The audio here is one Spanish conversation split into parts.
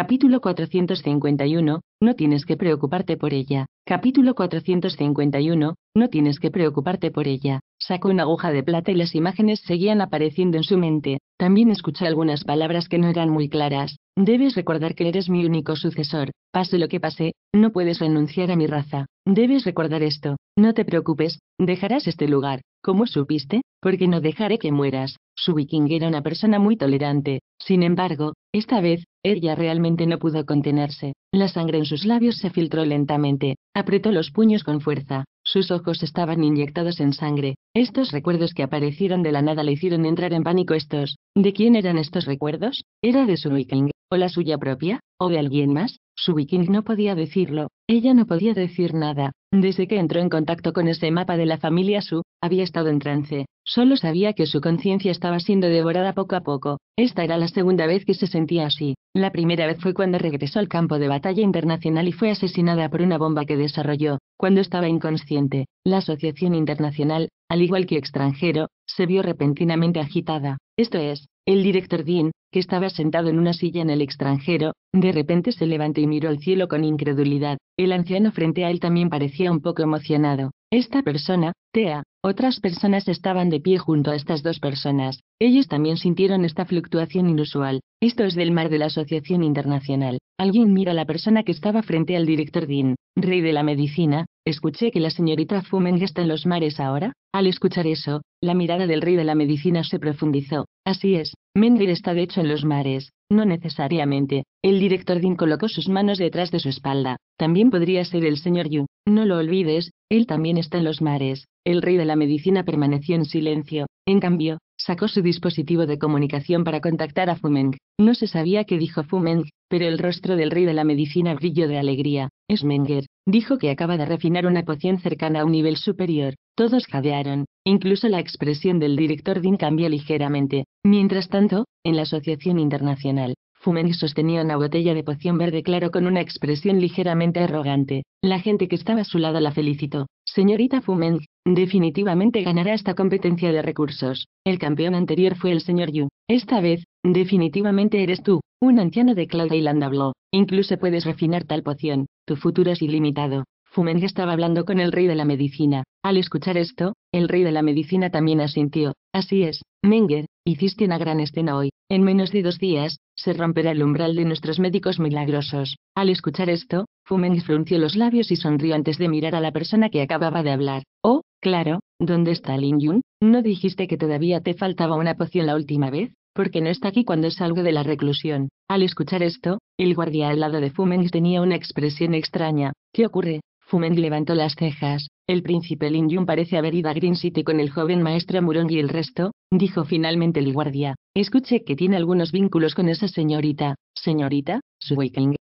Capítulo 451, no tienes que preocuparte por ella. Capítulo 451, no tienes que preocuparte por ella sacó una aguja de plata y las imágenes seguían apareciendo en su mente. También escuché algunas palabras que no eran muy claras. Debes recordar que eres mi único sucesor. Pase lo que pase, no puedes renunciar a mi raza. Debes recordar esto. No te preocupes, dejarás este lugar. ¿Cómo supiste? Porque no dejaré que mueras. Su viking era una persona muy tolerante. Sin embargo, esta vez, ella realmente no pudo contenerse. La sangre en sus labios se filtró lentamente. Apretó los puños con fuerza. Sus ojos estaban inyectados en sangre. Estos recuerdos que aparecieron de la nada le hicieron entrar en pánico estos. ¿De quién eran estos recuerdos? ¿Era de su viking? ¿O la suya propia? ¿O de alguien más? Su viking no podía decirlo. Ella no podía decir nada. Desde que entró en contacto con ese mapa de la familia Su, había estado en trance. Solo sabía que su conciencia estaba siendo devorada poco a poco. Esta era la segunda vez que se sentía así. La primera vez fue cuando regresó al campo de batalla internacional y fue asesinada por una bomba que desarrolló, cuando estaba inconsciente. La Asociación Internacional, al igual que extranjero, se vio repentinamente agitada. Esto es, el director Dean, que estaba sentado en una silla en el extranjero, de repente se levantó y miró al cielo con incredulidad. El anciano frente a él también parecía un poco emocionado. Esta persona, Tea. Otras personas estaban de pie junto a estas dos personas. Ellos también sintieron esta fluctuación inusual. Esto es del mar de la Asociación Internacional. Alguien mira a la persona que estaba frente al director Dean, rey de la medicina. Escuché que la señorita Fumeng está en los mares ahora. Al escuchar eso, la mirada del rey de la medicina se profundizó. Así es, Mendir está de hecho en los mares. No necesariamente. El director Dean colocó sus manos detrás de su espalda. También podría ser el señor Yu. No lo olvides, él también está en los mares. El rey de la medicina permaneció en silencio. En cambio, sacó su dispositivo de comunicación para contactar a Fumeng. No se sabía qué dijo Fumeng, pero el rostro del rey de la medicina brilló de alegría. Smenger dijo que acaba de refinar una poción cercana a un nivel superior. Todos jadearon, incluso la expresión del director Din cambió ligeramente. Mientras tanto, en la Asociación Internacional, Fumen sostenía una botella de poción verde claro con una expresión ligeramente arrogante. La gente que estaba a su lado la felicitó. Señorita Fumeng, definitivamente ganará esta competencia de recursos. El campeón anterior fue el señor Yu. Esta vez, definitivamente eres tú. Un anciano de Cloud Island habló. Incluso puedes refinar tal poción. Tu futuro es ilimitado. Fumeng estaba hablando con el rey de la medicina. Al escuchar esto, el rey de la medicina también asintió. Así es, Menger, hiciste una gran escena hoy. En menos de dos días, se romperá el umbral de nuestros médicos milagrosos. Al escuchar esto, Fumeng frunció los labios y sonrió antes de mirar a la persona que acababa de hablar. Oh, claro, ¿dónde está Lin Yun? ¿No dijiste que todavía te faltaba una poción la última vez? porque no está aquí cuando salgo de la reclusión. Al escuchar esto, el guardia al lado de Fumeng tenía una expresión extraña. ¿Qué ocurre? Fumen levantó las cejas. El príncipe Lin Yun parece haber ido a Green City con el joven maestro Murong y el resto, dijo finalmente el guardia. Escuche que tiene algunos vínculos con esa señorita. Señorita, Su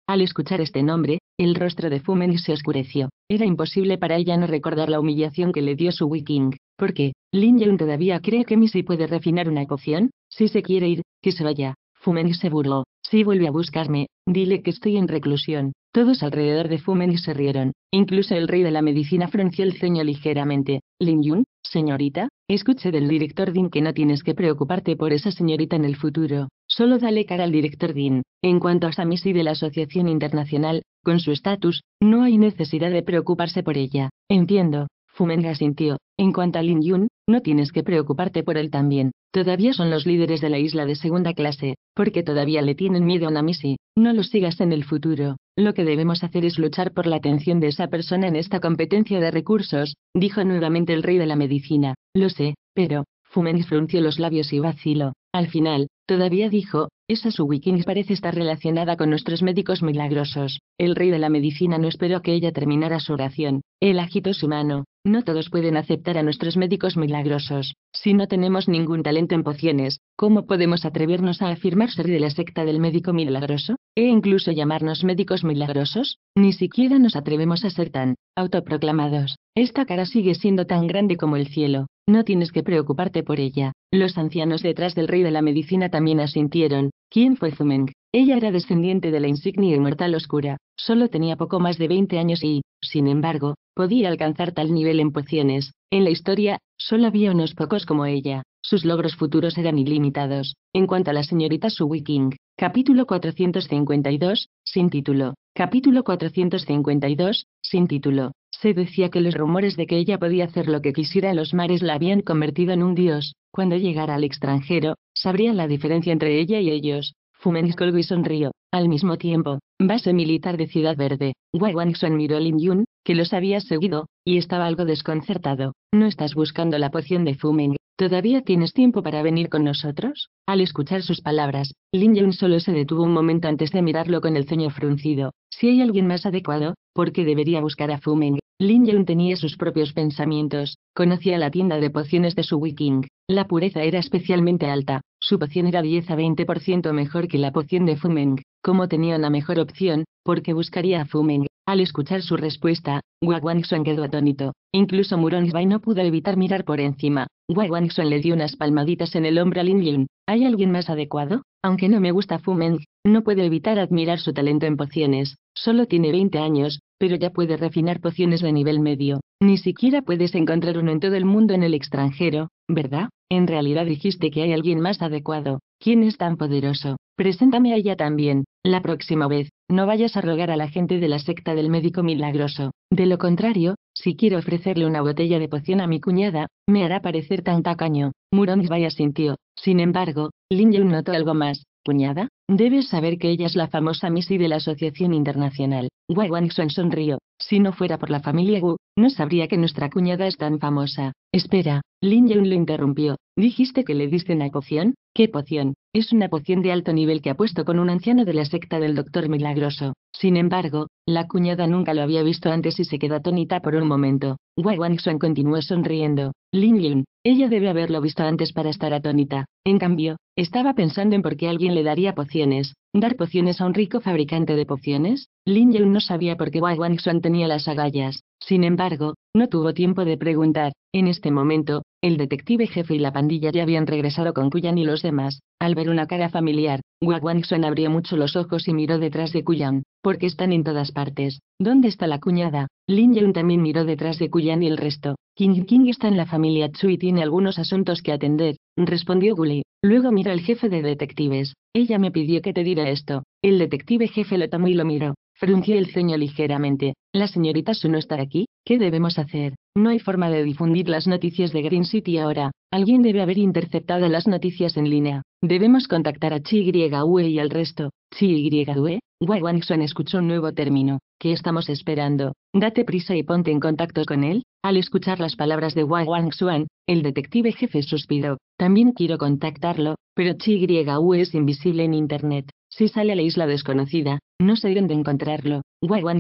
Al escuchar este nombre, el rostro de Fumen se oscureció. Era imposible para ella no recordar la humillación que le dio su Wiking. qué? Lin Yun todavía cree que Missy puede refinar una poción, si se quiere ir, que se vaya. Fumen se burló. Si vuelve a buscarme, dile que estoy en reclusión. Todos alrededor de fumen se rieron. Incluso el rey de la medicina frunció el ceño ligeramente. Lin Yun, señorita, escuche del director Din que no tienes que preocuparte por esa señorita en el futuro. Solo dale cara al director Din. En cuanto a Samisi de la Asociación Internacional, con su estatus, no hay necesidad de preocuparse por ella. Entiendo. Fumen asintió. En cuanto a Lin Yun, no tienes que preocuparte por él también. Todavía son los líderes de la isla de segunda clase, porque todavía le tienen miedo a Namisi. No lo sigas en el futuro. Lo que debemos hacer es luchar por la atención de esa persona en esta competencia de recursos, dijo nuevamente el rey de la medicina. Lo sé, pero. Fumen frunció los labios y vaciló. Al final, todavía dijo, esa su wikings parece estar relacionada con nuestros médicos milagrosos. El rey de la medicina no esperó que ella terminara su oración, el ajito es humano, no todos pueden aceptar a nuestros médicos milagrosos. Si no tenemos ningún talento en pociones, ¿cómo podemos atrevernos a afirmar ser de la secta del médico milagroso? E incluso llamarnos médicos milagrosos, ni siquiera nos atrevemos a ser tan autoproclamados. Esta cara sigue siendo tan grande como el cielo. No tienes que preocuparte por ella. Los ancianos detrás del rey de la medicina también asintieron, ¿Quién fue Zumeng? Ella era descendiente de la insignia inmortal oscura, solo tenía poco más de 20 años y, sin embargo, podía alcanzar tal nivel en pociones. En la historia, solo había unos pocos como ella. Sus logros futuros eran ilimitados. En cuanto a la señorita Su Wiking. capítulo 452, sin título. Capítulo 452, sin título. Se decía que los rumores de que ella podía hacer lo que quisiera en los mares la habían convertido en un dios. Cuando llegara al extranjero, sabría la diferencia entre ella y ellos. Fumen y sonrió. Al mismo tiempo, base militar de Ciudad Verde, Wang-Xuan miró a Lin Yun, que los había seguido, y estaba algo desconcertado. ¿No estás buscando la poción de Fuming? ¿Todavía tienes tiempo para venir con nosotros? Al escuchar sus palabras, Lin Yun solo se detuvo un momento antes de mirarlo con el ceño fruncido. Si hay alguien más adecuado, ¿por qué debería buscar a Fuming? Lin Yun tenía sus propios pensamientos, conocía la tienda de pociones de su Wiking, la pureza era especialmente alta, su poción era 10 a 20% mejor que la poción de Fumeng, como tenía una mejor opción, porque buscaría a Fumeng. Al escuchar su respuesta, Wang quedó atónito, incluso Murong no pudo evitar mirar por encima. Wang le dio unas palmaditas en el hombro a Lin Yun. ¿Hay alguien más adecuado? Aunque no me gusta Fumeng, no puedo evitar admirar su talento en pociones. Solo tiene 20 años, pero ya puede refinar pociones de nivel medio. Ni siquiera puedes encontrar uno en todo el mundo en el extranjero, ¿verdad? En realidad dijiste que hay alguien más adecuado. ¿Quién es tan poderoso? Preséntame a ella también. La próxima vez, no vayas a rogar a la gente de la secta del médico milagroso. De lo contrario, si quiero ofrecerle una botella de poción a mi cuñada, me hará parecer tan tacaño. Murong vaya sintió. Sin embargo, Lin Yun notó algo más. Cuñada, debes saber que ella es la famosa Missy de la Asociación Internacional. Wai Wangson sonrió. Si no fuera por la familia Wu, no sabría que nuestra cuñada es tan famosa. Espera, Lin Yun lo interrumpió. Dijiste que le diste una poción. ¿Qué poción? Es una poción de alto nivel que ha puesto con un anciano de la secta del doctor Milagroso. Sin embargo, la cuñada nunca lo había visto antes y se quedó atónita por un momento. Wai Wanxuan continuó sonriendo. Lin Yun, ella debe haberlo visto antes para estar atónita. En cambio, estaba pensando en por qué alguien le daría pociones. ¿Dar pociones a un rico fabricante de pociones? Lin Yun no sabía por qué Wai Wanxuan tenía las agallas. Sin embargo, no tuvo tiempo de preguntar. En este momento, el detective jefe y la pandilla ya habían regresado con Kuyan y los demás. Al ver una cara familiar, Wawangson abrió mucho los ojos y miró detrás de Kuyan, porque están en todas partes. ¿Dónde está la cuñada? Lin Yun también miró detrás de Kuyan y el resto. King King está en la familia Chu y tiene algunos asuntos que atender, respondió Guli. Luego miró al jefe de detectives. Ella me pidió que te diera esto. El detective jefe lo tomó y lo miró. Frunció el ceño ligeramente. La señorita Su no está aquí. ¿Qué debemos hacer? No hay forma de difundir las noticias de Green City ahora. Alguien debe haber interceptado las noticias en línea. Debemos contactar a Chi y e al resto. Chi Wang e. Wang escuchó un nuevo término. ¿Qué estamos esperando? Date prisa y ponte en contacto con él. Al escuchar las palabras de Wang Xuan, el detective jefe suspiró. También quiero contactarlo, pero Chi e es invisible en Internet. Si sale a la isla desconocida, no se dieron de encontrarlo.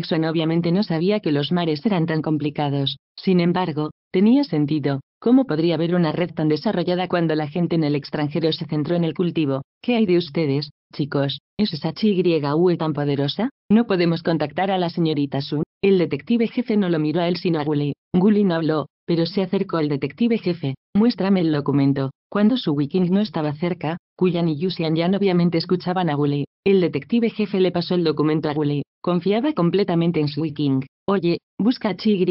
sun obviamente no sabía que los mares eran tan complicados. Sin embargo, tenía sentido. ¿Cómo podría haber una red tan desarrollada cuando la gente en el extranjero se centró en el cultivo? ¿Qué hay de ustedes, chicos? ¿Es esa ue tan poderosa? No podemos contactar a la señorita Sun. El detective jefe no lo miró a él sino a Gully. Gully no habló, pero se acercó al detective jefe. Muéstrame el documento. Cuando su wiking no estaba cerca, Kuyan y Yusian Yan obviamente escuchaban a Wuli. El detective jefe le pasó el documento a Wuli. Confiaba completamente en Sui King. Oye, busca a Chi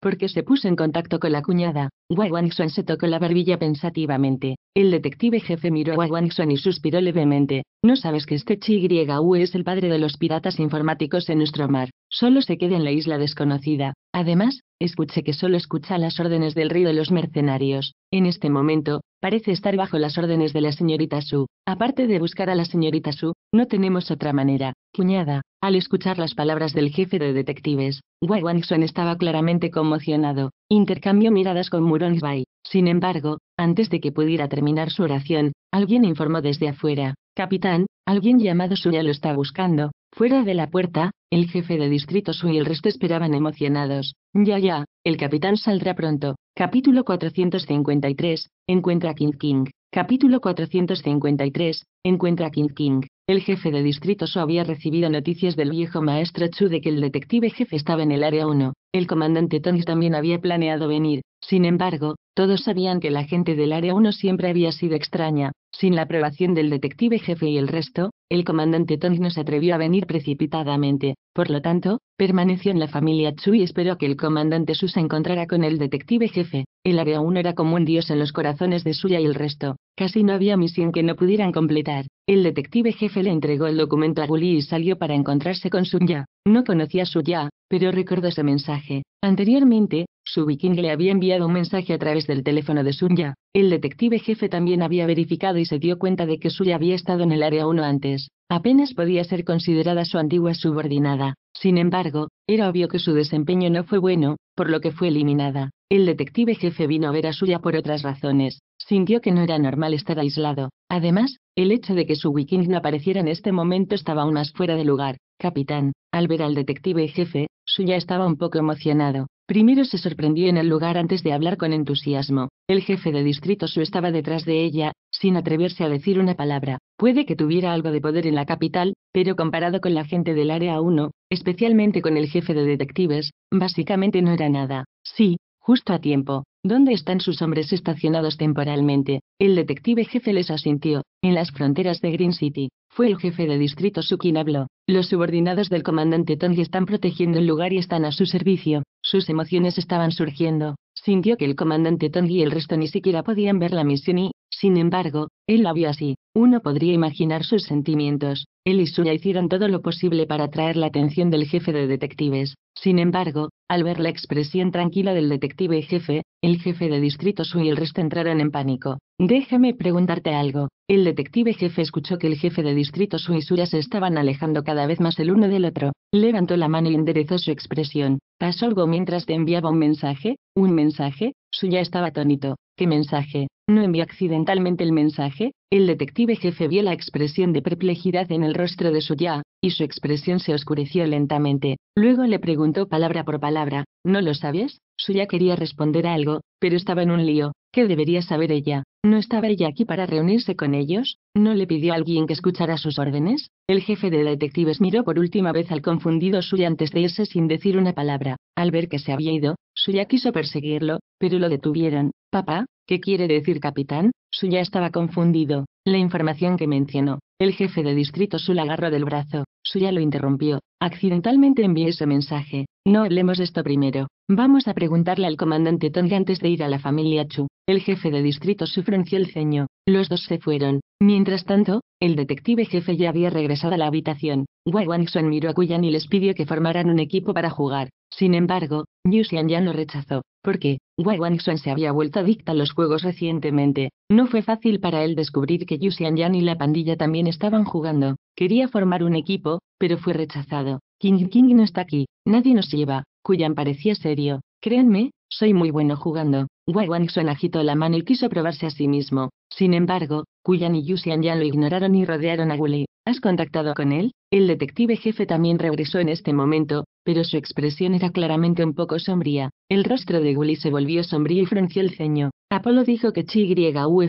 porque se puso en contacto con la cuñada. Wang Xuan se tocó la barbilla pensativamente. El detective jefe miró a Wang Xuan y suspiró levemente. No sabes que este Chi Yue es el padre de los piratas informáticos en nuestro mar. Solo se queda en la isla desconocida. Además, escuché que solo escucha las órdenes del rey de los mercenarios. En este momento, parece estar bajo las órdenes de la señorita Su. Aparte de buscar a la señorita Su, no tenemos otra manera. Cuñada, al escuchar las palabras del jefe de detectives, Wei Wanxuan estaba claramente conmocionado. Intercambió miradas con Murong Bai. Sin embargo, antes de que pudiera terminar su oración, alguien informó desde afuera. Capitán, alguien llamado ya lo está buscando. Fuera de la puerta, el jefe de distrito Su y el resto esperaban emocionados. Ya, ya, el capitán saldrá pronto. Capítulo 453, encuentra a King King. Capítulo 453, encuentra a King King. El jefe de distrito Su había recibido noticias del viejo maestro Chu de que el detective jefe estaba en el área 1. El comandante Tony también había planeado venir. Sin embargo, todos sabían que la gente del Área 1 siempre había sido extraña. Sin la aprobación del detective jefe y el resto, el comandante Tong no se atrevió a venir precipitadamente. Por lo tanto, permaneció en la familia Chu y esperó que el comandante Su se encontrara con el detective jefe. El Área 1 era como un dios en los corazones de Suya y el resto. Casi no había misión que no pudieran completar. El detective jefe le entregó el documento a Li y salió para encontrarse con Ya. No conocía a Suya, pero recordó ese mensaje. Anteriormente, su viking le había enviado un mensaje a través del teléfono de Suya. El detective jefe también había verificado y se dio cuenta de que Suya había estado en el área 1 antes. Apenas podía ser considerada su antigua subordinada. Sin embargo, era obvio que su desempeño no fue bueno, por lo que fue eliminada. El detective jefe vino a ver a Suya por otras razones. Sintió que no era normal estar aislado. Además, el hecho de que su Wiking no apareciera en este momento estaba aún más fuera de lugar. Capitán, al ver al detective jefe, Suya estaba un poco emocionado. Primero se sorprendió en el lugar antes de hablar con entusiasmo. El jefe de distrito su estaba detrás de ella, sin atreverse a decir una palabra. Puede que tuviera algo de poder en la capital, pero comparado con la gente del área 1, especialmente con el jefe de detectives, básicamente no era nada. Sí, justo a tiempo. ¿Dónde están sus hombres estacionados temporalmente? El detective jefe les asintió, en las fronteras de Green City. Fue el jefe de distrito Su quien habló. Los subordinados del comandante Tongi están protegiendo el lugar y están a su servicio. Sus emociones estaban surgiendo. Sintió que el comandante Tong y el resto ni siquiera podían ver la misión y, sin embargo, él la vio así. Uno podría imaginar sus sentimientos. Él y Suya hicieron todo lo posible para atraer la atención del jefe de detectives. Sin embargo, al ver la expresión tranquila del detective jefe, el jefe de distrito Su y el resto entraron en pánico. Déjame preguntarte algo. El detective jefe escuchó que el jefe de distrito Su y Suya se estaban alejando cada vez más el uno del otro. Levantó la mano y enderezó su expresión. ¿Pasó algo mientras te enviaba un mensaje? ¿Un mensaje? Suya estaba atónito. ¿Qué mensaje? No envió accidentalmente el mensaje, el detective jefe vio la expresión de perplejidad en el rostro de Suya, y su expresión se oscureció lentamente. Luego le preguntó palabra por palabra, ¿no lo sabes? Suya quería responder algo, pero estaba en un lío. ¿Qué debería saber ella? ¿No estaba ella aquí para reunirse con ellos? ¿No le pidió a alguien que escuchara sus órdenes? El jefe de detectives miró por última vez al confundido Suya antes de irse sin decir una palabra. Al ver que se había ido, Suya quiso perseguirlo, pero lo detuvieron. Papá, ¿Qué quiere decir capitán? Suya estaba confundido. La información que mencionó. El jefe de distrito la agarró del brazo. Suya lo interrumpió. Accidentalmente envié ese mensaje. No hablemos esto primero. Vamos a preguntarle al comandante Tong antes de ir a la familia Chu. El jefe de distrito Su frunció el ceño. Los dos se fueron. Mientras tanto, el detective jefe ya había regresado a la habitación. Wai Xuan miró a Kuyan y les pidió que formaran un equipo para jugar. Sin embargo, Yu Xian ya lo rechazó. ¿Por qué? Wang Wanxuan se había vuelto adicta a los juegos recientemente, no fue fácil para él descubrir que Yu Xianyan y la pandilla también estaban jugando. Quería formar un equipo, pero fue rechazado. King King no está aquí, nadie nos lleva. Kuyan parecía serio. Créanme, soy muy bueno jugando. Wang Wanxuan agitó la mano y quiso probarse a sí mismo. Sin embargo, Kuyan y Yu Xianyan lo ignoraron y rodearon a Li. ¿Has contactado con él? El detective jefe también regresó en este momento, pero su expresión era claramente un poco sombría. El rostro de Gully se volvió sombrío y frunció el ceño. Apolo dijo que chi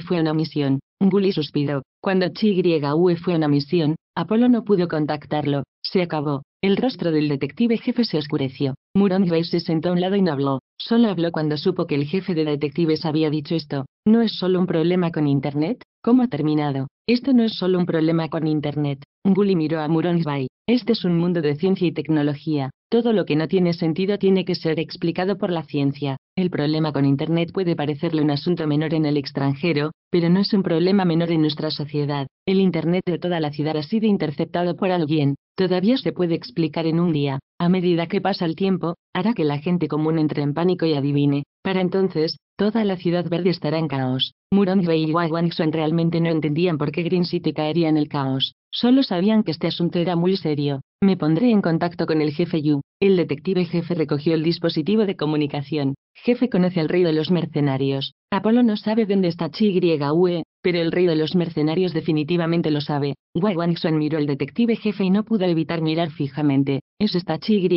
fue una misión. Gully suspiró. Cuando chi fue una misión, Apolo no pudo contactarlo. Se acabó. El rostro del detective jefe se oscureció. Muron se sentó a un lado y no habló. Solo habló cuando supo que el jefe de detectives había dicho esto. ¿No es solo un problema con Internet? ¿Cómo ha terminado? Esto no es solo un problema con Internet. bully miró a Muronsby. Este es un mundo de ciencia y tecnología. Todo lo que no tiene sentido tiene que ser explicado por la ciencia. El problema con Internet puede parecerle un asunto menor en el extranjero, pero no es un problema menor en nuestra sociedad. El Internet de toda la ciudad ha sido interceptado por alguien. Todavía se puede explicar en un día. A medida que pasa el tiempo, hará que la gente común entre en pánico y adivine. Para entonces, Toda la ciudad verde estará en caos. Murong Wei y Wang realmente no entendían por qué Green City caería en el caos. Solo sabían que este asunto era muy serio. Me pondré en contacto con el jefe Yu. El detective jefe recogió el dispositivo de comunicación. Jefe conoce al rey de los mercenarios. Apolo no sabe dónde está Chi pero el rey de los mercenarios definitivamente lo sabe. Wai Sun miró al detective jefe y no pudo evitar mirar fijamente. ¿Es esta Chi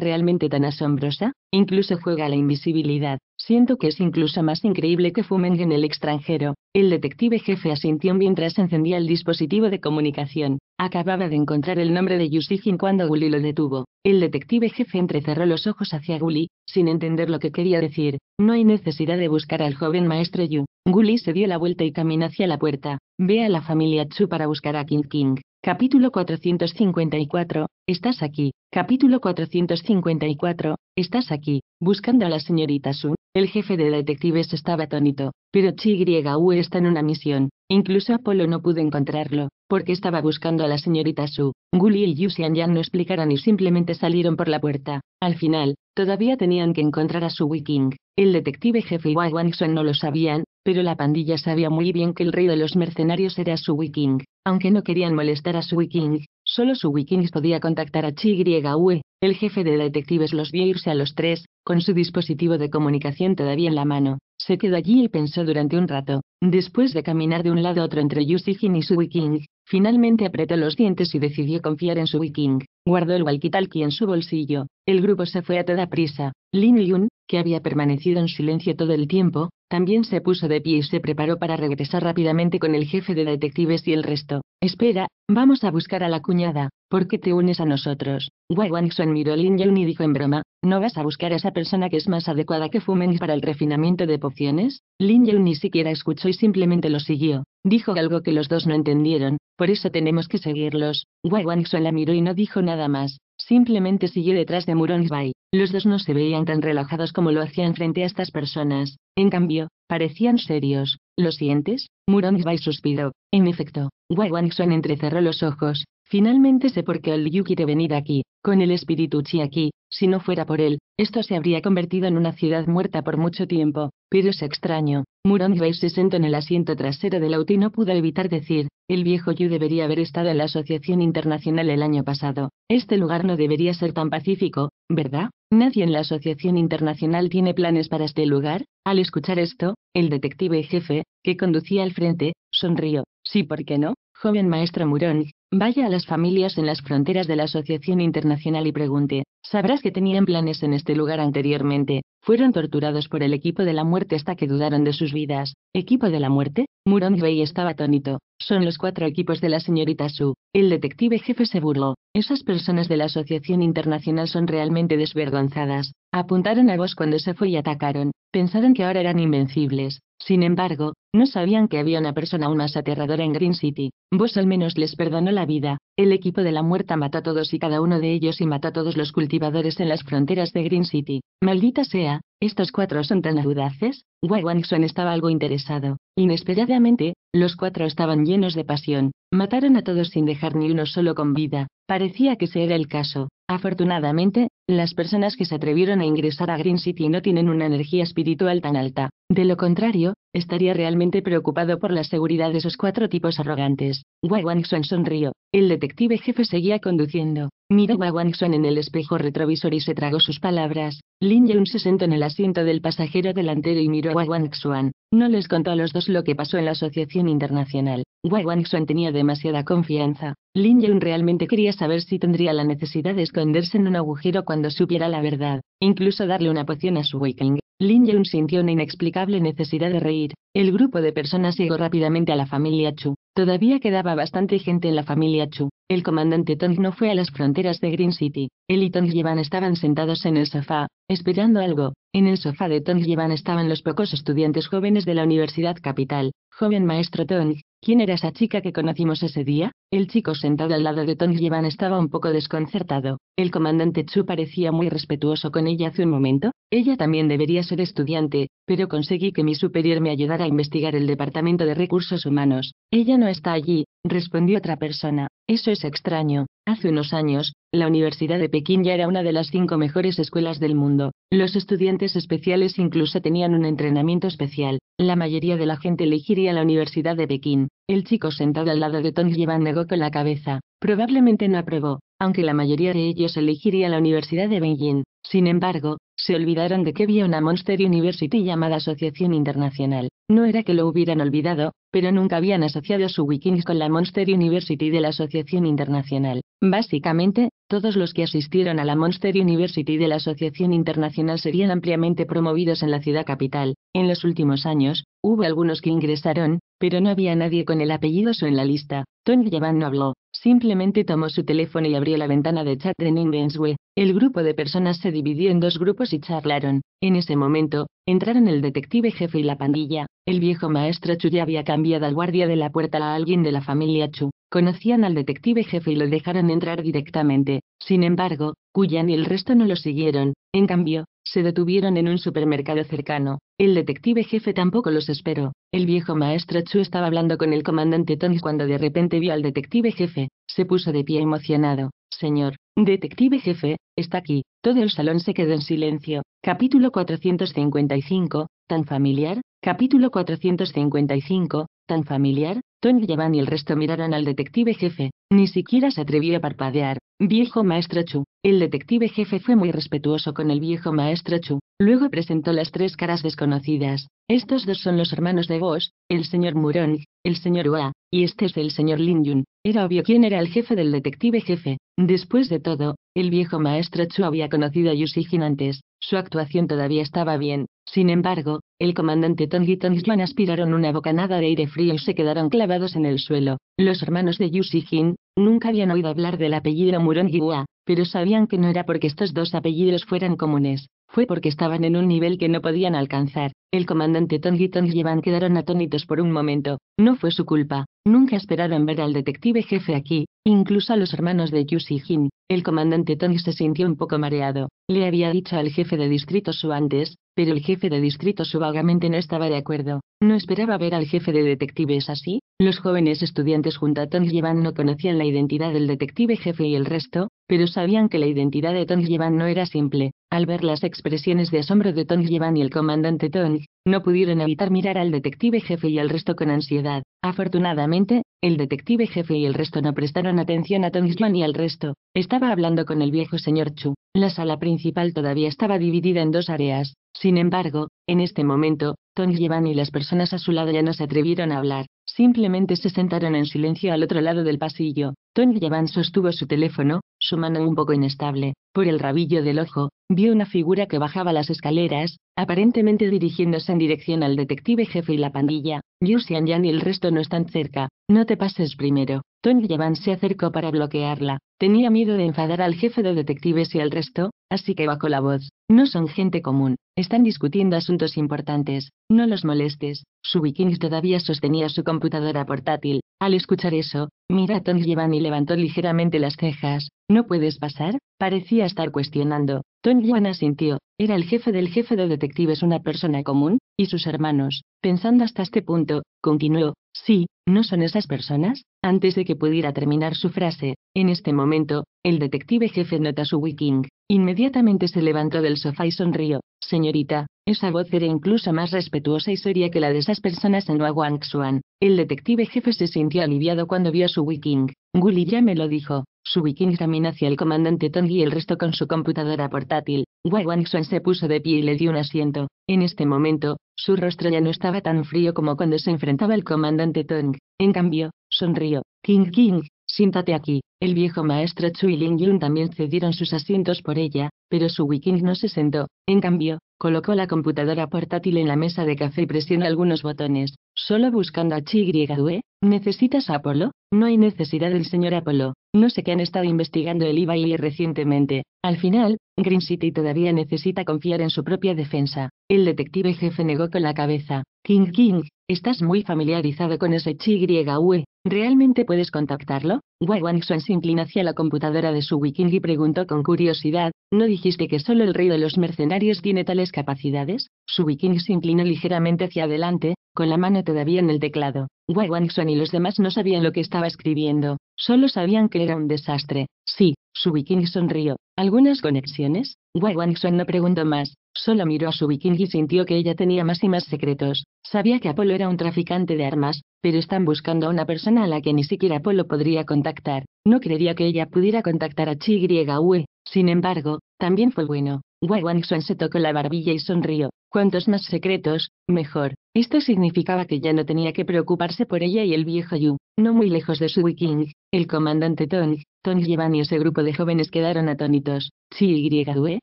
realmente tan asombrosa? Incluso juega a la invisibilidad. Siento que es incluso más increíble que fumen en el extranjero. El detective jefe asintió mientras encendía el dispositivo de comunicación. Acababa de encontrar el nombre de Yusijin cuando Gully lo detuvo. El detective jefe entrecerró los ojos hacia Gully, sin entender lo que quería decir. No hay necesidad de buscar al joven maestro Yu. Gully se dio la vuelta y caminó hacia la puerta. Ve a la familia Chu para buscar a King King. Capítulo 454. Estás aquí, capítulo 454, estás aquí, buscando a la señorita Su. El jefe de detectives estaba atónito, pero Chi-U está en una misión. Incluso Apolo no pudo encontrarlo, porque estaba buscando a la señorita Su. Gully y Yu Xianyang no explicaron y simplemente salieron por la puerta. Al final, todavía tenían que encontrar a Su Wiking. El detective jefe y Wang no lo sabían, pero la pandilla sabía muy bien que el rey de los mercenarios era Su Wiking. Aunque no querían molestar a Su Wiking, Solo su Wikings podía contactar a Chi e. el jefe de detectives los vio irse a los tres, con su dispositivo de comunicación todavía en la mano. Se quedó allí y pensó durante un rato. Después de caminar de un lado a otro entre Yusijin y su Wiking, finalmente apretó los dientes y decidió confiar en su Wiking. Guardó el walkie-talkie en su bolsillo. El grupo se fue a toda prisa. Lin Yun, que había permanecido en silencio todo el tiempo, también se puso de pie y se preparó para regresar rápidamente con el jefe de detectives y el resto. Espera, vamos a buscar a la cuñada, ¿por qué te unes a nosotros? Wang miró a Lin Yun y dijo en broma, ¿no vas a buscar a esa persona que es más adecuada que Fumen para el refinamiento de pociones? Lin Yun ni siquiera escuchó y simplemente lo siguió. Dijo algo que los dos no entendieron, por eso tenemos que seguirlos. Wang la miró y no dijo nada más. Simplemente siguió detrás de Murong Los dos no se veían tan relajados como lo hacían frente a estas personas. En cambio, parecían serios. ¿Lo sientes? Murong suspiró. En efecto, Wai entrecerró los ojos. Finalmente sé por qué Olyu quiere venir aquí, con el espíritu Chi aquí, si no fuera por él, esto se habría convertido en una ciudad muerta por mucho tiempo, pero es extraño, Murong Rey se sentó en el asiento trasero del auto y no pudo evitar decir, el viejo Yu debería haber estado en la Asociación Internacional el año pasado. Este lugar no debería ser tan pacífico, ¿verdad? Nadie en la Asociación Internacional tiene planes para este lugar. Al escuchar esto, el detective jefe, que conducía al frente, sonrió. Sí, ¿por qué no? Joven maestro Murong, vaya a las familias en las fronteras de la Asociación Internacional y pregunte, Sabrás que tenían planes en este lugar anteriormente, fueron torturados por el equipo de la muerte hasta que dudaron de sus vidas. ¿Equipo de la muerte? Murong Wei estaba atónito. Son los cuatro equipos de la señorita Su. El detective jefe se burló. Esas personas de la Asociación Internacional son realmente desvergonzadas. Apuntaron a vos cuando se fue y atacaron. Pensaron que ahora eran invencibles. Sin embargo, no sabían que había una persona aún más aterradora en Green City. Vos al menos les perdonó la vida. El equipo de la muerta mató a todos y cada uno de ellos y mató a todos los cultivadores en las fronteras de Green City. Maldita sea, estos cuatro son tan audaces. Wangson estaba algo interesado. Inesperadamente, los cuatro estaban llenos de pasión. Mataron a todos sin dejar ni uno solo con vida. Parecía que ese era el caso. Afortunadamente, las personas que se atrevieron a ingresar a Green City no tienen una energía espiritual tan alta, de lo contrario, estaría realmente preocupado por la seguridad de esos cuatro tipos arrogantes. Xuan sonrió. El detective jefe seguía conduciendo. Miró a Xuan en el espejo retrovisor y se tragó sus palabras. Lin Yun se sentó en el asiento del pasajero delantero y miró a Xuan. No les contó a los dos lo que pasó en la Asociación Internacional. Xuan tenía demasiada confianza. Lin Yun realmente quería saber si tendría la necesidad de esconderse en un agujero cuando supiera la verdad, incluso darle una poción a su Waking. Lin Yun sintió una inexplicable necesidad de reír. El grupo de personas llegó rápidamente a la familia Chu. Todavía quedaba bastante gente en la familia Chu. El comandante Tong no fue a las fronteras de Green City. Él y Tong Yevan estaban sentados en el sofá, esperando algo. En el sofá de Tong Yevan estaban los pocos estudiantes jóvenes de la Universidad Capital. Joven maestro Tong, ¿Quién era esa chica que conocimos ese día? El chico sentado al lado de Tong Yevan estaba un poco desconcertado. El comandante Chu parecía muy respetuoso con ella hace un momento. Ella también debería ser estudiante, pero conseguí que mi superior me ayudara a investigar el departamento de recursos humanos. Ella no está allí, respondió otra persona. Eso es extraño. Hace unos años, la Universidad de Pekín ya era una de las cinco mejores escuelas del mundo. Los estudiantes especiales incluso tenían un entrenamiento especial. La mayoría de la gente elegiría la Universidad de Pekín. El chico sentado al lado de Tongieva negó con la cabeza, probablemente no aprobó, aunque la mayoría de ellos elegiría la Universidad de Beijing. Sin embargo, se olvidaron de que había una Monster University llamada Asociación Internacional. No era que lo hubieran olvidado, pero nunca habían asociado su Wikings con la Monster University de la Asociación Internacional. Básicamente, todos los que asistieron a la Monster University de la Asociación Internacional serían ampliamente promovidos en la ciudad capital. En los últimos años, hubo algunos que ingresaron, pero no había nadie con el apellido o en la lista. Tony Levan no habló. Simplemente tomó su teléfono y abrió la ventana de chat en Ningenswe. El grupo de personas se dividió en dos grupos y charlaron. En ese momento, entraron el detective jefe y la pandilla. El viejo maestro Chu ya había cambiado al guardia de la puerta a alguien de la familia Chu. Conocían al detective jefe y lo dejaron entrar directamente. Sin embargo, cuyan y el resto no lo siguieron, en cambio, se detuvieron en un supermercado cercano. El detective jefe tampoco los esperó. El viejo maestro Chu estaba hablando con el comandante Tong cuando de repente vio al detective jefe. Se puso de pie emocionado. Señor, detective jefe, está aquí. Todo el salón se quedó en silencio. Capítulo 455, tan familiar. Capítulo 455, Tan familiar, Tony Giovanni y el resto miraron al detective jefe, ni siquiera se atrevió a parpadear. Viejo maestro Chu. El detective jefe fue muy respetuoso con el viejo maestro Chu. Luego presentó las tres caras desconocidas. Estos dos son los hermanos de Bosch, el señor Murong, el señor Hua, y este es el señor Lin Yun. Era obvio quién era el jefe del detective jefe. Después de todo, el viejo maestro Chu había conocido a Xijin antes. Su actuación todavía estaba bien. Sin embargo, el comandante Tong y Tong Yuan aspiraron una bocanada de aire frío y se quedaron clavados en el suelo. Los hermanos de Yu Jin nunca habían oído hablar del apellido Murong y pero sabían que no era porque estos dos apellidos fueran comunes, fue porque estaban en un nivel que no podían alcanzar. El comandante Tong y Tong quedaron atónitos por un momento. No fue su culpa. Nunca esperaron ver al detective jefe aquí, incluso a los hermanos de Yu Jin. El comandante Tong se sintió un poco mareado. Le había dicho al jefe de distrito Su antes, pero el jefe de distrito vagamente no estaba de acuerdo. No esperaba ver al jefe de detectives así. Los jóvenes estudiantes junto a Ton Llevan no conocían la identidad del detective jefe y el resto, pero sabían que la identidad de Tom no era simple. Al ver las expresiones de asombro de Tong Yevan y el comandante Tong, no pudieron evitar mirar al detective jefe y al resto con ansiedad. Afortunadamente, el detective jefe y el resto no prestaron atención a Tong Yevan y al resto. Estaba hablando con el viejo señor Chu. La sala principal todavía estaba dividida en dos áreas. Sin embargo, en este momento, Tong Yevan y las personas a su lado ya no se atrevieron a hablar. Simplemente se sentaron en silencio al otro lado del pasillo. Tong Yevan sostuvo su teléfono, su mano un poco inestable, por el rabillo del ojo, vio una figura que bajaba las escaleras, aparentemente dirigiéndose en dirección al detective jefe y la pandilla. Yu Xianyan y el resto no están cerca, no te pases primero. Tony Yavan se acercó para bloquearla. Tenía miedo de enfadar al jefe de detectives y al resto, así que bajó la voz. No son gente común, están discutiendo asuntos importantes, no los molestes. Su wiking todavía sostenía su computadora portátil. Al escuchar eso, mira a Tom y levantó ligeramente las cejas. ¿No puedes pasar? Parecía estar cuestionando. Tom Giovanni asintió. Era el jefe del jefe de detectives, una persona común, y sus hermanos. Pensando hasta este punto, continuó. Sí, ¿no son esas personas? Antes de que pudiera terminar su frase, en este momento, el detective jefe nota su wiking. Inmediatamente se levantó del sofá y sonrió. Señorita, esa voz era incluso más respetuosa y seria que la de esas personas en Xuan. El detective jefe se sintió aliviado cuando vio a su Wiking. Gully ya me lo dijo. Su Wiking caminó hacia el comandante Tong y el resto con su computadora portátil. Xuan se puso de pie y le dio un asiento. En este momento, su rostro ya no estaba tan frío como cuando se enfrentaba al comandante Tong. En cambio, sonrió. King King, Siéntate aquí. El viejo maestro y Ling Yun también cedieron sus asientos por ella, pero su Wiking no se sentó. En cambio, colocó la computadora portátil en la mesa de café y presionó algunos botones. Solo buscando a Chi Due, ¿necesitas a Apolo? No hay necesidad del señor Apolo. No sé qué han estado investigando el y recientemente. Al final, Green City todavía necesita confiar en su propia defensa. El detective jefe negó con la cabeza. King King, estás muy familiarizado con ese Chi Due. ¿Realmente puedes contactarlo? Wang se inclinó hacia la computadora de su Wiking y preguntó con curiosidad, ¿no dijiste que solo el rey de los mercenarios tiene tales capacidades? Su Wiking se inclinó ligeramente hacia adelante, con la mano todavía en el teclado. Wang y los demás no sabían lo que estaba escribiendo, solo sabían que era un desastre. Sí, su Wiking sonrió. ¿Algunas conexiones? Wang no preguntó más, solo miró a su viking y sintió que ella tenía más y más secretos. Sabía que Apolo era un traficante de armas, pero están buscando a una persona a la que ni siquiera Apolo podría contactar. No creía que ella pudiera contactar a Chi Ue. Sin embargo, también fue bueno. Wang Xuan se tocó la barbilla y sonrió. Cuantos más secretos, mejor. Esto significaba que ya no tenía que preocuparse por ella y el viejo Yu. No muy lejos de su Viking, el comandante Tong, Tony Giovanni y ese grupo de jóvenes quedaron atónitos. Sí, y Due,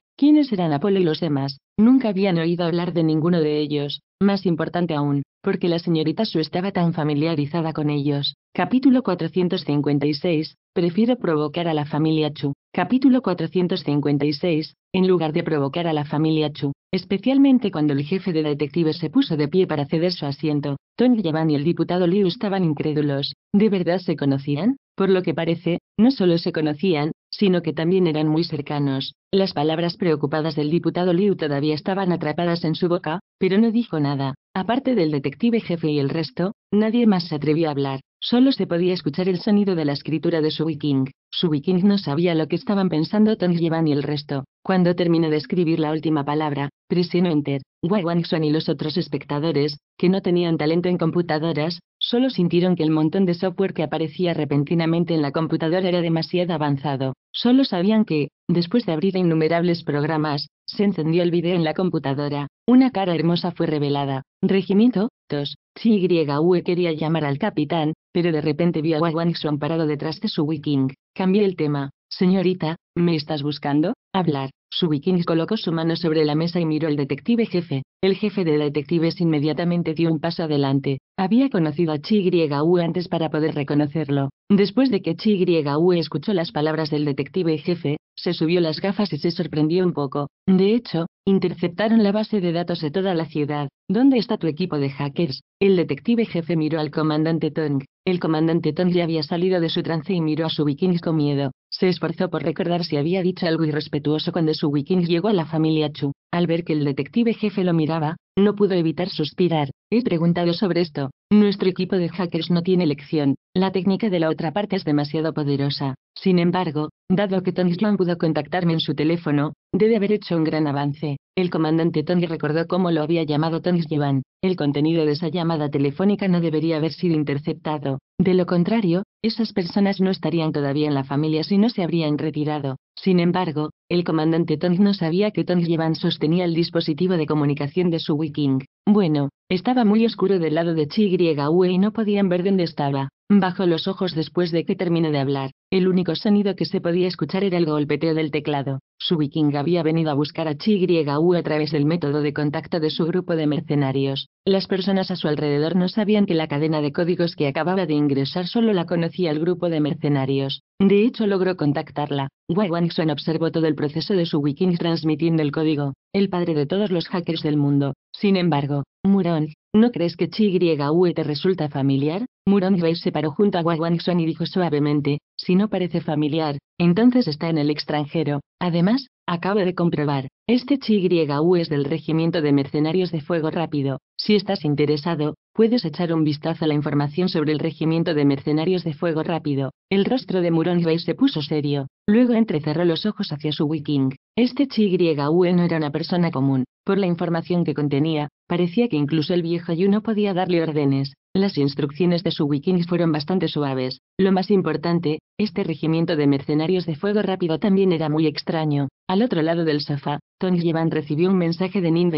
¿quiénes eran Apolo y los demás? Nunca habían oído hablar de ninguno de ellos, más importante aún, porque la señorita Su estaba tan familiarizada con ellos. Capítulo 456. Prefiero provocar a la familia Chu. Capítulo 456. En lugar de provocar a la familia Chu, especialmente cuando el jefe de detectives se puso de pie para ceder su asiento, Tony Yavan y el diputado Liu estaban incrédulos. ¿De verdad se conocían? Por lo que parece, no solo se conocían, sino que también eran muy cercanos. Las palabras preocupadas del diputado Liu todavía estaban atrapadas en su boca, pero no dijo nada. Aparte del detective jefe y el resto, nadie más se atrevió a hablar. Solo se podía escuchar el sonido de la escritura de su viking. Su viking no sabía lo que estaban pensando Tong Yevan y el resto. Cuando terminó de escribir la última palabra, presionó Enter. Wang y los otros espectadores, que no tenían talento en computadoras, Solo sintieron que el montón de software que aparecía repentinamente en la computadora era demasiado avanzado. Solo sabían que, después de abrir innumerables programas, se encendió el video en la computadora. Una cara hermosa fue revelada. Regimiento, 2. CYUE quería llamar al capitán, pero de repente vio a Xuan parado detrás de su Wiking. Cambié el tema. Señorita, ¿me estás buscando? Hablar. Subikin colocó su mano sobre la mesa y miró al detective jefe. El jefe de detectives inmediatamente dio un paso adelante. Había conocido a Chi-U antes para poder reconocerlo. Después de que Chi-U escuchó las palabras del detective jefe, se subió las gafas y se sorprendió un poco. De hecho, interceptaron la base de datos de toda la ciudad. ¿Dónde está tu equipo de hackers? El detective jefe miró al comandante Tong. El comandante Tong ya había salido de su trance y miró a Subikings con miedo. Se esforzó por recordar si había dicho algo irrespetuoso cuando su Wiking llegó a la familia Chu. Al ver que el detective jefe lo miraba, no pudo evitar suspirar. He preguntado sobre esto. Nuestro equipo de hackers no tiene elección. La técnica de la otra parte es demasiado poderosa. Sin embargo, dado que Tony Sloan pudo contactarme en su teléfono, debe haber hecho un gran avance. El comandante Tony recordó cómo lo había llamado Tony Sloan. El contenido de esa llamada telefónica no debería haber sido interceptado, de lo contrario, esas personas no estarían todavía en la familia si no se habrían retirado. Sin embargo, el comandante Tong no sabía que Tong Yevan sostenía el dispositivo de comunicación de su Wiking. Bueno, estaba muy oscuro del lado de Chi y no podían ver dónde estaba. Bajo los ojos después de que terminé de hablar, el único sonido que se podía escuchar era el golpeteo del teclado. Su viking había venido a buscar a Chi Chigryu a través del método de contacto de su grupo de mercenarios. Las personas a su alrededor no sabían que la cadena de códigos que acababa de ingresar solo la conocía el grupo de mercenarios. De hecho, logró contactarla. Wangson observó todo el proceso de su viking transmitiendo el código, el padre de todos los hackers del mundo. Sin embargo, Murong, ¿no crees que Chi U te resulta familiar? Murong se paró junto a Xuan y dijo suavemente, si no parece familiar, entonces está en el extranjero. Además, acabo de comprobar, este Chi Wu es del Regimiento de Mercenarios de Fuego Rápido. Si estás interesado, puedes echar un vistazo a la información sobre el Regimiento de Mercenarios de Fuego Rápido. El rostro de Murong Wei se puso serio. Luego entrecerró los ojos hacia su wiking. Este Chi Wu no era una persona común. Por la información que contenía, parecía que incluso el viejo Yu no podía darle órdenes. Las instrucciones de su wikings fueron bastante suaves. Lo más importante, este regimiento de mercenarios de fuego rápido también era muy extraño. Al otro lado del sofá, Tony Yevan recibió un mensaje de Nin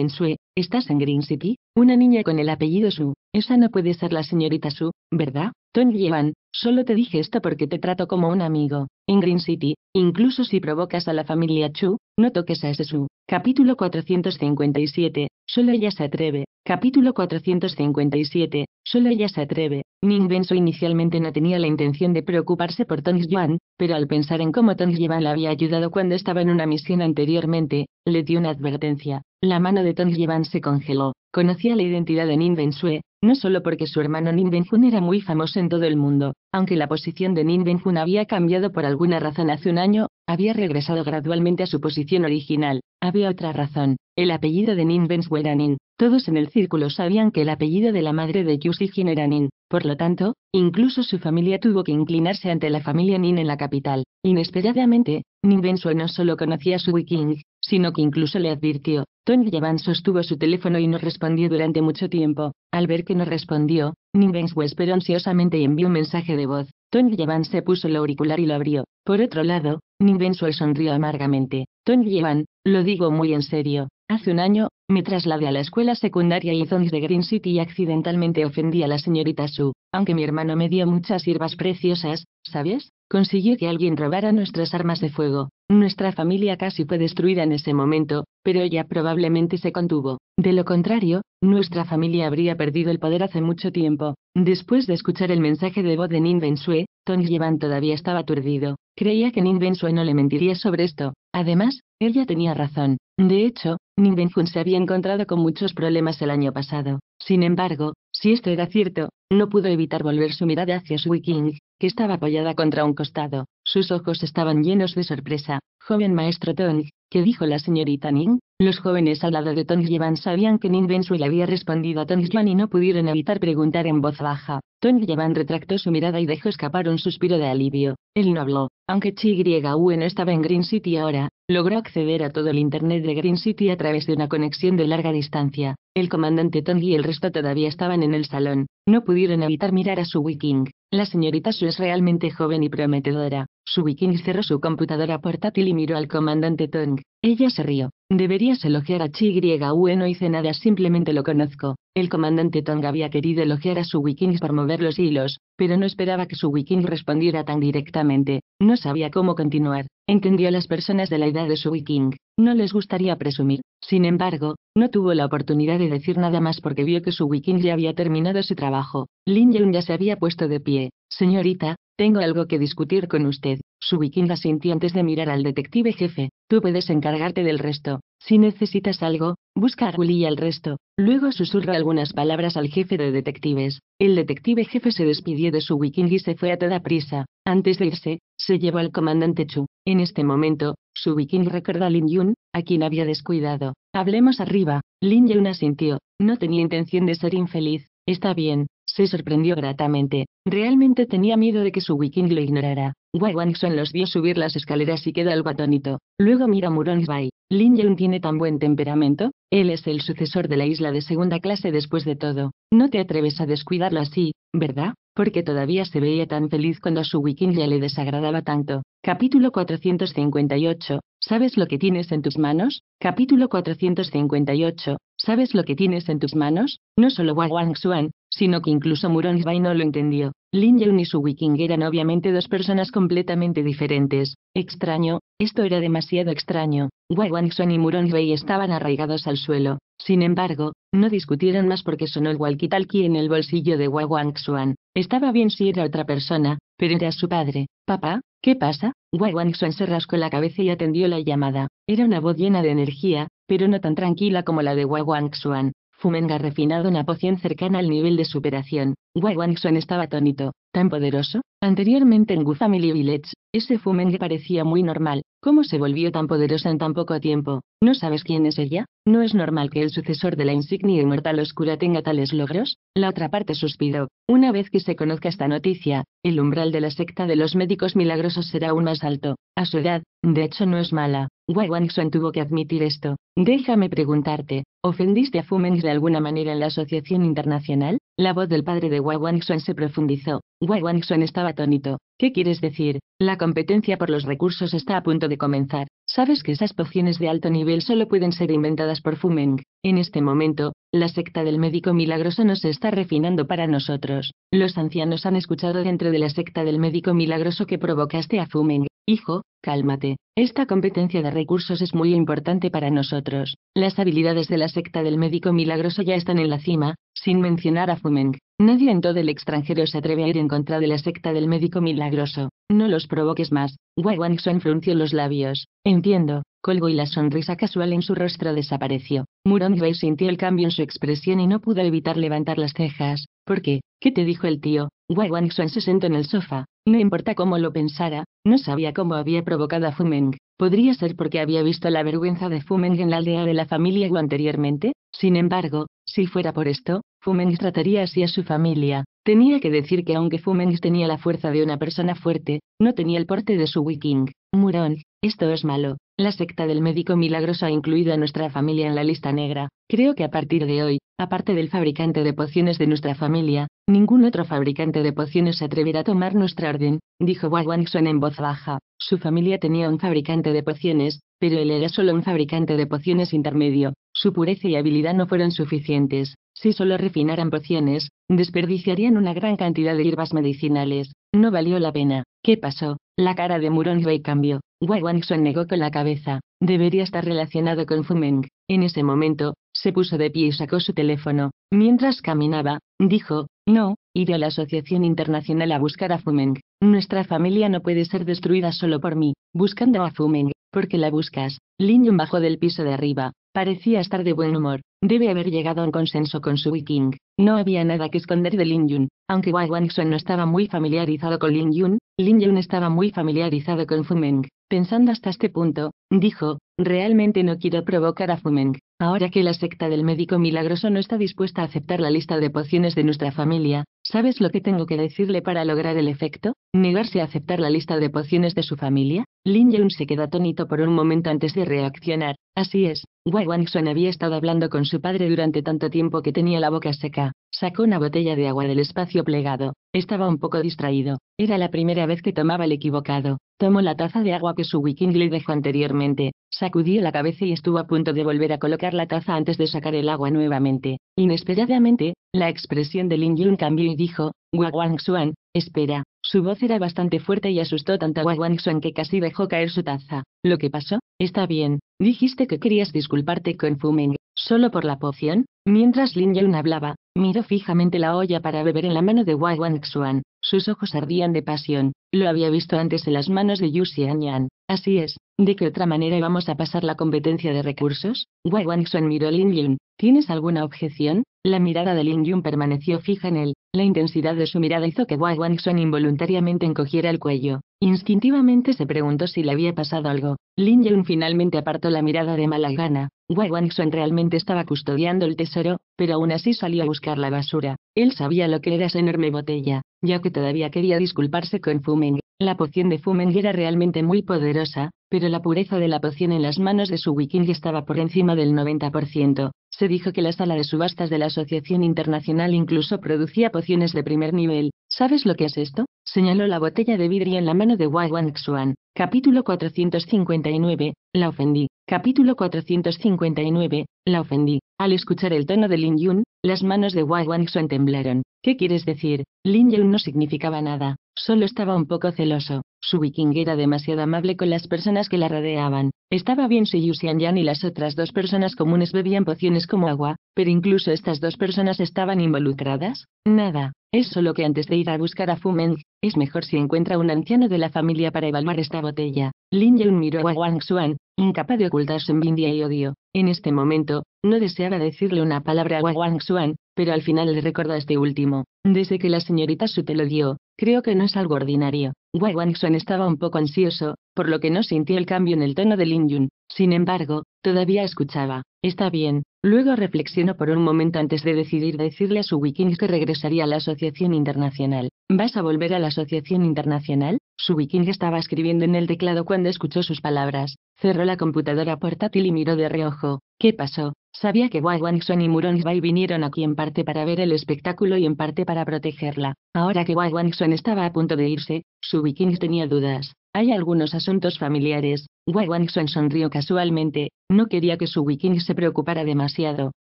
¿Estás en Green City? Una niña con el apellido Su. Esa no puede ser la señorita Su, ¿verdad? Tong Yevan, solo te dije esto porque te trato como un amigo. En Green City, incluso si provocas a la familia Chu, no toques a ese Su. Capítulo 457, solo ella se atreve. Capítulo 457, solo ella se atreve. Ning Benso inicialmente no tenía la intención de preocuparse por Tong Yuan, pero al pensar en cómo Tong Yuan la había ayudado cuando estaba en una misión anteriormente, le dio una advertencia. La mano de Tong Yuan se congeló. Conocía la identidad de Ning Bensue, no solo porque su hermano Nin era muy famoso en todo el mundo, aunque la posición de Nin ben había cambiado por alguna razón hace un año, había regresado gradualmente a su posición original. Había otra razón, el apellido de Nin era Nin. Todos en el círculo sabían que el apellido de la madre de Yusijin era Nin. Por lo tanto, incluso su familia tuvo que inclinarse ante la familia Nin en la capital. Inesperadamente, Nin no solo conocía a su Wiking, sino que incluso le advirtió, Tony sostuvo su teléfono y no respondió durante mucho tiempo. Al ver que no respondió, niven esperó ansiosamente y envió un mensaje de voz. Tony Yevan se puso el auricular y lo abrió. Por otro lado, niven sonrió amargamente. Tony Yevan, lo digo muy en serio. Hace un año, me trasladé a la escuela secundaria y Zongs de Green City y accidentalmente ofendí a la señorita Su. Aunque mi hermano me dio muchas hierbas preciosas, ¿sabes? Consiguió que alguien robara nuestras armas de fuego. Nuestra familia casi fue destruida en ese momento, pero ella probablemente se contuvo. De lo contrario, nuestra familia habría perdido el poder hace mucho tiempo. Después de escuchar el mensaje de voz de Ninven Sue, Tony todavía estaba aturdido. Creía que Nin Sue no le mentiría sobre esto. Además, ella tenía razón. De hecho, Nin se había encontrado con muchos problemas el año pasado. Sin embargo, si esto era cierto, no pudo evitar volver su mirada hacia su King, que estaba apoyada contra un costado. Sus ojos estaban llenos de sorpresa. Joven maestro Tong, ¿qué dijo la señorita Ning? Los jóvenes al lado de Tong Yevan sabían que Nin le había respondido a Tong Yuan y no pudieron evitar preguntar en voz baja. Tong Yevan retractó su mirada y dejó escapar un suspiro de alivio. Él no habló. Aunque Chi no estaba en Green City ahora, logró acceder a todo el Internet de Green City a través de una conexión de larga distancia. El comandante Tong y el resto todavía estaban en el salón. No pudieron evitar mirar a su Wiking. La señorita Su es realmente joven y prometedora. Su Wiking cerró su computadora portátil y miró al comandante Tong. Ella se rió. Deberías elogiar a Chi UE no hice nada, simplemente lo conozco. El comandante Tong había querido elogiar a su Wiking por mover los hilos, pero no esperaba que su Wiking respondiera tan directamente. No sabía cómo continuar. Entendió a las personas de la edad de su Wiking. No les gustaría presumir. Sin embargo, no tuvo la oportunidad de decir nada más porque vio que su Wiking ya había terminado su trabajo. Lin Yun ya se había puesto de pie. Señorita, tengo algo que discutir con usted. Su vikinga sintió antes de mirar al detective jefe, tú puedes encargarte del resto, si necesitas algo, busca a Willy y al resto. Luego susurra algunas palabras al jefe de detectives. El detective jefe se despidió de su wiking y se fue a toda prisa. Antes de irse, se llevó al comandante Chu. En este momento, su viking recuerda a Lin Yun, a quien había descuidado. Hablemos arriba. Lin Yun asintió. No tenía intención de ser infeliz. Está bien, se sorprendió gratamente, realmente tenía miedo de que su Wiking lo ignorara. Wang Xuan los vio subir las escaleras y queda algo atónito. Luego mira Murong Bai. Lin Yun tiene tan buen temperamento. Él es el sucesor de la isla de segunda clase después de todo. No te atreves a descuidarlo así, ¿verdad? Porque todavía se veía tan feliz cuando a su Wiking ya le desagradaba tanto. Capítulo 458. ¿Sabes lo que tienes en tus manos? Capítulo 458. ¿Sabes lo que tienes en tus manos? No solo Wang Xuan, sino que incluso Muronsby no lo entendió. Lin Yun y su Wiking eran obviamente dos personas completamente diferentes. Extraño, esto era demasiado extraño. Xuan y Murong Muronsby estaban arraigados al suelo. Sin embargo, no discutieron más porque sonó el walkie-talkie en el bolsillo de Xuan. Estaba bien si era otra persona, pero era su padre. Papá, ¿qué pasa? Xuan se rascó la cabeza y atendió la llamada. Era una voz llena de energía, pero no tan tranquila como la de Xuan. Fumenga refinado una poción cercana al nivel de superación. Wang estaba atónito tan poderoso? Anteriormente en Family Village, ese fumen parecía muy normal. ¿Cómo se volvió tan poderosa en tan poco tiempo? ¿No sabes quién es ella? ¿No es normal que el sucesor de la insignia inmortal oscura tenga tales logros? La otra parte suspiró. Una vez que se conozca esta noticia, el umbral de la secta de los médicos milagrosos será aún más alto. A su edad, de hecho no es mala. Wai Xuan tuvo que admitir esto. Déjame preguntarte, ¿ofendiste a fumen de alguna manera en la Asociación Internacional? La voz del padre de Xuan se profundizó. Xuan estaba atónito. ¿Qué quieres decir? La competencia por los recursos está a punto de comenzar. Sabes que esas pociones de alto nivel solo pueden ser inventadas por Fumeng. En este momento, la secta del médico milagroso no se está refinando para nosotros. Los ancianos han escuchado dentro de la secta del médico milagroso que provocaste a Fumeng. Hijo, cálmate. Esta competencia de recursos es muy importante para nosotros. Las habilidades de la secta del médico milagroso ya están en la cima, sin mencionar a Fumeng. Nadie en todo el extranjero se atreve a ir en contra de la secta del médico milagroso. No los provoques más. Wang Xuan frunció los labios. Entiendo, Colgo y la sonrisa casual en su rostro desapareció. Wei sintió el cambio en su expresión y no pudo evitar levantar las cejas. ¿Por qué? ¿Qué te dijo el tío? Wei Wangxuan se sentó en el sofá. No importa cómo lo pensara, no sabía cómo había provocado a Fumeng. Podría ser porque había visto la vergüenza de Fumeng en la aldea de la familia Wu anteriormente. Sin embargo, si fuera por esto, Fumeng trataría así a su familia. Tenía que decir que aunque Fumens tenía la fuerza de una persona fuerte, no tenía el porte de su wiking. Murón, esto es malo. La secta del médico milagroso ha incluido a nuestra familia en la lista negra. Creo que a partir de hoy, aparte del fabricante de pociones de nuestra familia, ningún otro fabricante de pociones se atreverá a tomar nuestra orden, dijo Wangson en voz baja. Su familia tenía un fabricante de pociones, pero él era solo un fabricante de pociones intermedio. Su pureza y habilidad no fueron suficientes. Si solo refinaran pociones, desperdiciarían una gran cantidad de hierbas medicinales. No valió la pena. ¿Qué pasó? La cara de Murong cambió. cambió. Sun negó con la cabeza. Debería estar relacionado con Fumeng. En ese momento, se puso de pie y sacó su teléfono. Mientras caminaba, dijo, no, iré a la Asociación Internacional a buscar a Fumeng. Nuestra familia no puede ser destruida solo por mí. Buscando a Fumeng, porque la buscas. Lin Yun bajó del piso de arriba, parecía estar de buen humor, debe haber llegado a un consenso con su wiking. No había nada que esconder de Lin Yun, aunque Wai Wang no estaba muy familiarizado con Lin Yun, Lin Yun estaba muy familiarizado con Fu Meng. Pensando hasta este punto, dijo, realmente no quiero provocar a Fumeng. Ahora que la secta del médico milagroso no está dispuesta a aceptar la lista de pociones de nuestra familia, ¿sabes lo que tengo que decirle para lograr el efecto? ¿Negarse a aceptar la lista de pociones de su familia? Lin Yun se quedó atónito por un momento antes de reaccionar. Así es, Wei Wanxuan había estado hablando con su padre durante tanto tiempo que tenía la boca seca. Sacó una botella de agua del espacio plegado. Estaba un poco distraído. Era la primera vez que tomaba el equivocado. Tomó la taza de agua que su wiking le dejó anteriormente, sacudió la cabeza y estuvo a punto de volver a colocar la taza antes de sacar el agua nuevamente. Inesperadamente, la expresión de Lin Yun cambió y dijo, Wang Xuan, espera. Su voz era bastante fuerte y asustó tanto a Wang Xuan que casi dejó caer su taza. ¿Lo que pasó? Está bien, dijiste que querías disculparte con Fuming, solo por la poción. Mientras Lin Yun hablaba, miró fijamente la olla para beber en la mano de Wang Xuan. Sus ojos ardían de pasión, lo había visto antes en las manos de Yu Xianyan. Así es, ¿de qué otra manera íbamos a pasar la competencia de recursos? Wei Wangxuan miró a Lin Yun. ¿Tienes alguna objeción? La mirada de Lin Yun permaneció fija en él. La intensidad de su mirada hizo que Wei Wangxuan involuntariamente encogiera el cuello. Instintivamente se preguntó si le había pasado algo. Lin Yun finalmente apartó la mirada de mala gana. Wei Wangxuan realmente estaba custodiando el tesoro, pero aún así salió a buscar la basura. Él sabía lo que era esa enorme botella ya que todavía quería disculparse con Fumeng. La poción de Fumeng era realmente muy poderosa, pero la pureza de la poción en las manos de su Wiking estaba por encima del 90%. Se dijo que la sala de subastas de la Asociación Internacional incluso producía pociones de primer nivel. ¿Sabes lo que es esto? señaló la botella de vidrio en la mano de Wai Wang Xuan. Capítulo 459, la ofendí. Capítulo 459, la ofendí. Al escuchar el tono de Lin Yun, las manos de Wai Xuan temblaron. ¿Qué quieres decir? Lin Yun no significaba nada, solo estaba un poco celoso. Su viking era demasiado amable con las personas que la rodeaban. Estaba bien si Yu Yan y las otras dos personas comunes bebían pociones como agua, pero incluso estas dos personas estaban involucradas. Nada. Es solo que antes de ir a buscar a Fumeng, es mejor si encuentra un anciano de la familia para evaluar esta botella. Lin Yun miró a Wang Xuan, incapaz de ocultar su envidia y odio. En este momento, no deseaba decirle una palabra a Wang Xuan, pero al final le recuerda a este último. Desde que la señorita Su te lo dio, Creo que no es algo ordinario. Wei Wangson estaba un poco ansioso, por lo que no sintió el cambio en el tono de Lin Yun. Sin embargo, todavía escuchaba. Está bien. Luego reflexionó por un momento antes de decidir decirle a su Wikings que regresaría a la Asociación Internacional. ¿Vas a volver a la Asociación Internacional? Su Wiking estaba escribiendo en el teclado cuando escuchó sus palabras. Cerró la computadora portátil y miró de reojo. ¿Qué pasó? Sabía que Wai Wangson y Murong Bai vinieron aquí en parte para ver el espectáculo y en parte para protegerla. Ahora que Wai Wangson estaba a punto de irse, su Wiking tenía dudas. Hay algunos asuntos familiares. Wai Wangson sonrió casualmente. No quería que su Wiking se preocupara demasiado.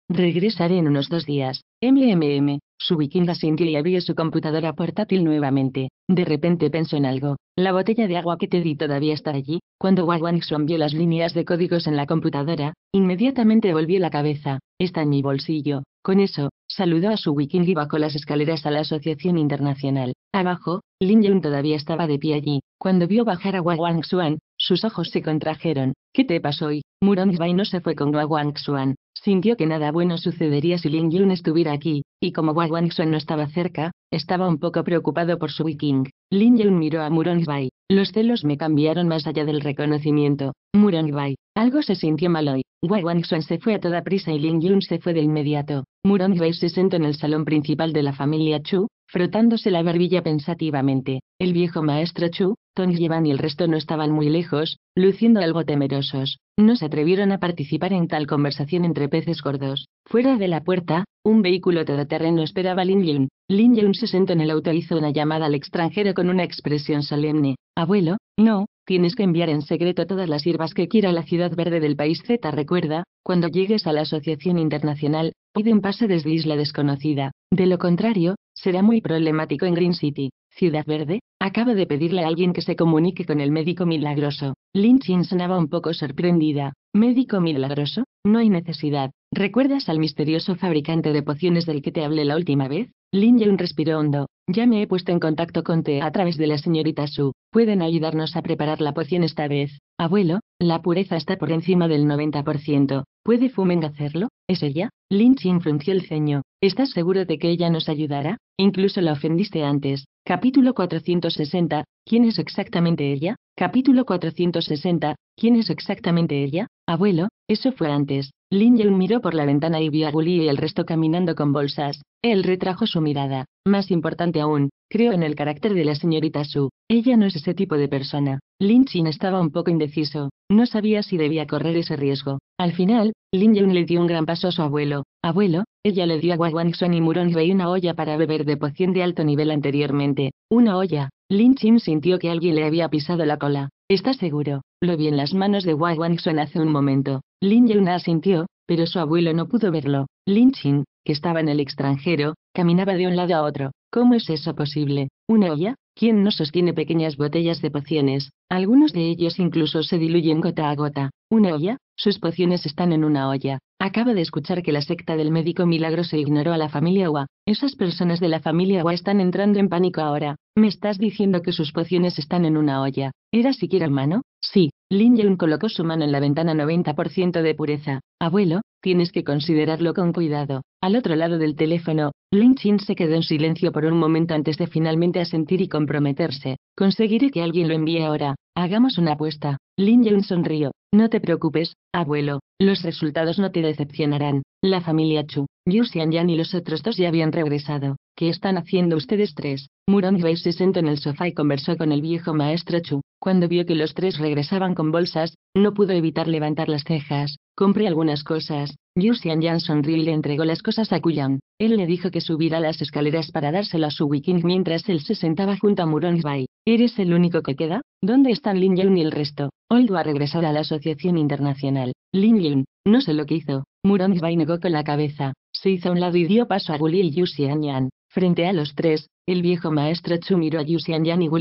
Regresaré en unos dos días. MMM. Su vikinga sintió y abrió su computadora portátil nuevamente. De repente pensó en algo. La botella de agua que te di todavía está allí. Cuando Wang Xuan vio las líneas de códigos en la computadora, inmediatamente volvió la cabeza. Está en mi bolsillo. Con eso, saludó a su wiking y bajó las escaleras a la Asociación Internacional. Abajo, Lin Yun todavía estaba de pie allí. Cuando vio bajar a Wang Xuan, sus ojos se contrajeron. ¿Qué te pasó hoy? Murong Bai no se fue con Wang Xuan. Sintió que nada bueno sucedería si Lin Yun estuviera aquí, y como Wang Xuan no estaba cerca, estaba un poco preocupado por su Viking. Lin Yun miró a Bai. Los celos me cambiaron más allá del reconocimiento. Bai. Algo se sintió mal hoy. Wang se fue a toda prisa y Lin Yun se fue de inmediato. Murongbai se sentó en el salón principal de la familia Chu, Frotándose la barbilla pensativamente, el viejo maestro Chu, Tong Yevan y el resto no estaban muy lejos, luciendo algo temerosos. No se atrevieron a participar en tal conversación entre peces gordos. Fuera de la puerta, un vehículo todoterreno esperaba a Lin Yun. Lin Yun se sentó en el auto e hizo una llamada al extranjero con una expresión solemne. Abuelo, no, tienes que enviar en secreto todas las hierbas que quiera a la ciudad verde del país Z. Recuerda, cuando llegues a la Asociación Internacional, pide un pase desde Isla Desconocida. De lo contrario, será muy problemático en Green City, Ciudad Verde. Acabo de pedirle a alguien que se comunique con el médico milagroso. Lin Chin sonaba un poco sorprendida. ¿Médico milagroso? No hay necesidad. ¿Recuerdas al misterioso fabricante de pociones del que te hablé la última vez? Lin Yun respiró hondo. Ya me he puesto en contacto con te a través de la señorita Su. Pueden ayudarnos a preparar la poción esta vez. Abuelo, la pureza está por encima del 90%. ¿Puede Fumeng hacerlo? ¿Es ella? Lin Xin frunció el ceño. ¿Estás seguro de que ella nos ayudará? Incluso la ofendiste antes. Capítulo 460. ¿Quién es exactamente ella? Capítulo 460. ¿Quién es exactamente ella? Abuelo, eso fue antes. Lin Yun miró por la ventana y vio a Guli y el resto caminando con bolsas. Él retrajo su mirada. Más importante aún, creo en el carácter de la señorita Su. Ella no es ese tipo de persona. Lin Xin estaba un poco indeciso. No sabía si debía correr ese riesgo. Al final, Lin Yun le dio un gran paso a su abuelo. Abuelo, ella le dio a Wang y Murong Rei una olla para beber de poción de alto nivel anteriormente. Una olla. Lin Xin sintió que alguien le había pisado la cola. ¿Está seguro? Lo vi en las manos de Wang Wangson hace un momento. Lin Yun asintió, pero su abuelo no pudo verlo. Lin Xing, que estaba en el extranjero, caminaba de un lado a otro. ¿Cómo es eso posible? ¿Una olla? ¿Quién no sostiene pequeñas botellas de pociones? Algunos de ellos incluso se diluyen gota a gota. ¿Una olla? Sus pociones están en una olla. Acaba de escuchar que la secta del médico milagro se ignoró a la familia Wa. Esas personas de la familia Wa están entrando en pánico ahora. Me estás diciendo que sus pociones están en una olla. ¿Era siquiera humano? Sí. Lin Yun colocó su mano en la ventana 90% de pureza. Abuelo, Tienes que considerarlo con cuidado. Al otro lado del teléfono, Lin Chin se quedó en silencio por un momento antes de finalmente asentir y comprometerse. Conseguiré que alguien lo envíe ahora. Hagamos una apuesta. Lin Yun sonrió. No te preocupes, abuelo, los resultados no te decepcionarán. La familia Chu, Yu Xianyan y los otros dos ya habían regresado. ¿Qué están haciendo ustedes tres? Murong Wei se sentó en el sofá y conversó con el viejo maestro Chu. Cuando vio que los tres regresaban con bolsas, no pudo evitar levantar las cejas. Compré algunas cosas, Yang sonrió y le entregó las cosas a Kuyang. Él le dijo que subiera las escaleras para dárselo a su wiking mientras él se sentaba junto a Murongbai. ¿Eres el único que queda? ¿Dónde están Lin Yun y el resto? Oldo ha regresado a la Asociación Internacional. Lin Yun, no sé lo que hizo. Murongbai negó con la cabeza. Se hizo a un lado y dio paso a Guli y Yuxian Frente a los tres, el viejo maestro Chu a Yu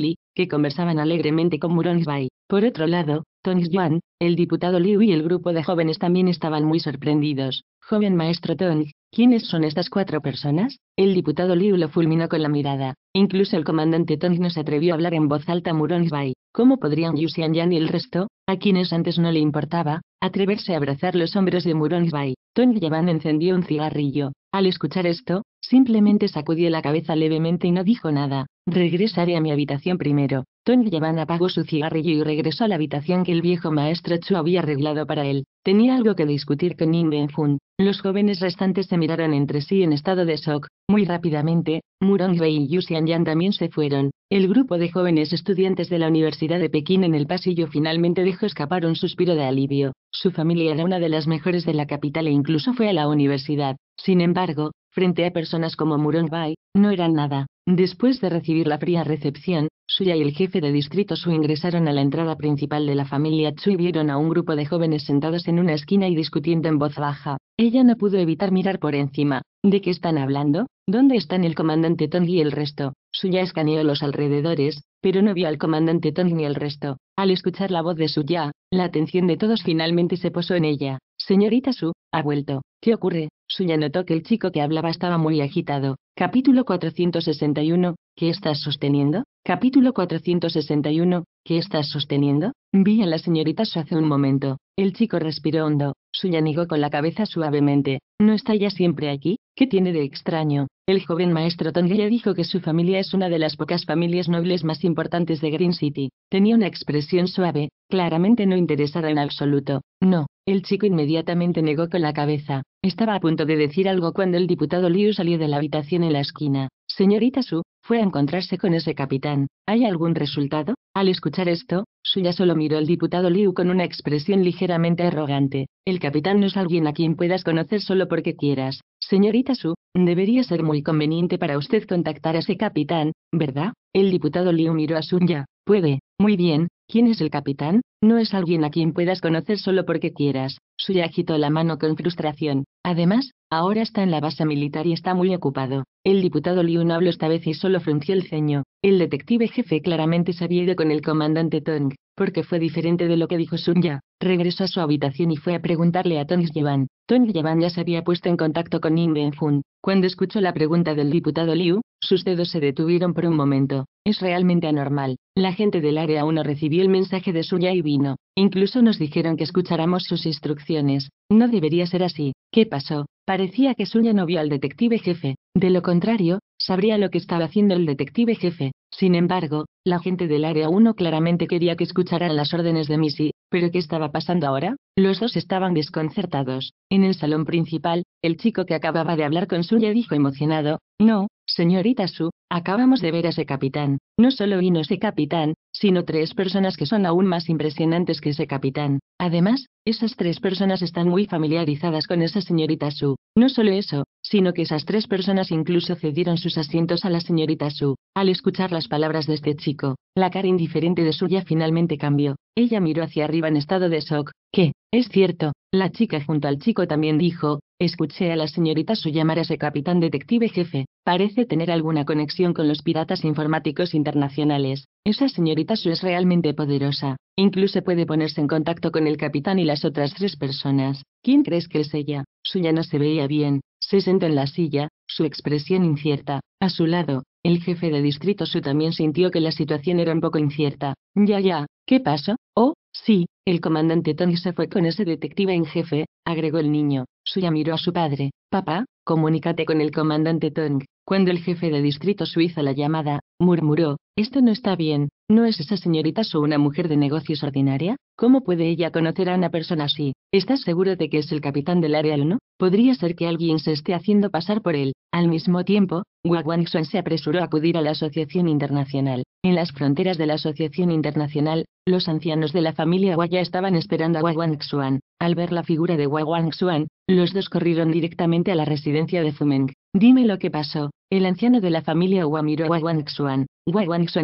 y que conversaban alegremente con Bay Por otro lado, Tong Yuan, el diputado Liu y el grupo de jóvenes también estaban muy sorprendidos. Joven maestro Tong, ¿quiénes son estas cuatro personas? El diputado Liu lo fulminó con la mirada. Incluso el comandante Tong no se atrevió a hablar en voz alta a Bai. ¿Cómo podrían Yu Yan y el resto, a quienes antes no le importaba, atreverse a abrazar los hombros de Bay Tong Yuan encendió un cigarrillo. Al escuchar esto, Simplemente sacudió la cabeza levemente y no dijo nada. Regresaré a mi habitación primero. Tony Yaman apagó su cigarrillo y regresó a la habitación que el viejo maestro Chu había arreglado para él. Tenía algo que discutir con Ning Fun. Los jóvenes restantes se miraron entre sí en estado de shock. Muy rápidamente, Murong Wei y Yu Xian-Yan también se fueron. El grupo de jóvenes estudiantes de la Universidad de Pekín en el pasillo finalmente dejó escapar un suspiro de alivio. Su familia era una de las mejores de la capital e incluso fue a la universidad. Sin embargo, frente a personas como Murong Bai, no eran nada. Después de recibir la fría recepción, Suya y el jefe de distrito Su ingresaron a la entrada principal de la familia Chu y vieron a un grupo de jóvenes sentados en una esquina y discutiendo en voz baja. Ella no pudo evitar mirar por encima. ¿De qué están hablando? ¿Dónde están el comandante Tong y el resto? Suya escaneó los alrededores, pero no vio al comandante Tong ni al resto. Al escuchar la voz de Suya, la atención de todos finalmente se posó en ella. Señorita Su, ha vuelto. ¿Qué ocurre? Suya notó que el chico que hablaba estaba muy agitado. Capítulo 461. ¿Qué estás sosteniendo? Capítulo 461. ¿Qué estás sosteniendo? Vi a la señorita Su hace un momento. El chico respiró hondo. Suya negó con la cabeza suavemente. ¿No está ya siempre aquí? ¿Qué tiene de extraño? El joven maestro Tongaya dijo que su familia es una de las pocas familias nobles más importantes de Green City. Tenía una expresión suave, Claramente no interesada en absoluto. No, el chico inmediatamente negó con la cabeza. Estaba a punto de decir algo cuando el diputado Liu salió de la habitación en la esquina. Señorita Su, fue a encontrarse con ese capitán. ¿Hay algún resultado? Al escuchar esto, Suya solo miró al diputado Liu con una expresión ligeramente arrogante. El capitán no es alguien a quien puedas conocer solo porque quieras. Señorita Su, debería ser muy conveniente para usted contactar a ese capitán, ¿verdad? El diputado Liu miró a ya, Puede, muy bien, ¿Quién es el capitán? No es alguien a quien puedas conocer solo porque quieras. Suya agitó la mano con frustración. Además, ahora está en la base militar y está muy ocupado. El diputado Liu no habló esta vez y solo frunció el ceño. El detective jefe claramente se había ido con el comandante Tong, porque fue diferente de lo que dijo Sunya. Regresó a su habitación y fue a preguntarle a Tong Yevan. Tong Yevan ya se había puesto en contacto con Ning Fun. Cuando escuchó la pregunta del diputado Liu, sus dedos se detuvieron por un momento. Es realmente anormal. La gente del área 1 recibió el mensaje de suya y vino. Incluso nos dijeron que escucháramos sus instrucciones. No debería ser así. ¿Qué pasó? Parecía que Suya no vio al detective jefe. De lo contrario, sabría lo que estaba haciendo el detective jefe. Sin embargo, la gente del Área 1 claramente quería que escucharan las órdenes de Missy, pero ¿qué estaba pasando ahora? Los dos estaban desconcertados. En el salón principal, el chico que acababa de hablar con Suya dijo emocionado, No, Señorita Su, acabamos de ver a ese capitán. No solo vino ese capitán, sino tres personas que son aún más impresionantes que ese capitán. Además, esas tres personas están muy familiarizadas con esa señorita Su. No solo eso, sino que esas tres personas incluso cedieron sus asientos a la señorita Su. Al escuchar las palabras de este chico, la cara indiferente de Suya finalmente cambió. Ella miró hacia arriba en estado de shock. ¿Qué? Es cierto, la chica junto al chico también dijo, Escuché a la señorita Su llamar a ese capitán detective jefe, parece tener alguna conexión con los piratas informáticos internacionales. Esa señorita Su es realmente poderosa. Incluso puede ponerse en contacto con el capitán y las otras tres personas. ¿Quién crees que es ella? Suya no se veía bien. Se sentó en la silla, su expresión incierta. A su lado, el jefe de distrito Su también sintió que la situación era un poco incierta. Ya, ya, ¿qué pasó? Oh, sí, el comandante Tony se fue con ese detective en jefe, agregó el niño. Suya miró a su padre. Papá, comunícate con el comandante Tong. Cuando el jefe de distrito suizo la llamada, murmuró, esto no está bien, ¿No es esa señorita ¿o una mujer de negocios ordinaria? ¿Cómo puede ella conocer a una persona así? ¿Estás seguro de que es el capitán del área 1? Podría ser que alguien se esté haciendo pasar por él. Al mismo tiempo, Wang se apresuró a acudir a la Asociación Internacional. En las fronteras de la Asociación Internacional, los ancianos de la familia Guaya estaban esperando a Wang Xuan. Al ver la figura de Wang Xuan, los dos corrieron directamente a la residencia de Zumeng. Dime lo que pasó. El anciano de la familia Wamiro Wang Xuan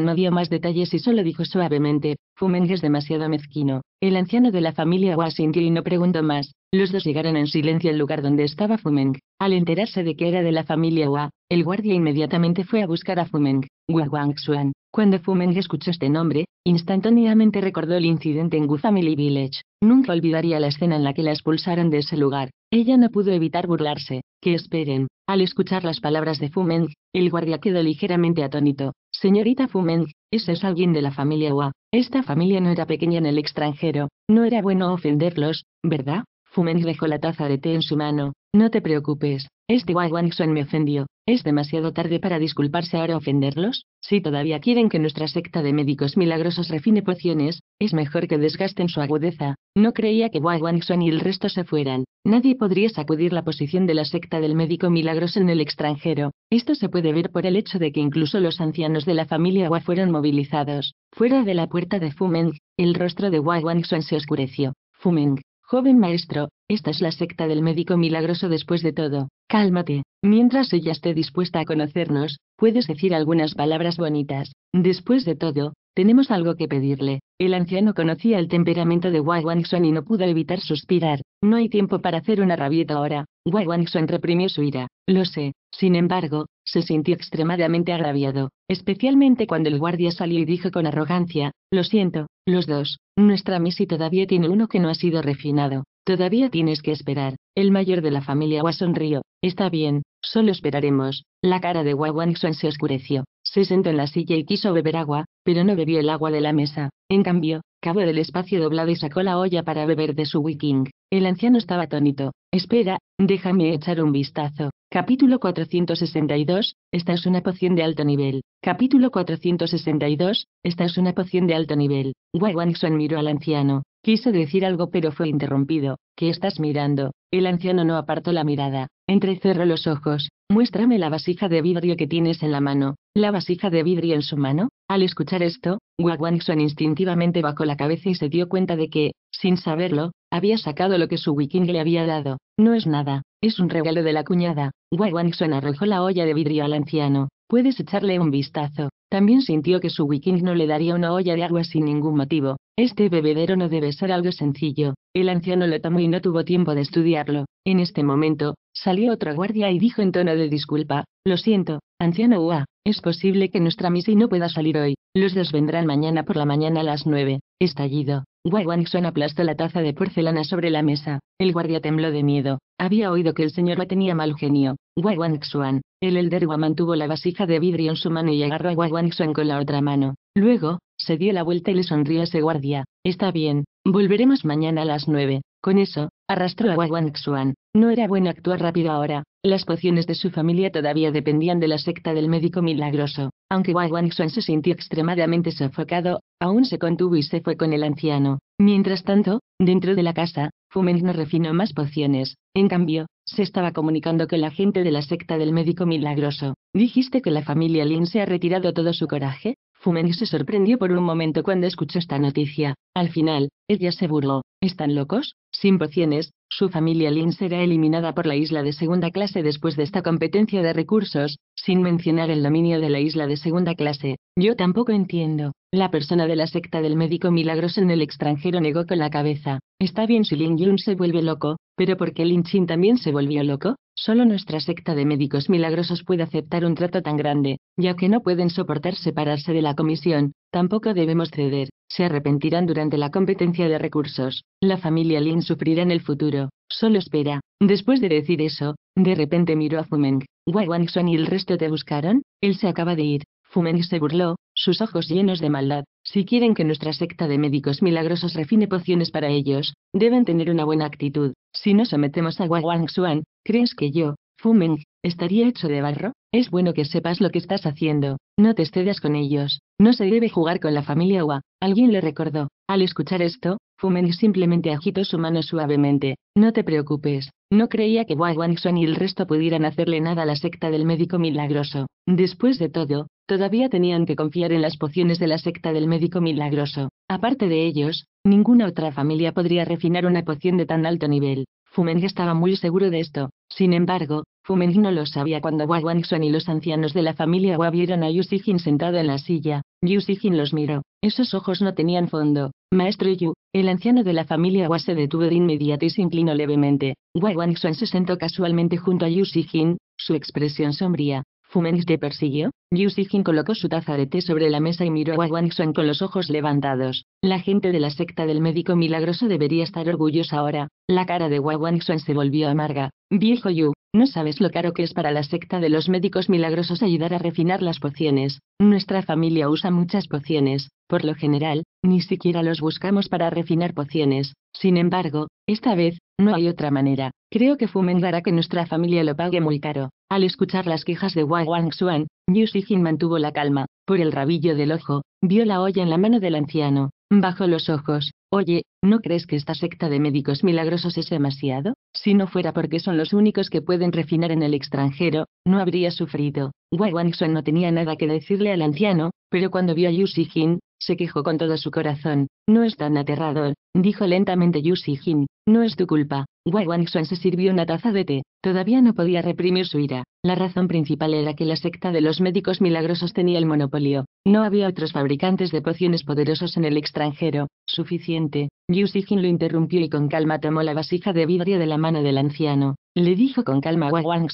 no dio más detalles y solo dijo suavemente, Fumeng es demasiado mezquino. El anciano de la familia y no preguntó más. Los dos llegaron en silencio al lugar donde estaba Fumeng. Al enterarse de que era de la familia Hua, el guardia inmediatamente fue a buscar a Fumeng. Xuan. Cuando Fumeng escuchó este nombre, instantáneamente recordó el incidente en Gu Family Village. Nunca olvidaría la escena en la que la expulsaron de ese lugar. Ella no pudo evitar burlarse que esperen. Al escuchar las palabras de Fumeng, el guardia quedó ligeramente atónito. Señorita Fumeng, ese es alguien de la familia Hua. Esta familia no era pequeña en el extranjero, no era bueno ofenderlos, ¿verdad? Fumeng dejó la taza de té en su mano. No te preocupes, este Xuan me ofendió. ¿Es demasiado tarde para disculparse ahora ofenderlos? Si todavía quieren que nuestra secta de médicos milagrosos refine pociones, es mejor que desgasten su agudeza. No creía que Xuan y el resto se fueran. Nadie podría sacudir la posición de la secta del médico milagroso en el extranjero. Esto se puede ver por el hecho de que incluso los ancianos de la familia Wa fueron movilizados. Fuera de la puerta de Fumeng, el rostro de Xuan se oscureció. Fumeng, Joven maestro, esta es la secta del médico milagroso después de todo. Cálmate. Mientras ella esté dispuesta a conocernos, puedes decir algunas palabras bonitas. Después de todo, tenemos algo que pedirle. El anciano conocía el temperamento de Wai Wangson y no pudo evitar suspirar. No hay tiempo para hacer una rabieta ahora. Wai Wangson reprimió su ira. Lo sé. Sin embargo, se sintió extremadamente agraviado, especialmente cuando el guardia salió y dijo con arrogancia, lo siento, los dos, nuestra Missy todavía tiene uno que no ha sido refinado, todavía tienes que esperar. El mayor de la familia Wa sonrió, está bien, solo esperaremos. La cara de Wa Xuan se oscureció, se sentó en la silla y quiso beber agua, pero no bebió el agua de la mesa. En cambio, cabo del espacio doblado y sacó la olla para beber de su wiking. El anciano estaba atónito, Espera, déjame echar un vistazo. Capítulo 462, esta es una poción de alto nivel. Capítulo 462, esta es una poción de alto nivel. Wawanson miró al anciano. Quiso decir algo pero fue interrumpido. ¿Qué estás mirando? El anciano no apartó la mirada. Entrecerró los ojos. Muéstrame la vasija de vidrio que tienes en la mano. ¿La vasija de vidrio en su mano? Al escuchar esto, Wagwanson instintivamente bajó la cabeza y se dio cuenta de que, sin saberlo, había sacado lo que su Wiking le había dado. No es nada, es un regalo de la cuñada. Wagwanson arrojó la olla de vidrio al anciano. Puedes echarle un vistazo. También sintió que su wiking no le daría una olla de agua sin ningún motivo. Este bebedero no debe ser algo sencillo. El anciano lo tomó y no tuvo tiempo de estudiarlo. En este momento, salió otro guardia y dijo en tono de disculpa, lo siento, anciano Ua, es posible que nuestra misi no pueda salir hoy. Los dos vendrán mañana por la mañana a las nueve. Estallido. Xuan aplastó la taza de porcelana sobre la mesa. El guardia tembló de miedo. Había oído que el señor la tenía mal genio. Xuan, El elder Gua mantuvo la vasija de vidrio en su mano y agarró a Xuan con la otra mano. Luego, se dio la vuelta y le sonrió a ese guardia. Está bien, volveremos mañana a las nueve. Con eso, arrastró a Xuan. No era bueno actuar rápido ahora. Las pociones de su familia todavía dependían de la secta del médico milagroso aunque Wai Wang-Xuan se sintió extremadamente sofocado, aún se contuvo y se fue con el anciano. Mientras tanto, dentro de la casa, Fumen no refinó más pociones. En cambio, se estaba comunicando con la gente de la secta del médico milagroso. ¿Dijiste que la familia Lin se ha retirado todo su coraje? Fumen se sorprendió por un momento cuando escuchó esta noticia. Al final, ella se burló. ¿Están locos? Sin pociones, su familia Lin será eliminada por la isla de segunda clase después de esta competencia de recursos, sin mencionar el dominio de la isla de segunda clase. Yo tampoco entiendo. La persona de la secta del médico milagroso en el extranjero negó con la cabeza. Está bien si Lin Yun se vuelve loco, pero ¿por qué Lin Chin también se volvió loco? Solo nuestra secta de médicos milagrosos puede aceptar un trato tan grande, ya que no pueden soportar separarse de la comisión, tampoco debemos ceder se arrepentirán durante la competencia de recursos. La familia Lin sufrirá en el futuro. Solo espera. Después de decir eso, de repente miró a Fumeng. Wang Xuan y el resto te buscaron. Él se acaba de ir. Fumeng se burló, sus ojos llenos de maldad. Si quieren que nuestra secta de médicos milagrosos refine pociones para ellos, deben tener una buena actitud. Si no sometemos a Wang Xuan, ¿crees que yo, Fumeng, estaría hecho de barro, es bueno que sepas lo que estás haciendo, no te excedas con ellos, no se debe jugar con la familia Wa, alguien le recordó. Al escuchar esto, Fumen simplemente agitó su mano suavemente. No te preocupes, no creía que Wa Wangson y el resto pudieran hacerle nada a la secta del médico milagroso. Después de todo, todavía tenían que confiar en las pociones de la secta del médico milagroso. Aparte de ellos, ninguna otra familia podría refinar una poción de tan alto nivel. Fumeng estaba muy seguro de esto. Sin embargo, Fumeng no lo sabía cuando xuan y los ancianos de la familia Wa vieron a Sijin sentado en la silla. Sijin los miró. Esos ojos no tenían fondo. Maestro Yu, el anciano de la familia Hua se detuvo de inmediato y se inclinó levemente. xuan se sentó casualmente junto a Sijin. su expresión sombría. Fumen te persiguió. Yu Sijin colocó su taza de té sobre la mesa y miró a Wang Xuan con los ojos levantados. La gente de la secta del médico milagroso debería estar orgullosa ahora. La cara de Wang Xuan se volvió amarga. Viejo Yu, no sabes lo caro que es para la secta de los médicos milagrosos ayudar a refinar las pociones. Nuestra familia usa muchas pociones. Por lo general, ni siquiera los buscamos para refinar pociones. Sin embargo, esta vez, no hay otra manera. Creo que Fumen hará que nuestra familia lo pague muy caro. Al escuchar las quejas de Wai Wang Yu Xijin mantuvo la calma. Por el rabillo del ojo, vio la olla en la mano del anciano. Bajo los ojos, oye, ¿no crees que esta secta de médicos milagrosos es demasiado? Si no fuera porque son los únicos que pueden refinar en el extranjero, no habría sufrido. Wai Wang Suan no tenía nada que decirle al anciano, pero cuando vio a Yu Xijin, se quejó con todo su corazón. No es tan aterrador, dijo lentamente Yu Jin. No es tu culpa. Wai Wangxuan se sirvió una taza de té. Todavía no podía reprimir su ira. La razón principal era que la secta de los médicos milagrosos tenía el monopolio. No había otros fabricantes de pociones poderosos en el extranjero. Suficiente. Yu Jin lo interrumpió y con calma tomó la vasija de vidrio de la mano del anciano. Le dijo con calma a Wai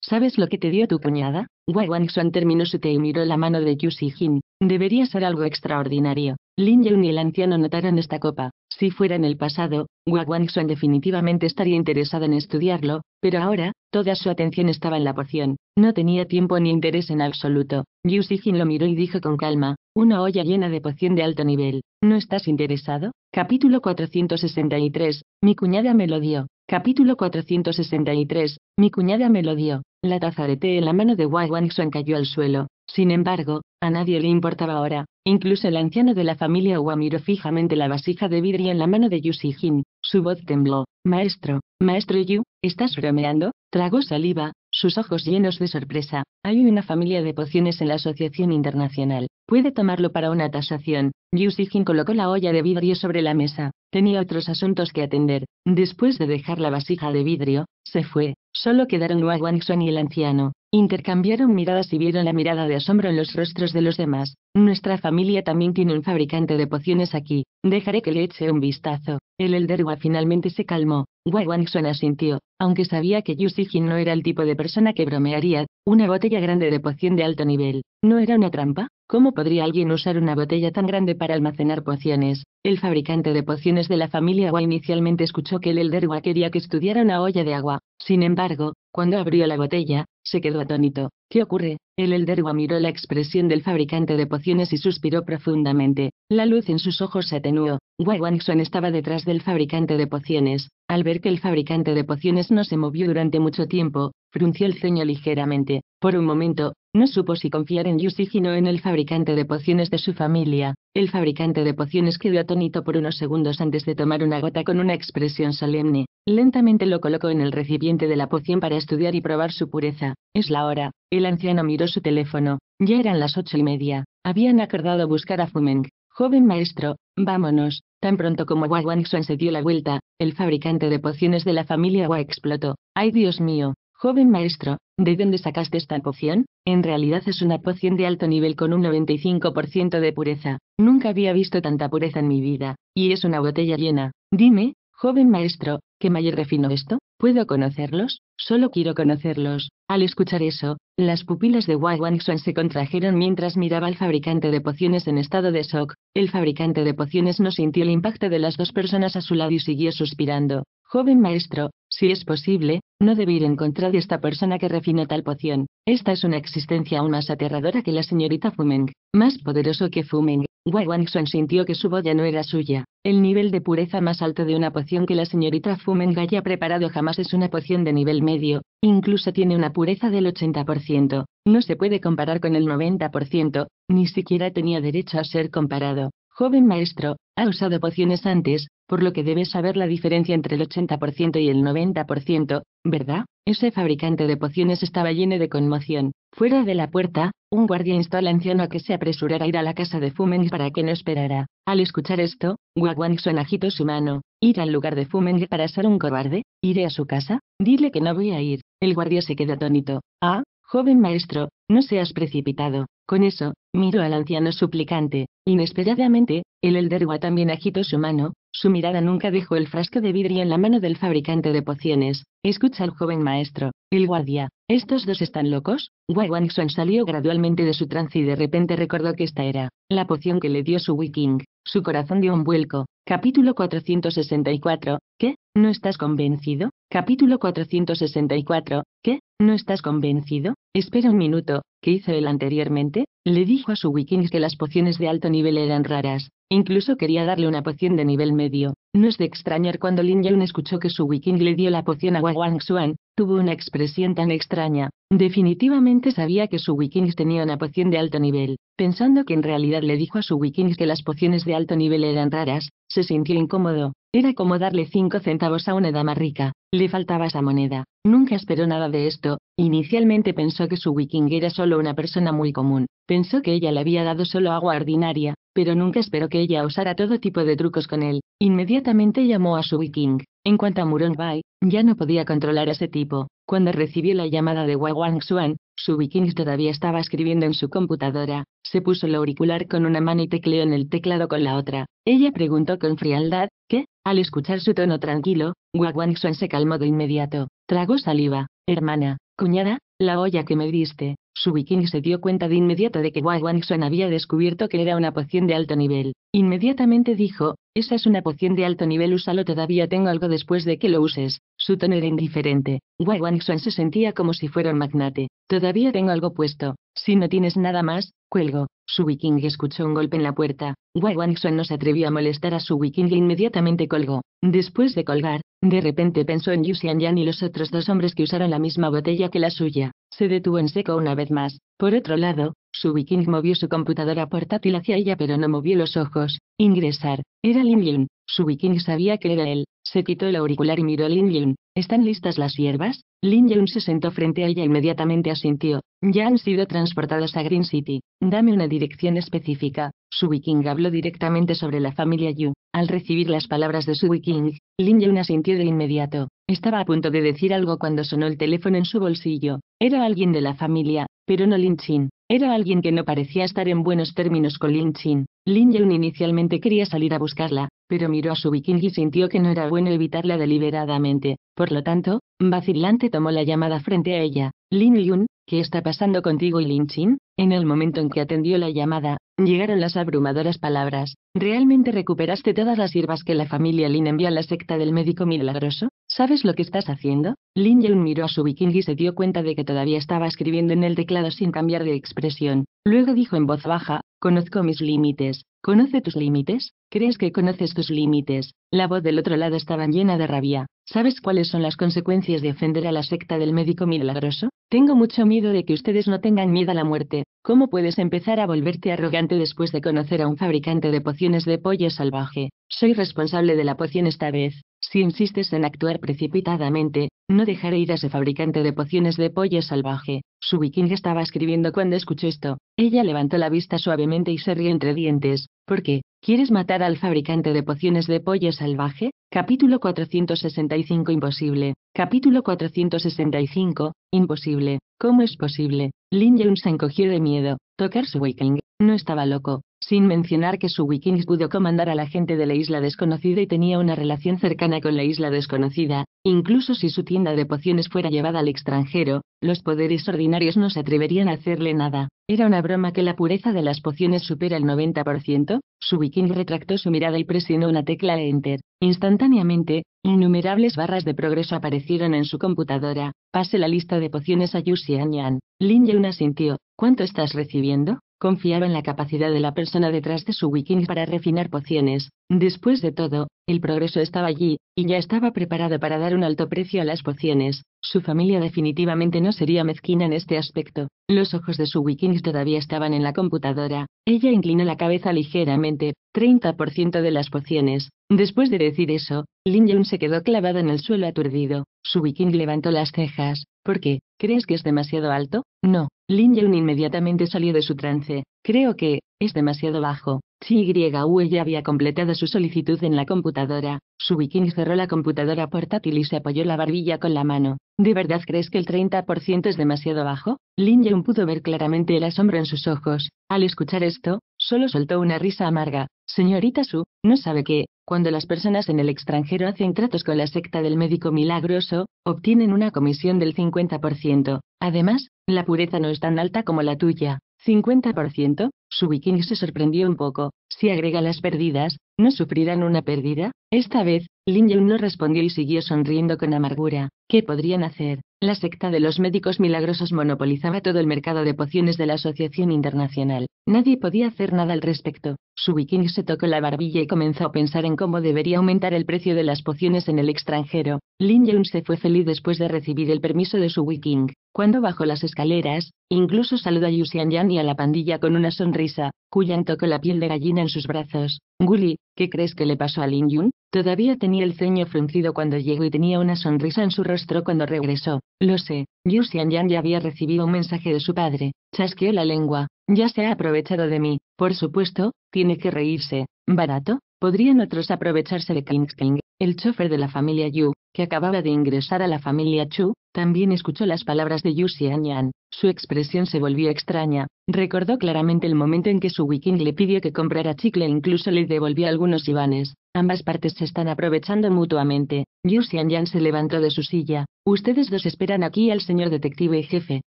¿sabes lo que te dio tu cuñada? Wai Wangxuan terminó su té y miró la mano de Yu Jin. Debería ser algo extraordinario. Lin Yun y el anciano notaron esta copa. Si fuera en el pasado, Wang definitivamente estaría interesado en estudiarlo, pero ahora, toda su atención estaba en la poción. No tenía tiempo ni interés en absoluto. Yu Xijin lo miró y dijo con calma, una olla llena de poción de alto nivel. ¿No estás interesado? Capítulo 463. Mi cuñada me lo dio. Capítulo 463. Mi cuñada me lo dio. La tazareté en la mano de Wang cayó al suelo. Sin embargo, a nadie le importaba ahora, incluso el anciano de la familia Hua miró fijamente la vasija de vidrio en la mano de Yu Jin. su voz tembló. Maestro, maestro Yu, ¿estás bromeando? Tragó saliva, sus ojos llenos de sorpresa. Hay una familia de pociones en la Asociación Internacional. Puede tomarlo para una tasación. Yu Xijin colocó la olla de vidrio sobre la mesa. Tenía otros asuntos que atender. Después de dejar la vasija de vidrio, se fue. Solo quedaron Wang y el anciano. Intercambiaron miradas y vieron la mirada de asombro en los rostros de los demás. Nuestra familia también tiene un fabricante de pociones aquí. Dejaré que le eche un vistazo. El Elderwa finalmente se calmó. Wawanxuan asintió, aunque sabía que Yu Xijin no era el tipo de persona que bromearía. Una botella grande de poción de alto nivel. ¿No era una trampa? ¿Cómo podría alguien usar una botella tan grande para almacenar pociones? El fabricante de pociones de la familia Wa inicialmente escuchó que el Elderwa quería que estudiara una olla de agua. Sin embargo, cuando abrió la botella, se quedó atónito. ¿Qué ocurre? El Elderwa miró la expresión del fabricante de pociones y suspiró profundamente. La luz en sus ojos se atenuó. Wei Wangson estaba detrás del fabricante de pociones. Al ver que el fabricante de pociones no se movió durante mucho tiempo, frunció el ceño ligeramente. Por un momento, no supo si confiar en Yusigino o en el fabricante de pociones de su familia. El fabricante de pociones quedó atónito por unos segundos antes de tomar una gota con una expresión solemne. Lentamente lo colocó en el recipiente de la poción para estudiar y probar su pureza. Es la hora. El anciano miró su teléfono. Ya eran las ocho y media. Habían acordado buscar a Fumeng. Joven maestro, vámonos. Tan pronto como Hua se dio la vuelta, el fabricante de pociones de la familia Hua explotó. ¡Ay Dios mío! Joven maestro, ¿de dónde sacaste esta poción? En realidad es una poción de alto nivel con un 95% de pureza. Nunca había visto tanta pureza en mi vida. Y es una botella llena. Dime, Joven maestro, ¿qué mayor refinó esto? ¿Puedo conocerlos? Solo quiero conocerlos. Al escuchar eso, las pupilas de Wai Xuan se contrajeron mientras miraba al fabricante de pociones en estado de shock. El fabricante de pociones no sintió el impacto de las dos personas a su lado y siguió suspirando. Joven maestro, si es posible, no debí ir en contra de esta persona que refinó tal poción. Esta es una existencia aún más aterradora que la señorita Fumeng. Más poderoso que Fumeng, Wang sintió que su boya no era suya. El nivel de pureza más alto de una poción que la señorita Fumengaya haya preparado jamás es una poción de nivel medio, incluso tiene una pureza del 80%. No se puede comparar con el 90%, ni siquiera tenía derecho a ser comparado. Joven maestro, ha usado pociones antes, por lo que debe saber la diferencia entre el 80% y el 90%, ¿verdad? Ese fabricante de pociones estaba lleno de conmoción. Fuera de la puerta, un guardia instó al anciano a que se apresurara a ir a la casa de Fumeng para que no esperara. Al escuchar esto, Xuan agitó su mano. ¿Ir al lugar de Fumeng para ser un cobarde? ¿Iré a su casa? Dile que no voy a ir. El guardia se quedó atónito. Ah, joven maestro, no seas precipitado. Con eso, miró al anciano suplicante. Inesperadamente, el Elderwa también agitó su mano, su mirada nunca dejó el frasco de vidrio en la mano del fabricante de pociones. Escucha al joven maestro, el guardia. ¿Estos dos están locos? Wai Wangson salió gradualmente de su trance y de repente recordó que esta era la poción que le dio su Wiking. Su corazón dio un vuelco. Capítulo 464. ¿Qué? ¿No estás convencido? Capítulo 464. ¿Qué? ¿No estás convencido? Espera un minuto, ¿qué hizo él anteriormente? Le dijo a su Wikings que las pociones de alto nivel eran raras. Incluso quería darle una poción de nivel medio. No es de extrañar cuando Lin Yun escuchó que su Wiking le dio la poción a Wang Xuan, tuvo una expresión tan extraña. Definitivamente sabía que su Wikings tenía una poción de alto nivel. Pensando que en realidad le dijo a su Wikings que las pociones de alto nivel eran raras, se sintió incómodo. Era como darle cinco centavos a una dama rica, le faltaba esa moneda. Nunca esperó nada de esto, inicialmente pensó que su wiking era solo una persona muy común, pensó que ella le había dado solo agua ordinaria, pero nunca esperó que ella usara todo tipo de trucos con él. Inmediatamente llamó a su wiking. En cuanto a Murong Bai, ya no podía controlar a ese tipo. Cuando recibió la llamada de Wai Wang Xuan, su wiking todavía estaba escribiendo en su computadora. Se puso el auricular con una mano y tecleó en el teclado con la otra. Ella preguntó con frialdad, ¿qué? Al escuchar su tono tranquilo, Wang se calmó de inmediato. Tragó saliva. Hermana, cuñada, la olla que me diste. Su Wiking se dio cuenta de inmediato de que Wang había descubierto que era una poción de alto nivel. Inmediatamente dijo, esa es una poción de alto nivel, úsalo todavía tengo algo después de que lo uses. Su tono era indiferente. Wang se sentía como si fuera un magnate. Todavía tengo algo puesto. Si no tienes nada más, Cuelgo. Su viking escuchó un golpe en la puerta. Wai Wangson no se atrevió a molestar a su viking e inmediatamente colgó. Después de colgar, de repente pensó en Yu Xianyan y los otros dos hombres que usaron la misma botella que la suya. Se detuvo en seco una vez más. Por otro lado, su viking movió su computadora portátil hacia ella pero no movió los ojos. Ingresar. Era Lin Yun. Su viking sabía que era él. Se quitó el auricular y miró a Lin Yun. ¿Están listas las hierbas? Lin Yun se sentó frente a ella e inmediatamente asintió. Ya han sido transportados a Green City. Dame una dirección específica. Su viking habló directamente sobre la familia Yu. Al recibir las palabras de Su viking, Lin Yun asintió de inmediato. Estaba a punto de decir algo cuando sonó el teléfono en su bolsillo. Era alguien de la familia, pero no Lin Chin. Era alguien que no parecía estar en buenos términos con Lin Chin. Lin Yun inicialmente quería salir a buscarla, pero miró a su viking y sintió que no era bueno evitarla deliberadamente. Por lo tanto, vacilante tomó la llamada frente a ella. Lin Yun, ¿qué está pasando contigo y Lin Chin? En el momento en que atendió la llamada, llegaron las abrumadoras palabras. ¿Realmente recuperaste todas las hierbas que la familia Lin envió a la secta del médico milagroso? ¿Sabes lo que estás haciendo? Lin Yun miró a su bikini y se dio cuenta de que todavía estaba escribiendo en el teclado sin cambiar de expresión. Luego dijo en voz baja, conozco mis límites. ¿Conoce tus límites? ¿Crees que conoces tus límites? La voz del otro lado estaba llena de rabia. ¿Sabes cuáles son las consecuencias de ofender a la secta del médico milagroso? Tengo mucho miedo de que ustedes no tengan miedo a la muerte. ¿Cómo puedes empezar a volverte arrogante después de conocer a un fabricante de pociones de pollo salvaje? Soy responsable de la poción esta vez. Si insistes en actuar precipitadamente, no dejaré ir a ese fabricante de pociones de pollo salvaje. Su viking estaba escribiendo cuando escuchó esto. Ella levantó la vista suavemente y se rió entre dientes. ¿Por qué? ¿Quieres matar al fabricante de pociones de pollo salvaje? Capítulo 465 Imposible. Capítulo 465 Imposible. ¿Cómo es posible? Lin Yun se encogió de miedo. Tocar su Viking. No estaba loco sin mencionar que su wikings pudo comandar a la gente de la isla desconocida y tenía una relación cercana con la isla desconocida, incluso si su tienda de pociones fuera llevada al extranjero, los poderes ordinarios no se atreverían a hacerle nada. ¿Era una broma que la pureza de las pociones supera el 90%? Su Wiking retractó su mirada y presionó una tecla e Enter. Instantáneamente, innumerables barras de progreso aparecieron en su computadora. Pase la lista de pociones a Yuxian Yan. Lin Yun asintió. ¿Cuánto estás recibiendo? confiaba en la capacidad de la persona detrás de su wiking para refinar pociones. Después de todo, el progreso estaba allí, y ya estaba preparado para dar un alto precio a las pociones. Su familia definitivamente no sería mezquina en este aspecto. Los ojos de su wikings todavía estaban en la computadora. Ella inclinó la cabeza ligeramente, 30% de las pociones. Después de decir eso, Lin Yun se quedó clavado en el suelo aturdido. Su wiking levantó las cejas. ¿Por qué? ¿Crees que es demasiado alto? No. Lin Yun inmediatamente salió de su trance. Creo que, es demasiado bajo. Chi Yue ya había completado su solicitud en la computadora. Su bikini cerró la computadora portátil y se apoyó la barbilla con la mano. ¿De verdad crees que el 30% es demasiado bajo? Lin Yun pudo ver claramente el asombro en sus ojos. Al escuchar esto, solo soltó una risa amarga. Señorita Su, no sabe qué?» Cuando las personas en el extranjero hacen tratos con la secta del médico milagroso, obtienen una comisión del 50%. Además, la pureza no es tan alta como la tuya. 50%, su bikini se sorprendió un poco. Si agrega las pérdidas, ¿No sufrirán una pérdida? Esta vez, Lin Yun no respondió y siguió sonriendo con amargura. ¿Qué podrían hacer? La secta de los médicos milagrosos monopolizaba todo el mercado de pociones de la Asociación Internacional. Nadie podía hacer nada al respecto. Su viking se tocó la barbilla y comenzó a pensar en cómo debería aumentar el precio de las pociones en el extranjero. Lin Yun se fue feliz después de recibir el permiso de su viking. Cuando bajó las escaleras, incluso saludó a Yu Yan y a la pandilla con una sonrisa, cuya tocó la piel de gallina en sus brazos. Gully, ¿qué crees que le pasó a Lin Yun? Todavía tenía el ceño fruncido cuando llegó y tenía una sonrisa en su rostro cuando regresó. Lo sé, Yu Yan ya había recibido un mensaje de su padre. Chasqueó la lengua. Ya se ha aprovechado de mí. Por supuesto, tiene que reírse. ¿Barato? ¿Podrían otros aprovecharse de King King? El chofer de la familia Yu, que acababa de ingresar a la familia Chu, también escuchó las palabras de Yu Xianyan. Su expresión se volvió extraña. Recordó claramente el momento en que su Wiking le pidió que comprara chicle e incluso le devolvió algunos ibanes. Ambas partes se están aprovechando mutuamente. Yu Xianyan se levantó de su silla. Ustedes dos esperan aquí al señor detective y jefe.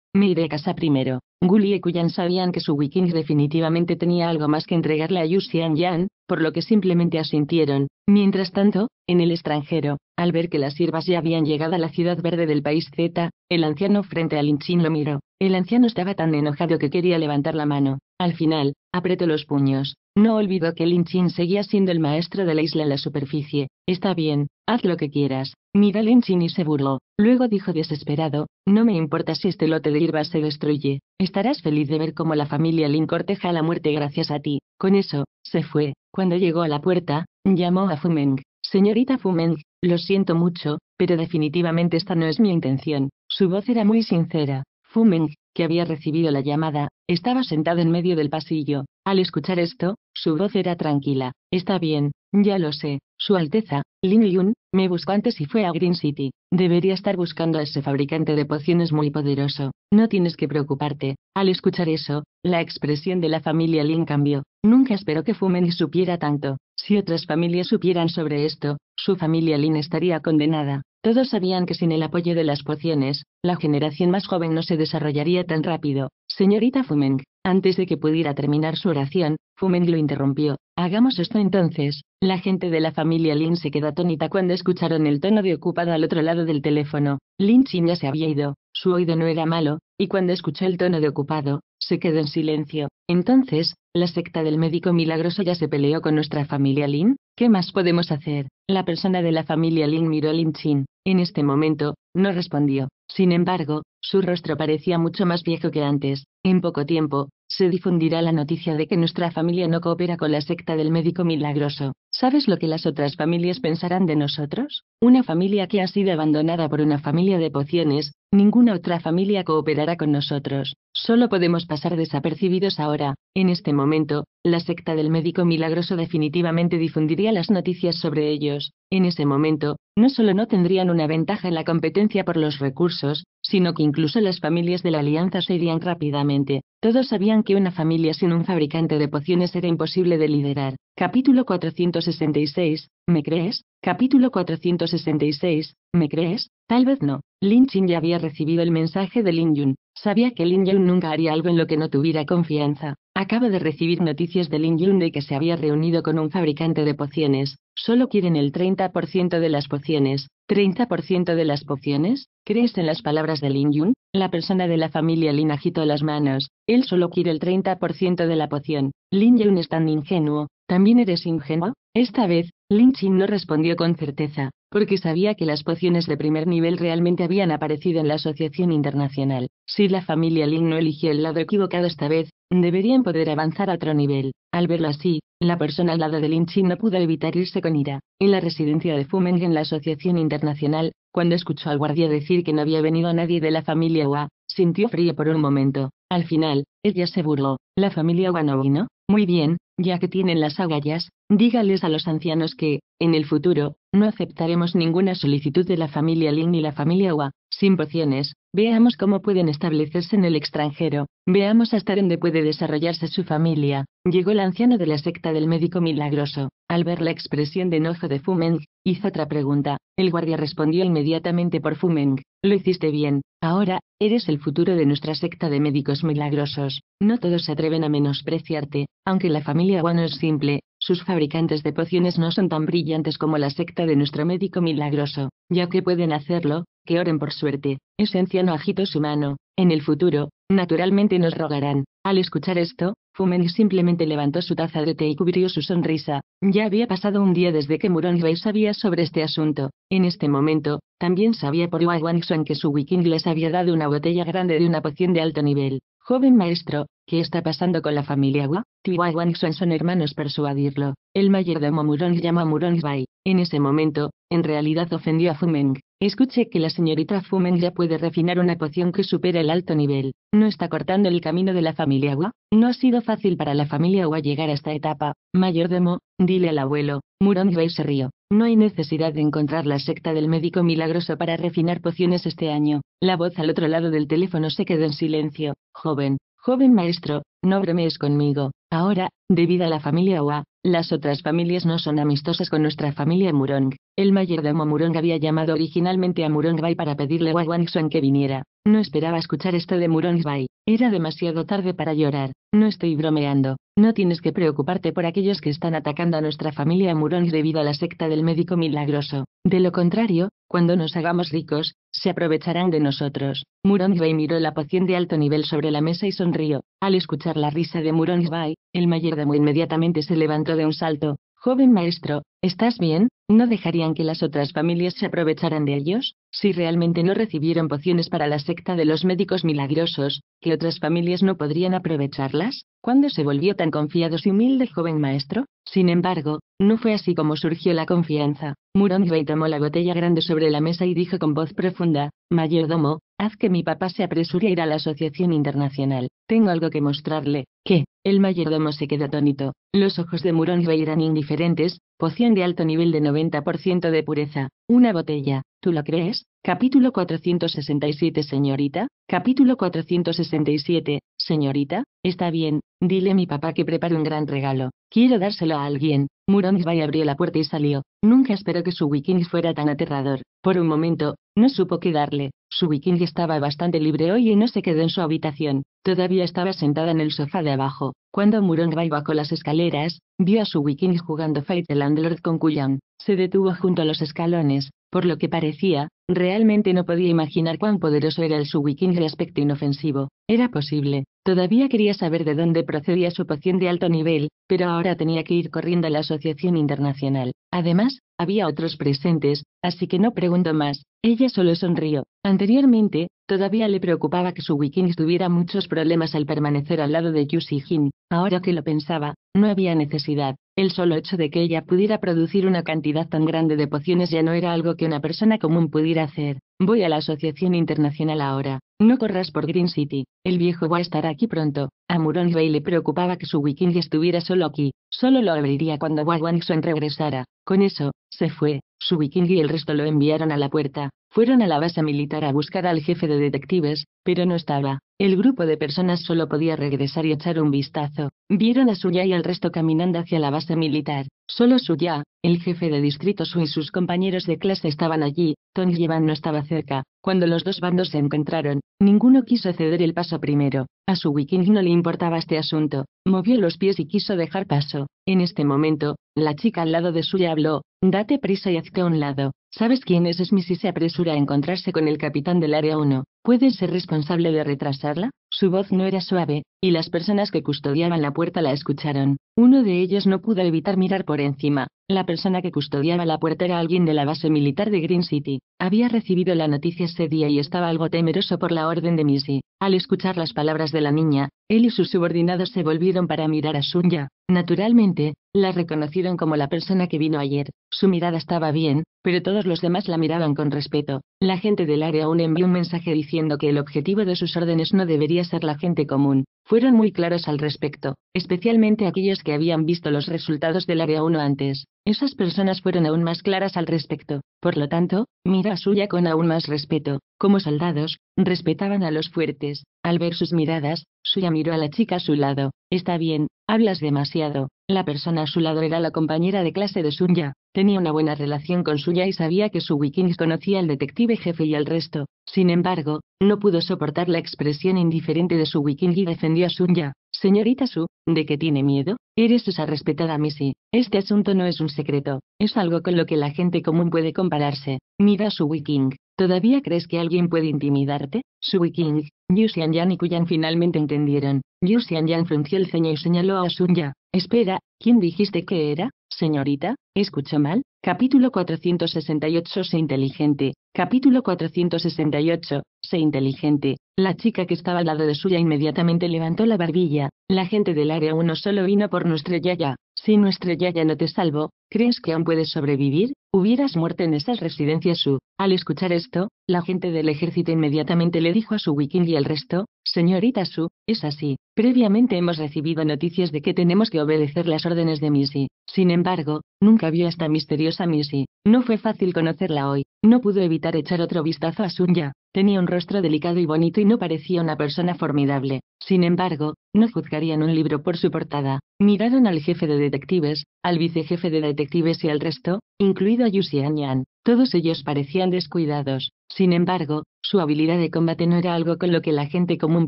Me iré a casa primero. Gully y Kuyan sabían que su Wiking definitivamente tenía algo más que entregarle a Yu Xianyan, por lo que simplemente asintieron. Mientras tanto, en el extranjero, al ver que las sirvas ya habían llegado a la ciudad verde del país Z, el anciano frente a Lin Chin lo miró. El anciano estaba tan enojado que quería levantar la mano. Al final, apretó los puños. No olvidó que Lin Chin seguía siendo el maestro de la isla en la superficie. Está bien, haz lo que quieras. Mira Lin Chin y se burló. Luego dijo desesperado, no me importa si este lote de hierbas se destruye. Estarás feliz de ver cómo la familia Lin corteja la muerte gracias a ti. Con eso, se fue. Cuando llegó a la puerta, llamó a Fumeng. Señorita Fumeng, lo siento mucho, pero definitivamente esta no es mi intención. Su voz era muy sincera. Fumeng, que había recibido la llamada, estaba sentado en medio del pasillo. Al escuchar esto, su voz era tranquila. Está bien, ya lo sé, Su Alteza, Lin Yun, me buscó antes y fue a Green City. Debería estar buscando a ese fabricante de pociones muy poderoso. No tienes que preocuparte. Al escuchar eso, la expresión de la familia Lin cambió. Nunca esperó que Fumen supiera tanto. Si otras familias supieran sobre esto, su familia Lin estaría condenada. Todos sabían que sin el apoyo de las pociones, la generación más joven no se desarrollaría tan rápido. Señorita Fumeng, antes de que pudiera terminar su oración, Fumeng lo interrumpió. Hagamos esto entonces. La gente de la familia Lin se quedó atónita cuando escucharon el tono de ocupado al otro lado del teléfono. Lin Xin ya se había ido, su oído no era malo, y cuando escuchó el tono de ocupado, se quedó en silencio. Entonces, la secta del médico milagroso ya se peleó con nuestra familia Lin. ¿Qué más podemos hacer? La persona de la familia Lin miró a Lin Chin. En este momento, no respondió. Sin embargo, su rostro parecía mucho más viejo que antes. En poco tiempo, se difundirá la noticia de que nuestra familia no coopera con la secta del médico milagroso. ¿Sabes lo que las otras familias pensarán de nosotros? Una familia que ha sido abandonada por una familia de pociones, ninguna otra familia cooperará con nosotros. Solo podemos pasar desapercibidos ahora. En este momento, la secta del médico milagroso definitivamente difundiría las noticias sobre ellos. En ese momento, no solo no tendrían una ventaja en la competencia por los recursos, sino que incluso las familias de la alianza se irían rápidamente. Todos sabían que una familia sin un fabricante de pociones era imposible de liderar. Capítulo 466, ¿me crees? Capítulo 466, ¿me crees? Tal vez no. Lin Chin ya había recibido el mensaje de Lin Yun. Sabía que Lin Yun nunca haría algo en lo que no tuviera confianza. Acaba de recibir noticias de Lin Yun de que se había reunido con un fabricante de pociones. Solo quieren el 30% de las pociones. ¿30% de las pociones? ¿Crees en las palabras de Lin Yun? La persona de la familia Lin agitó las manos. Él solo quiere el 30% de la poción. Lin Yun es tan ingenuo. ¿También eres ingenuo? Esta vez, Lin Qing no respondió con certeza, porque sabía que las pociones de primer nivel realmente habían aparecido en la Asociación Internacional. Si la familia Lin no eligió el lado equivocado esta vez, deberían poder avanzar a otro nivel. Al verlo así, la persona al lado de Lin Qing no pudo evitar irse con ira. En la residencia de Fumen en la Asociación Internacional, cuando escuchó al guardia decir que no había venido nadie de la familia Hua, sintió frío por un momento. Al final, ella se burló. ¿La familia Hua no vino? Muy bien, ya que tienen las agallas, Dígales a los ancianos que, en el futuro, no aceptaremos ninguna solicitud de la familia Lin ni la familia Hua, sin pociones, veamos cómo pueden establecerse en el extranjero, veamos hasta dónde puede desarrollarse su familia. Llegó el anciano de la secta del médico milagroso. Al ver la expresión de enojo de Fumeng, hizo otra pregunta. El guardia respondió inmediatamente por Fumeng, lo hiciste bien, ahora, eres el futuro de nuestra secta de médicos milagrosos. No todos se atreven a menospreciarte, aunque la familia Hua no es simple, sus fabricantes de pociones no son tan brillantes como la secta de nuestro médico milagroso, ya que pueden hacerlo, que oren por suerte. Ese anciano agitó su mano. En el futuro, naturalmente nos rogarán. Al escuchar esto, Fumen simplemente levantó su taza de té y cubrió su sonrisa. Ya había pasado un día desde que Muron Rey sabía sobre este asunto. En este momento, también sabía por Wang que su Wiking les había dado una botella grande de una poción de alto nivel. Joven maestro, ¿Qué está pasando con la familia Wu? Tiwa y Wang son hermanos persuadirlo. El mayordomo Murong llama a Murong Bai. En ese momento, en realidad ofendió a Fumeng. Escuche que la señorita Fumeng ya puede refinar una poción que supera el alto nivel. ¿No está cortando el camino de la familia Wu? No ha sido fácil para la familia Wu llegar a esta etapa. «Mayordomo, dile al abuelo. Murong Bai se rió. No hay necesidad de encontrar la secta del médico milagroso para refinar pociones este año. La voz al otro lado del teléfono se quedó en silencio. Joven, Joven maestro, no bromees conmigo. Ahora, debido a la familia UA, las otras familias no son amistosas con nuestra familia Murong. El mayordomo Murong había llamado originalmente a Murong Bai para pedirle a Wang Xuan que viniera. No esperaba escuchar esto de Murong Bai. Era demasiado tarde para llorar. No estoy bromeando. No tienes que preocuparte por aquellos que están atacando a nuestra familia Murong debido a la secta del médico milagroso. De lo contrario, cuando nos hagamos ricos, se aprovecharán de nosotros. Murong Bai miró la poción de alto nivel sobre la mesa y sonrió. Al escuchar la risa de Murong Bai, el mayordomo inmediatamente se levantó de un salto. Joven maestro, ¿Estás bien? ¿No dejarían que las otras familias se aprovecharan de ellos? Si realmente no recibieron pociones para la secta de los médicos milagrosos, ¿que otras familias no podrían aprovecharlas? ¿Cuándo se volvió tan confiado y humilde joven maestro? Sin embargo, no fue así como surgió la confianza. Murongwei tomó la botella grande sobre la mesa y dijo con voz profunda, Mayordomo, haz que mi papá se apresure a ir a la Asociación Internacional. Tengo algo que mostrarle. ¿Qué? El mayordomo se quedó atónito. Los ojos de Murongwei eran indiferentes, Poción de alto nivel de 90% de pureza. Una botella. ¿Tú lo crees? Capítulo 467 Señorita. Capítulo 467. Señorita, está bien, dile a mi papá que prepare un gran regalo. Quiero dárselo a alguien, Muronsby abrió la puerta y salió. Nunca esperó que su viking fuera tan aterrador. Por un momento, no supo qué darle. Su viking estaba bastante libre hoy y no se quedó en su habitación. Todavía estaba sentada en el sofá de abajo. Cuando Muronsby bajó las escaleras, vio a su viking jugando Fight the Landlord con Kuyan. Se detuvo junto a los escalones. Por lo que parecía, realmente no podía imaginar cuán poderoso era el su de aspecto inofensivo. Era posible. Todavía quería saber de dónde procedía su poción de alto nivel, pero ahora tenía que ir corriendo a la Asociación Internacional. Además, había otros presentes, así que no pregunto más. Ella solo sonrió. Anteriormente, todavía le preocupaba que su wiking tuviera muchos problemas al permanecer al lado de Yu Jin. Ahora que lo pensaba, no había necesidad. El solo hecho de que ella pudiera producir una cantidad tan grande de pociones ya no era algo que una persona común pudiera hacer. Voy a la Asociación Internacional ahora. No corras por Green City. El viejo va a estar aquí pronto. A Murong le preocupaba que su viking estuviera solo aquí. Solo lo abriría cuando Wang regresara. Con eso, se fue. Su viking y el resto lo enviaron a la puerta. Fueron a la base militar a buscar al jefe de detectives, pero no estaba. El grupo de personas solo podía regresar y echar un vistazo. Vieron a Suya y al resto caminando hacia la base militar. Solo Suya, el jefe de distrito Su y sus compañeros de clase estaban allí. Tong Yevan no estaba cerca. Cuando los dos bandos se encontraron, ninguno quiso ceder el paso primero. A su Wiking no le importaba este asunto. Movió los pies y quiso dejar paso. En este momento, la chica al lado de Suya habló. Date prisa y hazte a un lado. ¿Sabes quién es Smith si se apresura a encontrarse con el capitán del Área 1? ¿Puede ser responsable de retrasarla? Su voz no era suave, y las personas que custodiaban la puerta la escucharon. Uno de ellos no pudo evitar mirar por encima. La persona que custodiaba la puerta era alguien de la base militar de Green City. Había recibido la noticia ese día y estaba algo temeroso por la orden de Missy. Al escuchar las palabras de la niña, él y sus subordinados se volvieron para mirar a Sunya. Naturalmente, la reconocieron como la persona que vino ayer. Su mirada estaba bien, pero todos los demás la miraban con respeto. La gente del área aún envió un mensaje diciendo que el objetivo de sus órdenes no debería ser la gente común, fueron muy claros al respecto, especialmente aquellos que habían visto los resultados del área 1 antes. Esas personas fueron aún más claras al respecto. Por lo tanto, mira a suya con aún más respeto. Como soldados, respetaban a los fuertes. Al ver sus miradas, Suya miró a la chica a su lado. Está bien, Hablas demasiado. La persona a su lado era la compañera de clase de Sunya. Tenía una buena relación con Suya y sabía que su Wikings conocía al detective jefe y al resto. Sin embargo, no pudo soportar la expresión indiferente de su Wiking y defendió a Sunya. Señorita Su, ¿de qué tiene miedo? Eres esa respetada Missy. Este asunto no es un secreto. Es algo con lo que la gente común puede compararse. Mira a su Wiking. ¿Todavía crees que alguien puede intimidarte? Sui King, Yu Xianyan y Kuyang finalmente entendieron. Yu Xianyan frunció el ceño y señaló a Asunya. Espera, ¿quién dijiste que era? Señorita, ¿Escuchó mal. Capítulo 468 Sé inteligente. Capítulo 468 Sé inteligente. La chica que estaba al lado de suya inmediatamente levantó la barbilla. La gente del área 1 solo vino por nuestra Yaya. Si nuestra Yaya no te salvó, ¿crees que aún puedes sobrevivir? Hubieras muerto en esas residencias su. Al escuchar esto, la gente del ejército inmediatamente le dijo a su wiking y al resto, señorita su, es así. Previamente hemos recibido noticias de que tenemos que obedecer las órdenes de Missy. Sin embargo, nunca vio a esta misteriosa Missy. No fue fácil conocerla hoy. No pudo evitar echar otro vistazo a Sunya. Tenía un rostro delicado y bonito y no parecía una persona formidable. Sin embargo, no juzgarían un libro por su portada. Miraron al jefe de detectives, al vicejefe de detectives y al resto, incluido Yu Yan. Todos ellos parecían descuidados. Sin embargo, su habilidad de combate no era algo con lo que la gente común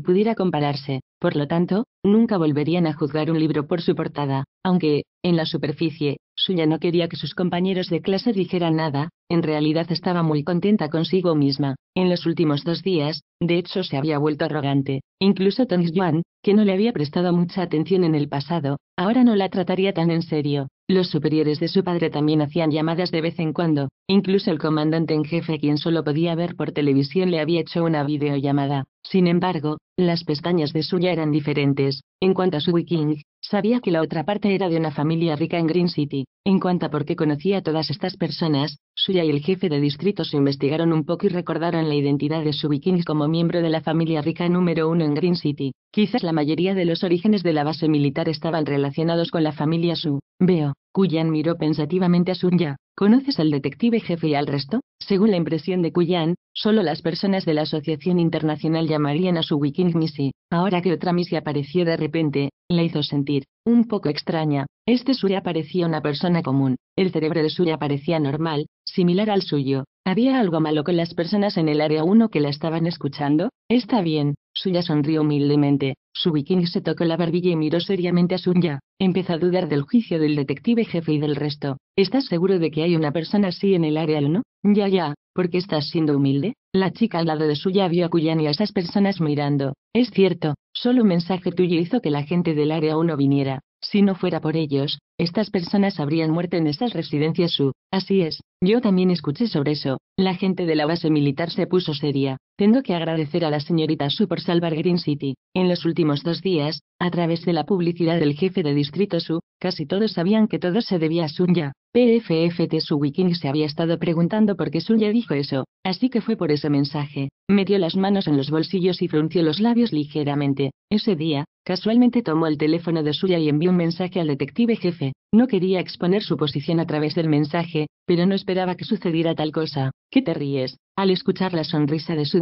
pudiera compararse. Por lo tanto, nunca volverían a juzgar un libro por su portada. Aunque, en la superficie, Suya no quería que sus compañeros de clase dijeran nada, en realidad estaba muy contenta consigo misma. En los últimos dos días, de hecho se había vuelto arrogante. Incluso Tong Yuan, que no le había prestado mucha atención en el pasado, ahora no la trataría tan en serio. Los superiores de su padre también hacían llamadas de vez en cuando, incluso el comandante en jefe quien solo podía ver por televisión le había hecho una videollamada. Sin embargo, las pestañas de suya eran diferentes. En cuanto a su Wiking, Sabía que la otra parte era de una familia rica en Green City. En cuanto a por qué conocía a todas estas personas, Suya y el jefe de distrito se investigaron un poco y recordaron la identidad de su viking como miembro de la familia rica número uno en Green City. Quizás la mayoría de los orígenes de la base militar estaban relacionados con la familia Su. Veo. Kuyan miró pensativamente a Suya. ¿Conoces al detective jefe y al resto? Según la impresión de Kuyan, solo las personas de la Asociación Internacional llamarían a su viking Missy. Ahora que otra Missy apareció de repente, la hizo sentir, un poco extraña, este Surya parecía una persona común, el cerebro de Surya parecía normal, similar al suyo. ¿Había algo malo con las personas en el área 1 que la estaban escuchando? Está bien, Suya sonrió humildemente. Su bikini se tocó la barbilla y miró seriamente a suya, Empezó a dudar del juicio del detective jefe y del resto. ¿Estás seguro de que hay una persona así en el área 1? Ya, ya, ¿por qué estás siendo humilde? La chica al lado de Suya vio a Kuyan y a esas personas mirando. Es cierto, solo un mensaje tuyo hizo que la gente del área 1 viniera. Si no fuera por ellos, estas personas habrían muerto en esas residencias su. Así es, yo también escuché sobre eso. La gente de la base militar se puso seria. Tengo que agradecer a la señorita Su por salvar Green City. En los últimos dos días, a través de la publicidad del jefe de distrito Su, casi todos sabían que todo se debía a Sunya. PFFT Su Wiking se había estado preguntando por qué Sunya dijo eso, así que fue por ese mensaje. Metió las manos en los bolsillos y frunció los labios ligeramente. Ese día, Casualmente tomó el teléfono de Suya y envió un mensaje al detective jefe. No quería exponer su posición a través del mensaje, pero no esperaba que sucediera tal cosa. ¿Qué te ríes? Al escuchar la sonrisa de su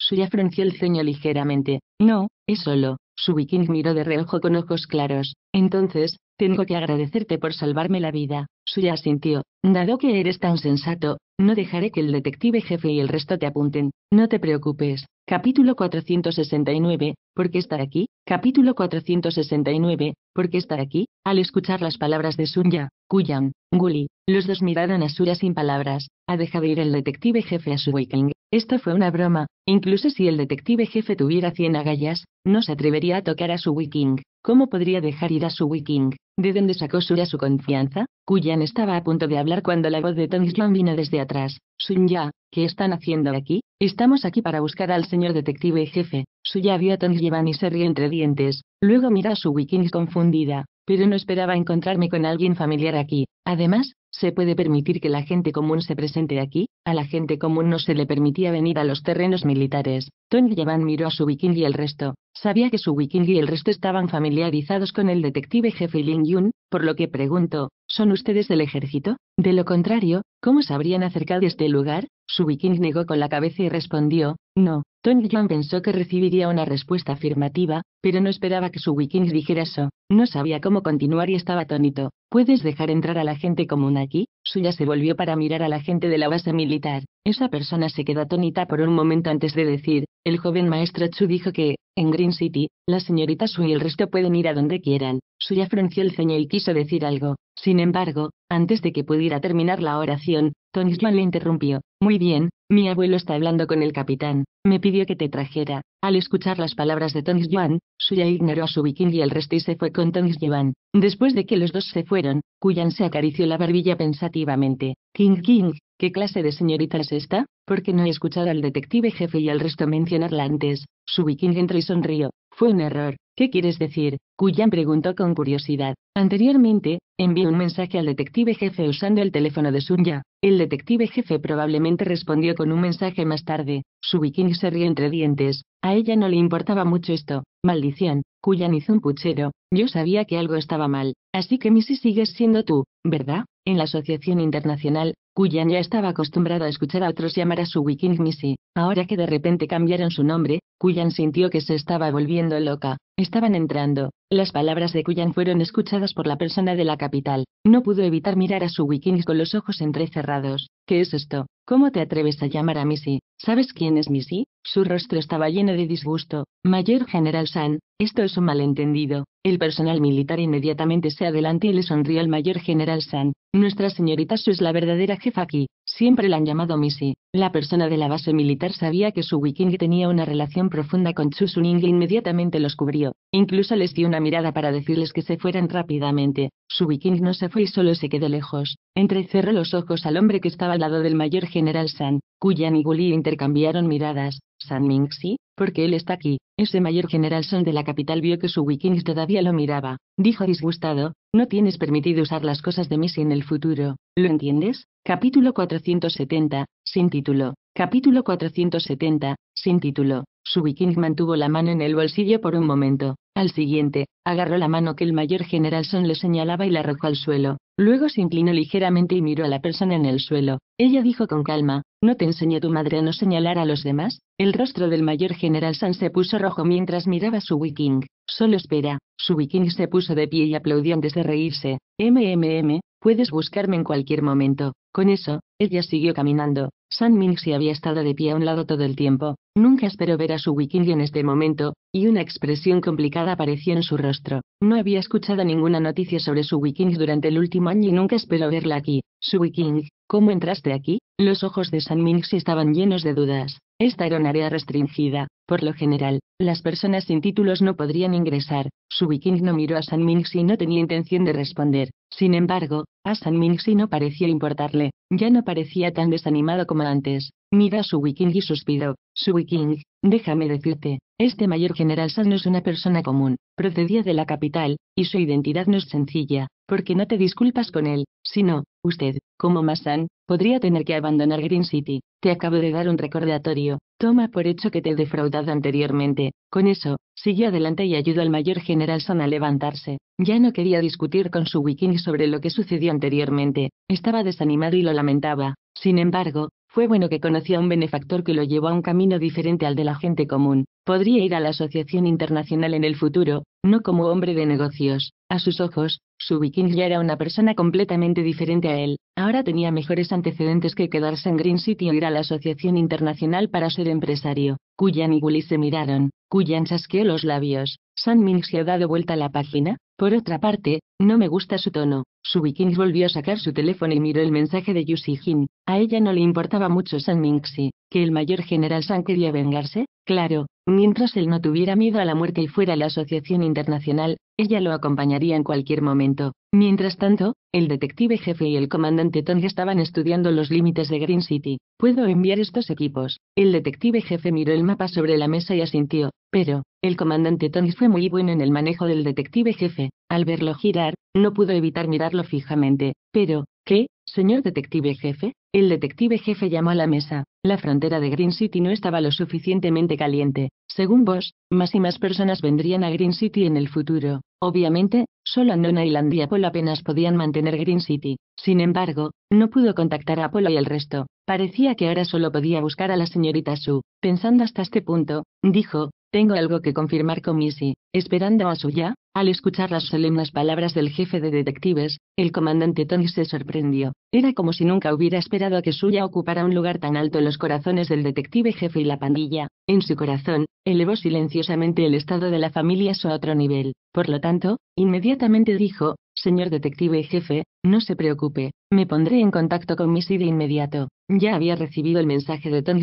Suya frunció el ceño ligeramente. No, es solo. Su miró de reojo con ojos claros. Entonces, tengo que agradecerte por salvarme la vida. Suya sintió, Dado que eres tan sensato, no dejaré que el detective jefe y el resto te apunten. No te preocupes. Capítulo 469, ¿por qué estar aquí? Capítulo 469, ¿por qué estar aquí? Al escuchar las palabras de Sunya, Kuyan, Gully, los dos miraron a Suya sin palabras. Ha dejado ir el detective jefe a su Viking. Esto fue una broma, incluso si el detective jefe tuviera 100 agallas, no se atrevería a tocar a su Wiking. ¿Cómo podría dejar ir a su Wiking? ¿De dónde sacó Suya su confianza? Kuyan estaba a punto de hablar cuando la voz de Tong John vino desde atrás. Sunya, ¿qué están haciendo aquí? Estamos aquí para buscar al señor detective y jefe. Suya vio a Tong Yevan y se ríe entre dientes. Luego mira a su Wiking confundida. Pero no esperaba encontrarme con alguien familiar aquí. Además, ¿Se puede permitir que la gente común se presente aquí? A la gente común no se le permitía venir a los terrenos militares. Tony Yevan miró a su viking y el resto. Sabía que su viking y el resto estaban familiarizados con el detective jefe Lin Yun, por lo que preguntó, ¿son ustedes del ejército? De lo contrario, ¿cómo se habrían acercado a este lugar? Su viking negó con la cabeza y respondió, no, Tony John pensó que recibiría una respuesta afirmativa, pero no esperaba que su Wikings dijera eso. No sabía cómo continuar y estaba atónito. ¿Puedes dejar entrar a la gente común aquí? Suya se volvió para mirar a la gente de la base militar. Esa persona se quedó atónita por un momento antes de decir, el joven maestro Chu dijo que, en Green City, la señorita Su y el resto pueden ir a donde quieran. Suya frunció el ceño y quiso decir algo. Sin embargo, antes de que pudiera terminar la oración, Tony John le interrumpió. Muy bien, mi abuelo está hablando con el capitán, me pidió que te trajera. Al escuchar las palabras de Tony Yuan, Suya ignoró a su viking y el resto y se fue con Tony Yuan. Después de que los dos se fueron, Kuyan se acarició la barbilla pensativamente. King King, ¿qué clase de señorita es esta? Porque no he escuchado al detective jefe y al resto mencionarla antes. Su viking entró y sonrió. Fue un error. ¿Qué quieres decir? Kuyan preguntó con curiosidad. Anteriormente, envió un mensaje al detective jefe usando el teléfono de Sunya. El detective jefe probablemente respondió con un mensaje más tarde. Su viking se rió entre dientes. A ella no le importaba mucho esto. Maldición. Kuyan hizo un puchero. Yo sabía que algo estaba mal. Así que Missy sigues siendo tú, ¿verdad? en la Asociación Internacional, Kuyan ya estaba acostumbrado a escuchar a otros llamar a su Wiking Missy. Ahora que de repente cambiaron su nombre, Kuyan sintió que se estaba volviendo loca. Estaban entrando. Las palabras de Kuyan fueron escuchadas por la persona de la capital. No pudo evitar mirar a su Wiking con los ojos entrecerrados. ¿Qué es esto? ¿Cómo te atreves a llamar a Missy? ¿Sabes quién es Missy? Su rostro estaba lleno de disgusto. Mayor General San, esto es un malentendido. El personal militar inmediatamente se adelantó y le sonrió al Mayor General San. Nuestra señorita Su es la verdadera jefa aquí, siempre la han llamado Missy. La persona de la base militar sabía que su Wiking tenía una relación profunda con Chu Suning e inmediatamente los cubrió. Incluso les dio una mirada para decirles que se fueran rápidamente. Su Wiking no se fue y solo se quedó lejos. Entrecerró los ojos al hombre que estaba al lado del mayor general San, cuya y Guli intercambiaron miradas. San Mingxi, porque él está aquí. Ese mayor general son de la capital vio que su Wikings todavía lo miraba. Dijo disgustado, no tienes permitido usar las cosas de misi en el futuro. ¿Lo entiendes? Capítulo 470, sin título. Capítulo 470, sin título. Su viking mantuvo la mano en el bolsillo por un momento. Al siguiente, agarró la mano que el mayor general San le señalaba y la arrojó al suelo. Luego se inclinó ligeramente y miró a la persona en el suelo. Ella dijo con calma, ¿no te enseñó tu madre a no señalar a los demás? El rostro del mayor general San se puso rojo mientras miraba a viking. Solo espera. Su viking se puso de pie y aplaudió antes de reírse. MMM, Puedes buscarme en cualquier momento. Con eso, ella siguió caminando. San se había estado de pie a un lado todo el tiempo. Nunca esperó ver a su wiking en este momento, y una expresión complicada apareció en su rostro. No había escuchado ninguna noticia sobre su Wiking durante el último año y nunca esperó verla aquí. Su Wiking, ¿cómo entraste aquí? Los ojos de San Minxi estaban llenos de dudas. Esta era un área restringida, por lo general, las personas sin títulos no podrían ingresar. Su viking no miró a San Mingxi y no tenía intención de responder. Sin embargo, a San si no pareció importarle. Ya no parecía tan desanimado como antes. Mira a su viking y suspiró. Su viking, Déjame decirte, este mayor general San no es una persona común, procedía de la capital, y su identidad no es sencilla, porque no te disculpas con él, sino, usted, como Masan, podría tener que abandonar Green City. Te acabo de dar un recordatorio, toma por hecho que te he defraudado anteriormente. Con eso, sigue adelante y ayuda al mayor general San a levantarse. Ya no quería discutir con su Wikini sobre lo que sucedió anteriormente, estaba desanimado y lo lamentaba. Sin embargo, fue bueno que conocía a un benefactor que lo llevó a un camino diferente al de la gente común. Podría ir a la Asociación Internacional en el futuro, no como hombre de negocios. A sus ojos, su viking ya era una persona completamente diferente a él. Ahora tenía mejores antecedentes que quedarse en Green City o ir a la Asociación Internacional para ser empresario. Kuyan y Willy se miraron. Kuyan chasqueó los labios. San Ming se ha dado vuelta a la página. Por otra parte, no me gusta su tono. Su viking volvió a sacar su teléfono y miró el mensaje de Yusi Jin. A ella no le importaba mucho San Minxi, que el mayor general San quería vengarse, claro, mientras él no tuviera miedo a la muerte y fuera la Asociación Internacional, ella lo acompañaría en cualquier momento. Mientras tanto, el detective jefe y el comandante Tong estaban estudiando los límites de Green City. ¿Puedo enviar estos equipos? El detective jefe miró el mapa sobre la mesa y asintió, pero, el comandante Tong fue muy bueno en el manejo del detective jefe. Al verlo girar, no pudo evitar mirarlo fijamente. Pero, ¿qué? Señor detective jefe, el detective jefe llamó a la mesa. La frontera de Green City no estaba lo suficientemente caliente. Según vos, más y más personas vendrían a Green City en el futuro. Obviamente, solo Andona y Apolo apenas podían mantener Green City. Sin embargo, no pudo contactar a Apolo y el resto. Parecía que ahora solo podía buscar a la señorita Su. Pensando hasta este punto, dijo, tengo algo que confirmar con Missy. Esperando a Suya, al escuchar las solemnes palabras del jefe de detectives, el comandante Tony se sorprendió. Era como si nunca hubiera esperado a que Suya ocupara un lugar tan alto en los corazones del detective jefe y la pandilla. En su corazón, elevó silenciosamente el estado de la familia Su a otro nivel. Por lo tanto, inmediatamente dijo, Señor detective jefe, no se preocupe, me pondré en contacto con Missy de inmediato. Ya había recibido el mensaje de Tony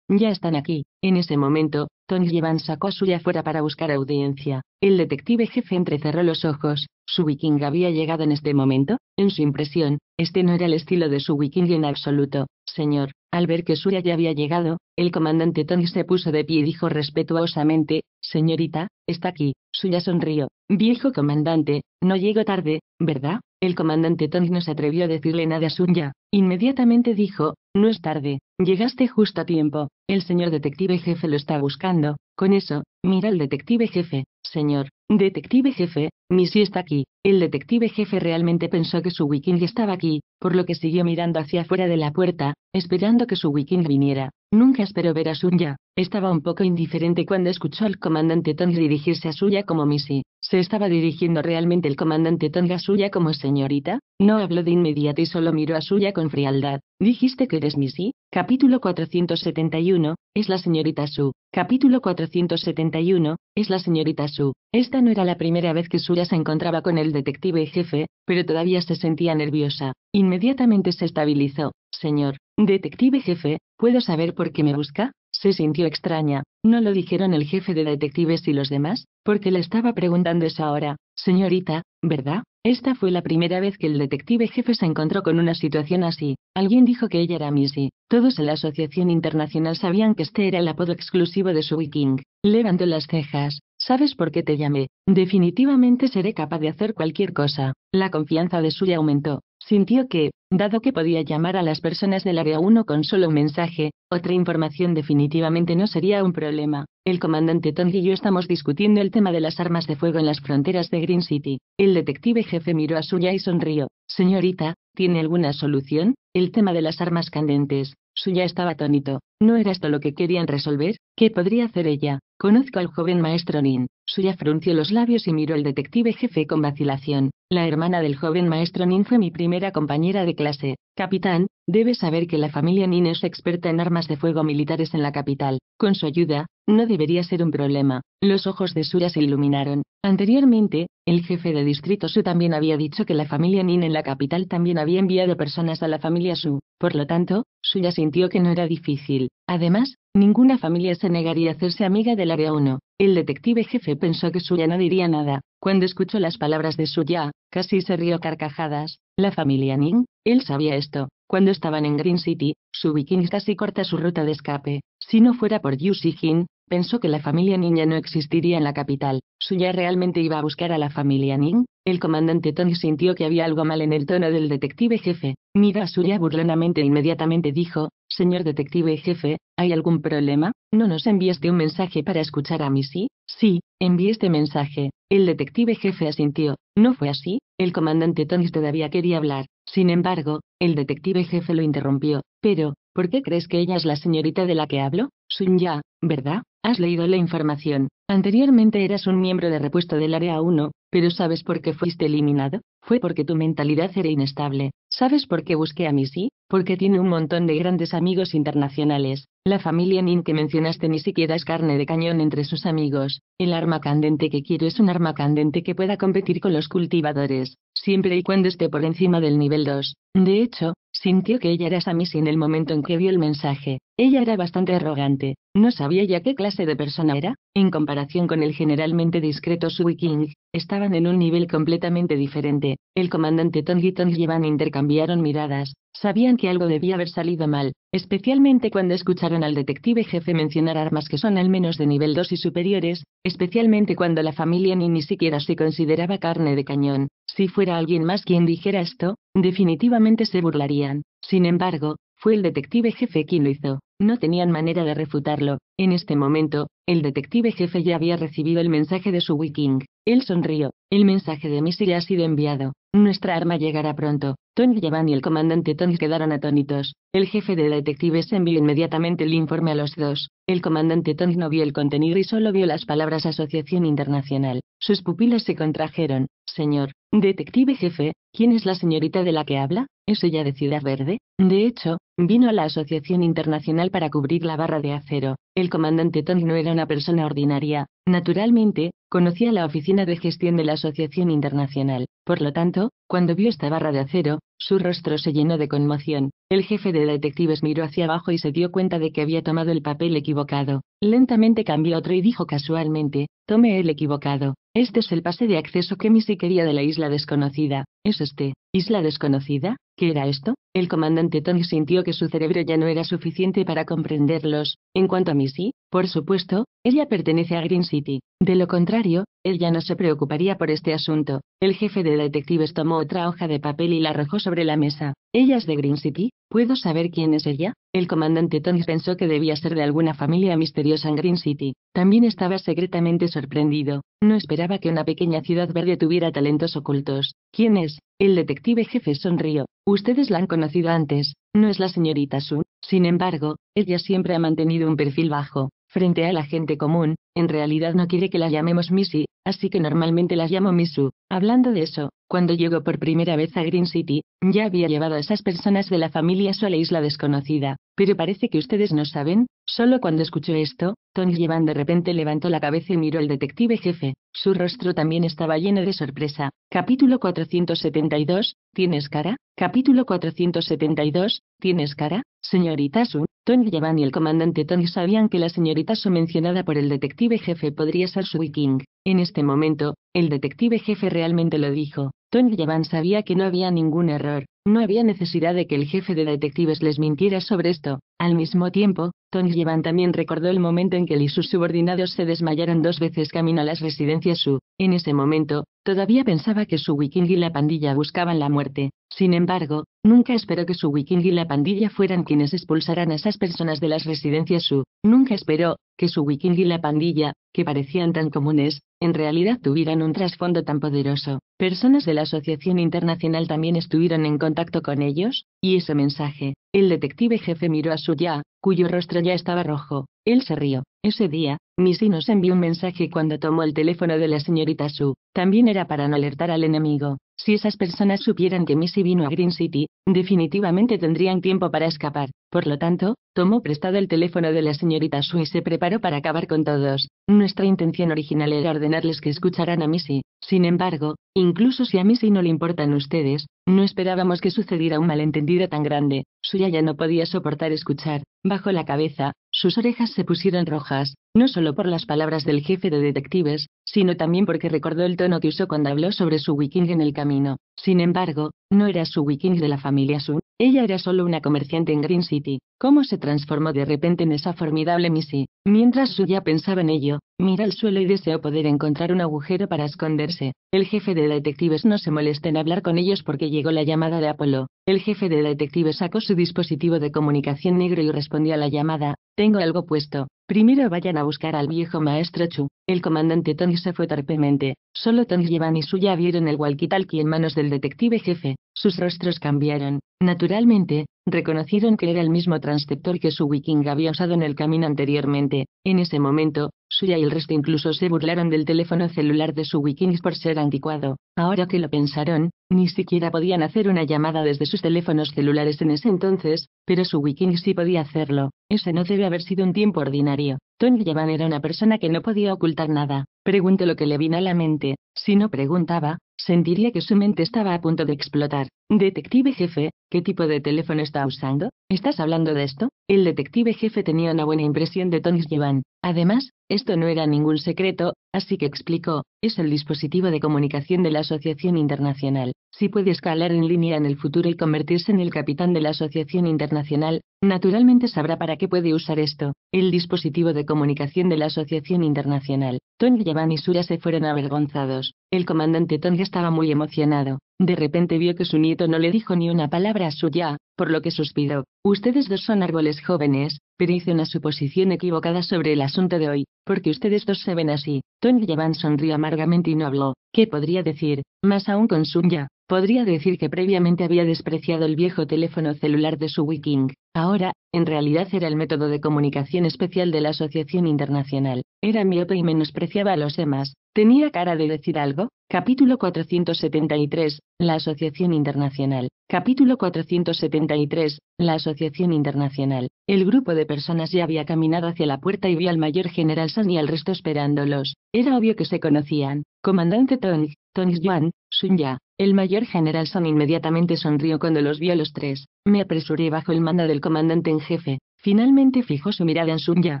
ya están aquí. En ese momento, Tony sacó a suya fuera para buscar audiencia. El detective jefe entrecerró los ojos, su viking había llegado en este momento, en su impresión, este no era el estilo de su viking en absoluto. Señor, al ver que Surya ya había llegado, el comandante Tong se puso de pie y dijo respetuosamente, Señorita, está aquí. Suya sonrió. Viejo comandante, no llego tarde, ¿verdad? El comandante Tong no se atrevió a decirle nada a Suya. Inmediatamente dijo, no es tarde, llegaste justo a tiempo, el señor detective jefe lo está buscando, con eso, mira al detective jefe, señor, detective jefe, Missy está aquí, el detective jefe realmente pensó que su wiking estaba aquí, por lo que siguió mirando hacia afuera de la puerta, esperando que su wiking viniera, nunca esperó ver a Sunya, estaba un poco indiferente cuando escuchó al comandante Tony dirigirse a Suya como Missy, ¿Se estaba dirigiendo realmente el comandante Tonga suya como señorita? No habló de inmediato y solo miró a suya con frialdad. Dijiste que eres Missy. Capítulo 471. Es la señorita Su. Capítulo 471. Es la señorita Su. Esta no era la primera vez que Suya se encontraba con el detective jefe, pero todavía se sentía nerviosa. Inmediatamente se estabilizó. Señor. Detective jefe, ¿puedo saber por qué me busca? Se sintió extraña. ¿No lo dijeron el jefe de detectives y los demás? Porque le estaba preguntando esa hora. Señorita, ¿verdad? Esta fue la primera vez que el detective jefe se encontró con una situación así. Alguien dijo que ella era Missy. Todos en la Asociación Internacional sabían que este era el apodo exclusivo de su viking, Levantó las cejas. ¿Sabes por qué te llamé? Definitivamente seré capaz de hacer cualquier cosa. La confianza de Suya aumentó. Sintió que, dado que podía llamar a las personas del área 1 con solo un mensaje, otra información definitivamente no sería un problema. El comandante Tong y yo estamos discutiendo el tema de las armas de fuego en las fronteras de Green City. El detective jefe miró a Suya y sonrió. Señorita, ¿tiene alguna solución? El tema de las armas candentes. Suya estaba atónito. ¿No era esto lo que querían resolver? ¿Qué podría hacer ella? Conozco al joven maestro Nin. Suya frunció los labios y miró al detective jefe con vacilación. La hermana del joven maestro Nin fue mi primera compañera de clase. Capitán, debe saber que la familia Nin es experta en armas de fuego militares en la capital. Con su ayuda, no debería ser un problema. Los ojos de Suya se iluminaron. Anteriormente, el jefe de distrito Su también había dicho que la familia Nin en la capital también había enviado personas a la familia Su, por lo tanto, Su ya sintió que no era difícil. Además, ninguna familia se negaría a hacerse amiga del área 1. El detective jefe pensó que Su ya no diría nada. Cuando escuchó las palabras de Su ya, casi se rió carcajadas. La familia Nin, él sabía esto. Cuando estaban en Green City, Su Viking casi corta su ruta de escape. Si no fuera por Yu Sijin, pensó que la familia Niña no existiría en la capital. Suya realmente iba a buscar a la familia Ning. El comandante Tony sintió que había algo mal en el tono del detective jefe. Mira a Suya burlonamente e inmediatamente dijo, Señor detective jefe, ¿hay algún problema? ¿No nos enviaste un mensaje para escuchar a mí sí? Sí, este mensaje. El detective jefe asintió. No fue así, el comandante Tony todavía quería hablar. Sin embargo, el detective jefe lo interrumpió. Pero, ¿Por qué crees que ella es la señorita de la que hablo? Sun Ya, ¿verdad? Has leído la información. Anteriormente eras un miembro de repuesto del Área 1, pero ¿sabes por qué fuiste eliminado? Fue porque tu mentalidad era inestable. ¿Sabes por qué busqué a Missy? Porque tiene un montón de grandes amigos internacionales. La familia Nin que mencionaste ni siquiera es carne de cañón entre sus amigos. El arma candente que quiero es un arma candente que pueda competir con los cultivadores, siempre y cuando esté por encima del nivel 2. De hecho, sintió que ella era Samisi en el momento en que vio el mensaje. Ella era bastante arrogante. No sabía ya qué clase de persona era. En comparación con el generalmente discreto Sui King, estaban en un nivel completamente diferente. El comandante Tong y Tong intercambiaron miradas, Sabían que algo debía haber salido mal, especialmente cuando escucharon al detective jefe mencionar armas que son al menos de nivel 2 y superiores, especialmente cuando la familia ni ni siquiera se consideraba carne de cañón. Si fuera alguien más quien dijera esto, definitivamente se burlarían. Sin embargo, fue el detective jefe quien lo hizo. No tenían manera de refutarlo. En este momento, el detective jefe ya había recibido el mensaje de su Wiking. Él sonrió. El mensaje de ya ha sido enviado. Nuestra arma llegará pronto. Tony Yavani y el comandante Tony quedaron atónitos. El jefe de detectives envió inmediatamente el informe a los dos. El comandante Tony no vio el contenido y solo vio las palabras Asociación Internacional. Sus pupilas se contrajeron. Señor, detective jefe, ¿quién es la señorita de la que habla? ¿Es ella de Ciudad Verde? De hecho, Vino a la Asociación Internacional para cubrir la barra de acero. El comandante Tony no era una persona ordinaria. Naturalmente, conocía la oficina de gestión de la Asociación Internacional. Por lo tanto, cuando vio esta barra de acero, su rostro se llenó de conmoción. El jefe de detectives miró hacia abajo y se dio cuenta de que había tomado el papel equivocado. Lentamente cambió otro y dijo casualmente, tome el equivocado. Este es el pase de acceso que me quería de la isla desconocida. ¿Es este? ¿Isla desconocida? ¿Qué era esto? El comandante Tony sintió que su cerebro ya no era suficiente para comprenderlos. En cuanto a Missy, por supuesto, ella pertenece a Green City. De lo contrario, él ya no se preocuparía por este asunto. El jefe de detectives tomó otra hoja de papel y la arrojó sobre la mesa. Ella es de Green City, ¿puedo saber quién es ella? El comandante Tony pensó que debía ser de alguna familia misteriosa en Green City. También estaba secretamente sorprendido. No esperaba que una pequeña ciudad verde tuviera talentos ocultos. ¿Quién es? El detective jefe sonrió. Ustedes la han conocido antes, ¿no es la señorita Sun? Sin embargo, ella siempre ha mantenido un perfil bajo. Frente a la gente común, en realidad no quiere que la llamemos Missy, así que normalmente la llamo Misu. Hablando de eso, cuando llegó por primera vez a Green City, ya había llevado a esas personas de la familia a la isla desconocida, pero parece que ustedes no saben. Solo cuando escuchó esto, Tony Llevan de repente levantó la cabeza y miró al detective jefe. Su rostro también estaba lleno de sorpresa. Capítulo 472, ¿tienes cara? Capítulo 472, ¿tienes cara? Señorita Su, Tony Llevan y el comandante Tony sabían que la señorita Su mencionada por el detective jefe podría ser su viking. En este momento, el detective jefe realmente lo dijo. Tony Levan sabía que no había ningún error, no había necesidad de que el jefe de detectives les mintiera sobre esto. Al mismo tiempo, Tony Levan también recordó el momento en que él y sus subordinados se desmayaron dos veces camino a las residencias Su. En ese momento, todavía pensaba que su viking y la pandilla buscaban la muerte. Sin embargo, nunca esperó que su viking y la pandilla fueran quienes expulsaran a esas personas de las residencias Su. Nunca esperó, que su Wiking y la pandilla, que parecían tan comunes, en realidad tuvieran un trasfondo tan poderoso. Personas de la Asociación Internacional también estuvieron en contacto con ellos, y ese mensaje. El detective jefe miró a Suya, cuyo rostro ya estaba rojo, él se rió. Ese día, Missy e nos envió un mensaje cuando tomó el teléfono de la señorita Su. También era para no alertar al enemigo. Si esas personas supieran que Missy e vino a Green City, definitivamente tendrían tiempo para escapar. Por lo tanto, tomó prestado el teléfono de la señorita Su y se preparó para acabar con todos. Nuestra intención original era ordenarles que escucharan a Missy. E. Sin embargo, incluso si a Missy no le importan ustedes, no esperábamos que sucediera un malentendido tan grande. Suya ya no podía soportar escuchar, bajo la cabeza, sus orejas se pusieron rojas, no solo por las palabras del jefe de detectives, sino también porque recordó el tono que usó cuando habló sobre su wiking en el camino. Sin embargo, no era su wiking de la familia Sun, ella era solo una comerciante en Green City. ¿Cómo se transformó de repente en esa formidable Missy? Mientras Suya pensaba en ello, mira al suelo y deseó poder encontrar un agujero para esconderse. El jefe de detectives no se molesta en hablar con ellos porque llegó la llamada de Apolo. El jefe de detectives sacó su dispositivo de comunicación negro y respondió a la llamada. Tengo algo puesto. Primero vayan a buscar al viejo maestro Chu. El comandante Tony se fue tarpemente. Solo Tony, Yevan y Suya vieron el walkie en manos del detective jefe. Sus rostros cambiaron, naturalmente, reconocieron que era el mismo transceptor que su Wiking había usado en el camino anteriormente. En ese momento, Suya y el resto incluso se burlaron del teléfono celular de su Wiking por ser anticuado. Ahora que lo pensaron, ni siquiera podían hacer una llamada desde sus teléfonos celulares en ese entonces, pero su Wiking sí podía hacerlo. Ese no debe haber sido un tiempo ordinario. Tony Levan era una persona que no podía ocultar nada. Pregunte lo que le vino a la mente. Si no preguntaba, Sentiría que su mente estaba a punto de explotar. Detective jefe, ¿Qué tipo de teléfono está usando? ¿Estás hablando de esto? El detective jefe tenía una buena impresión de Tony Llevan. Además, esto no era ningún secreto, así que explicó, es el dispositivo de comunicación de la Asociación Internacional. Si puede escalar en línea en el futuro y convertirse en el capitán de la Asociación Internacional, naturalmente sabrá para qué puede usar esto. El dispositivo de comunicación de la Asociación Internacional. Tony Llevan y Sura se fueron avergonzados. El comandante Tony estaba muy emocionado. De repente vio que su nieto no le dijo ni una palabra a suya, por lo que suspiró. Ustedes dos son árboles jóvenes, pero hice una suposición equivocada sobre el asunto de hoy, porque ustedes dos se ven así. Tony Levan sonrió amargamente y no habló. ¿Qué podría decir? Más aún con suya, podría decir que previamente había despreciado el viejo teléfono celular de su Wiking. Ahora, en realidad era el método de comunicación especial de la Asociación Internacional. Era miope y menospreciaba a los demás, Tenía cara de decir algo. Capítulo 473. La Asociación Internacional. Capítulo 473. La Asociación Internacional. El grupo de personas ya había caminado hacia la puerta y vi al mayor general San y al resto esperándolos. Era obvio que se conocían. Comandante Tong, Tong Yuan, Sun Ya. El mayor general Son inmediatamente sonrió cuando los vio a los tres. Me apresuré bajo el mando del comandante en jefe. Finalmente fijó su mirada en Suya.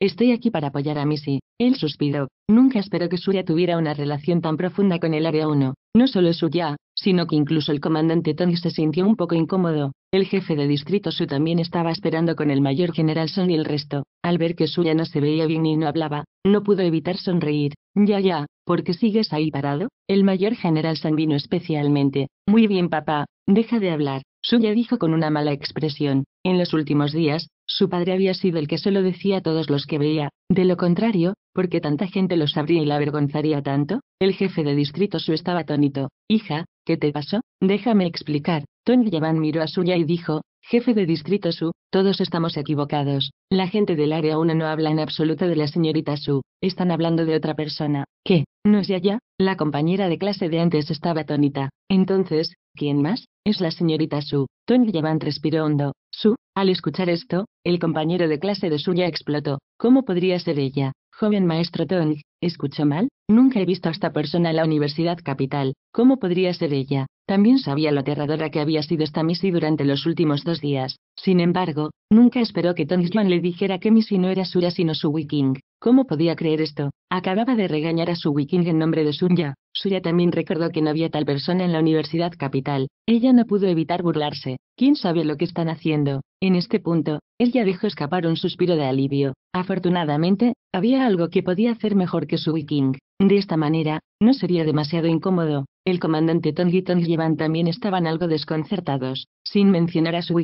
Estoy aquí para apoyar a Missy. Él suspiró. Nunca esperó que Suya tuviera una relación tan profunda con el Área 1. No solo Suya, sino que incluso el comandante Tony se sintió un poco incómodo. El jefe de distrito Su también estaba esperando con el mayor general Son y el resto. Al ver que Suya no se veía bien y no hablaba, no pudo evitar sonreír. Ya, ya, ¿por qué sigues ahí parado? El mayor general Son vino especialmente. Muy bien, papá, deja de hablar. Suya dijo con una mala expresión. En los últimos días, su padre había sido el que sólo decía a todos los que veía, de lo contrario, porque tanta gente lo sabría y la avergonzaría tanto, el jefe de distrito su estaba atónito. Hija, ¿qué te pasó? Déjame explicar. Tony Yaman miró a Suya y dijo, Jefe de distrito Su, todos estamos equivocados. La gente del área 1 no habla en absoluto de la señorita Su, están hablando de otra persona. ¿Qué? ¿No es Yaya? La compañera de clase de antes estaba atónita. Entonces, ¿quién más? Es la señorita Su. Tony Levant respiró hondo. Su, al escuchar esto, el compañero de clase de suya explotó. ¿Cómo podría ser ella? Joven maestro Tong, ¿escuchó mal? Nunca he visto a esta persona en la Universidad Capital. ¿Cómo podría ser ella? También sabía lo aterradora que había sido esta Missy durante los últimos dos días. Sin embargo, nunca esperó que Tong Yuan le dijera que Missy no era suya sino su Wiking. ¿Cómo podía creer esto? Acababa de regañar a su wiking en nombre de Sunya. Suya también recordó que no había tal persona en la universidad capital. Ella no pudo evitar burlarse. ¿Quién sabe lo que están haciendo? En este punto, ella dejó escapar un suspiro de alivio. Afortunadamente, había algo que podía hacer mejor que su wiking. De esta manera, no sería demasiado incómodo. El comandante Tong y Tong Yivan también estaban algo desconcertados, sin mencionar a Su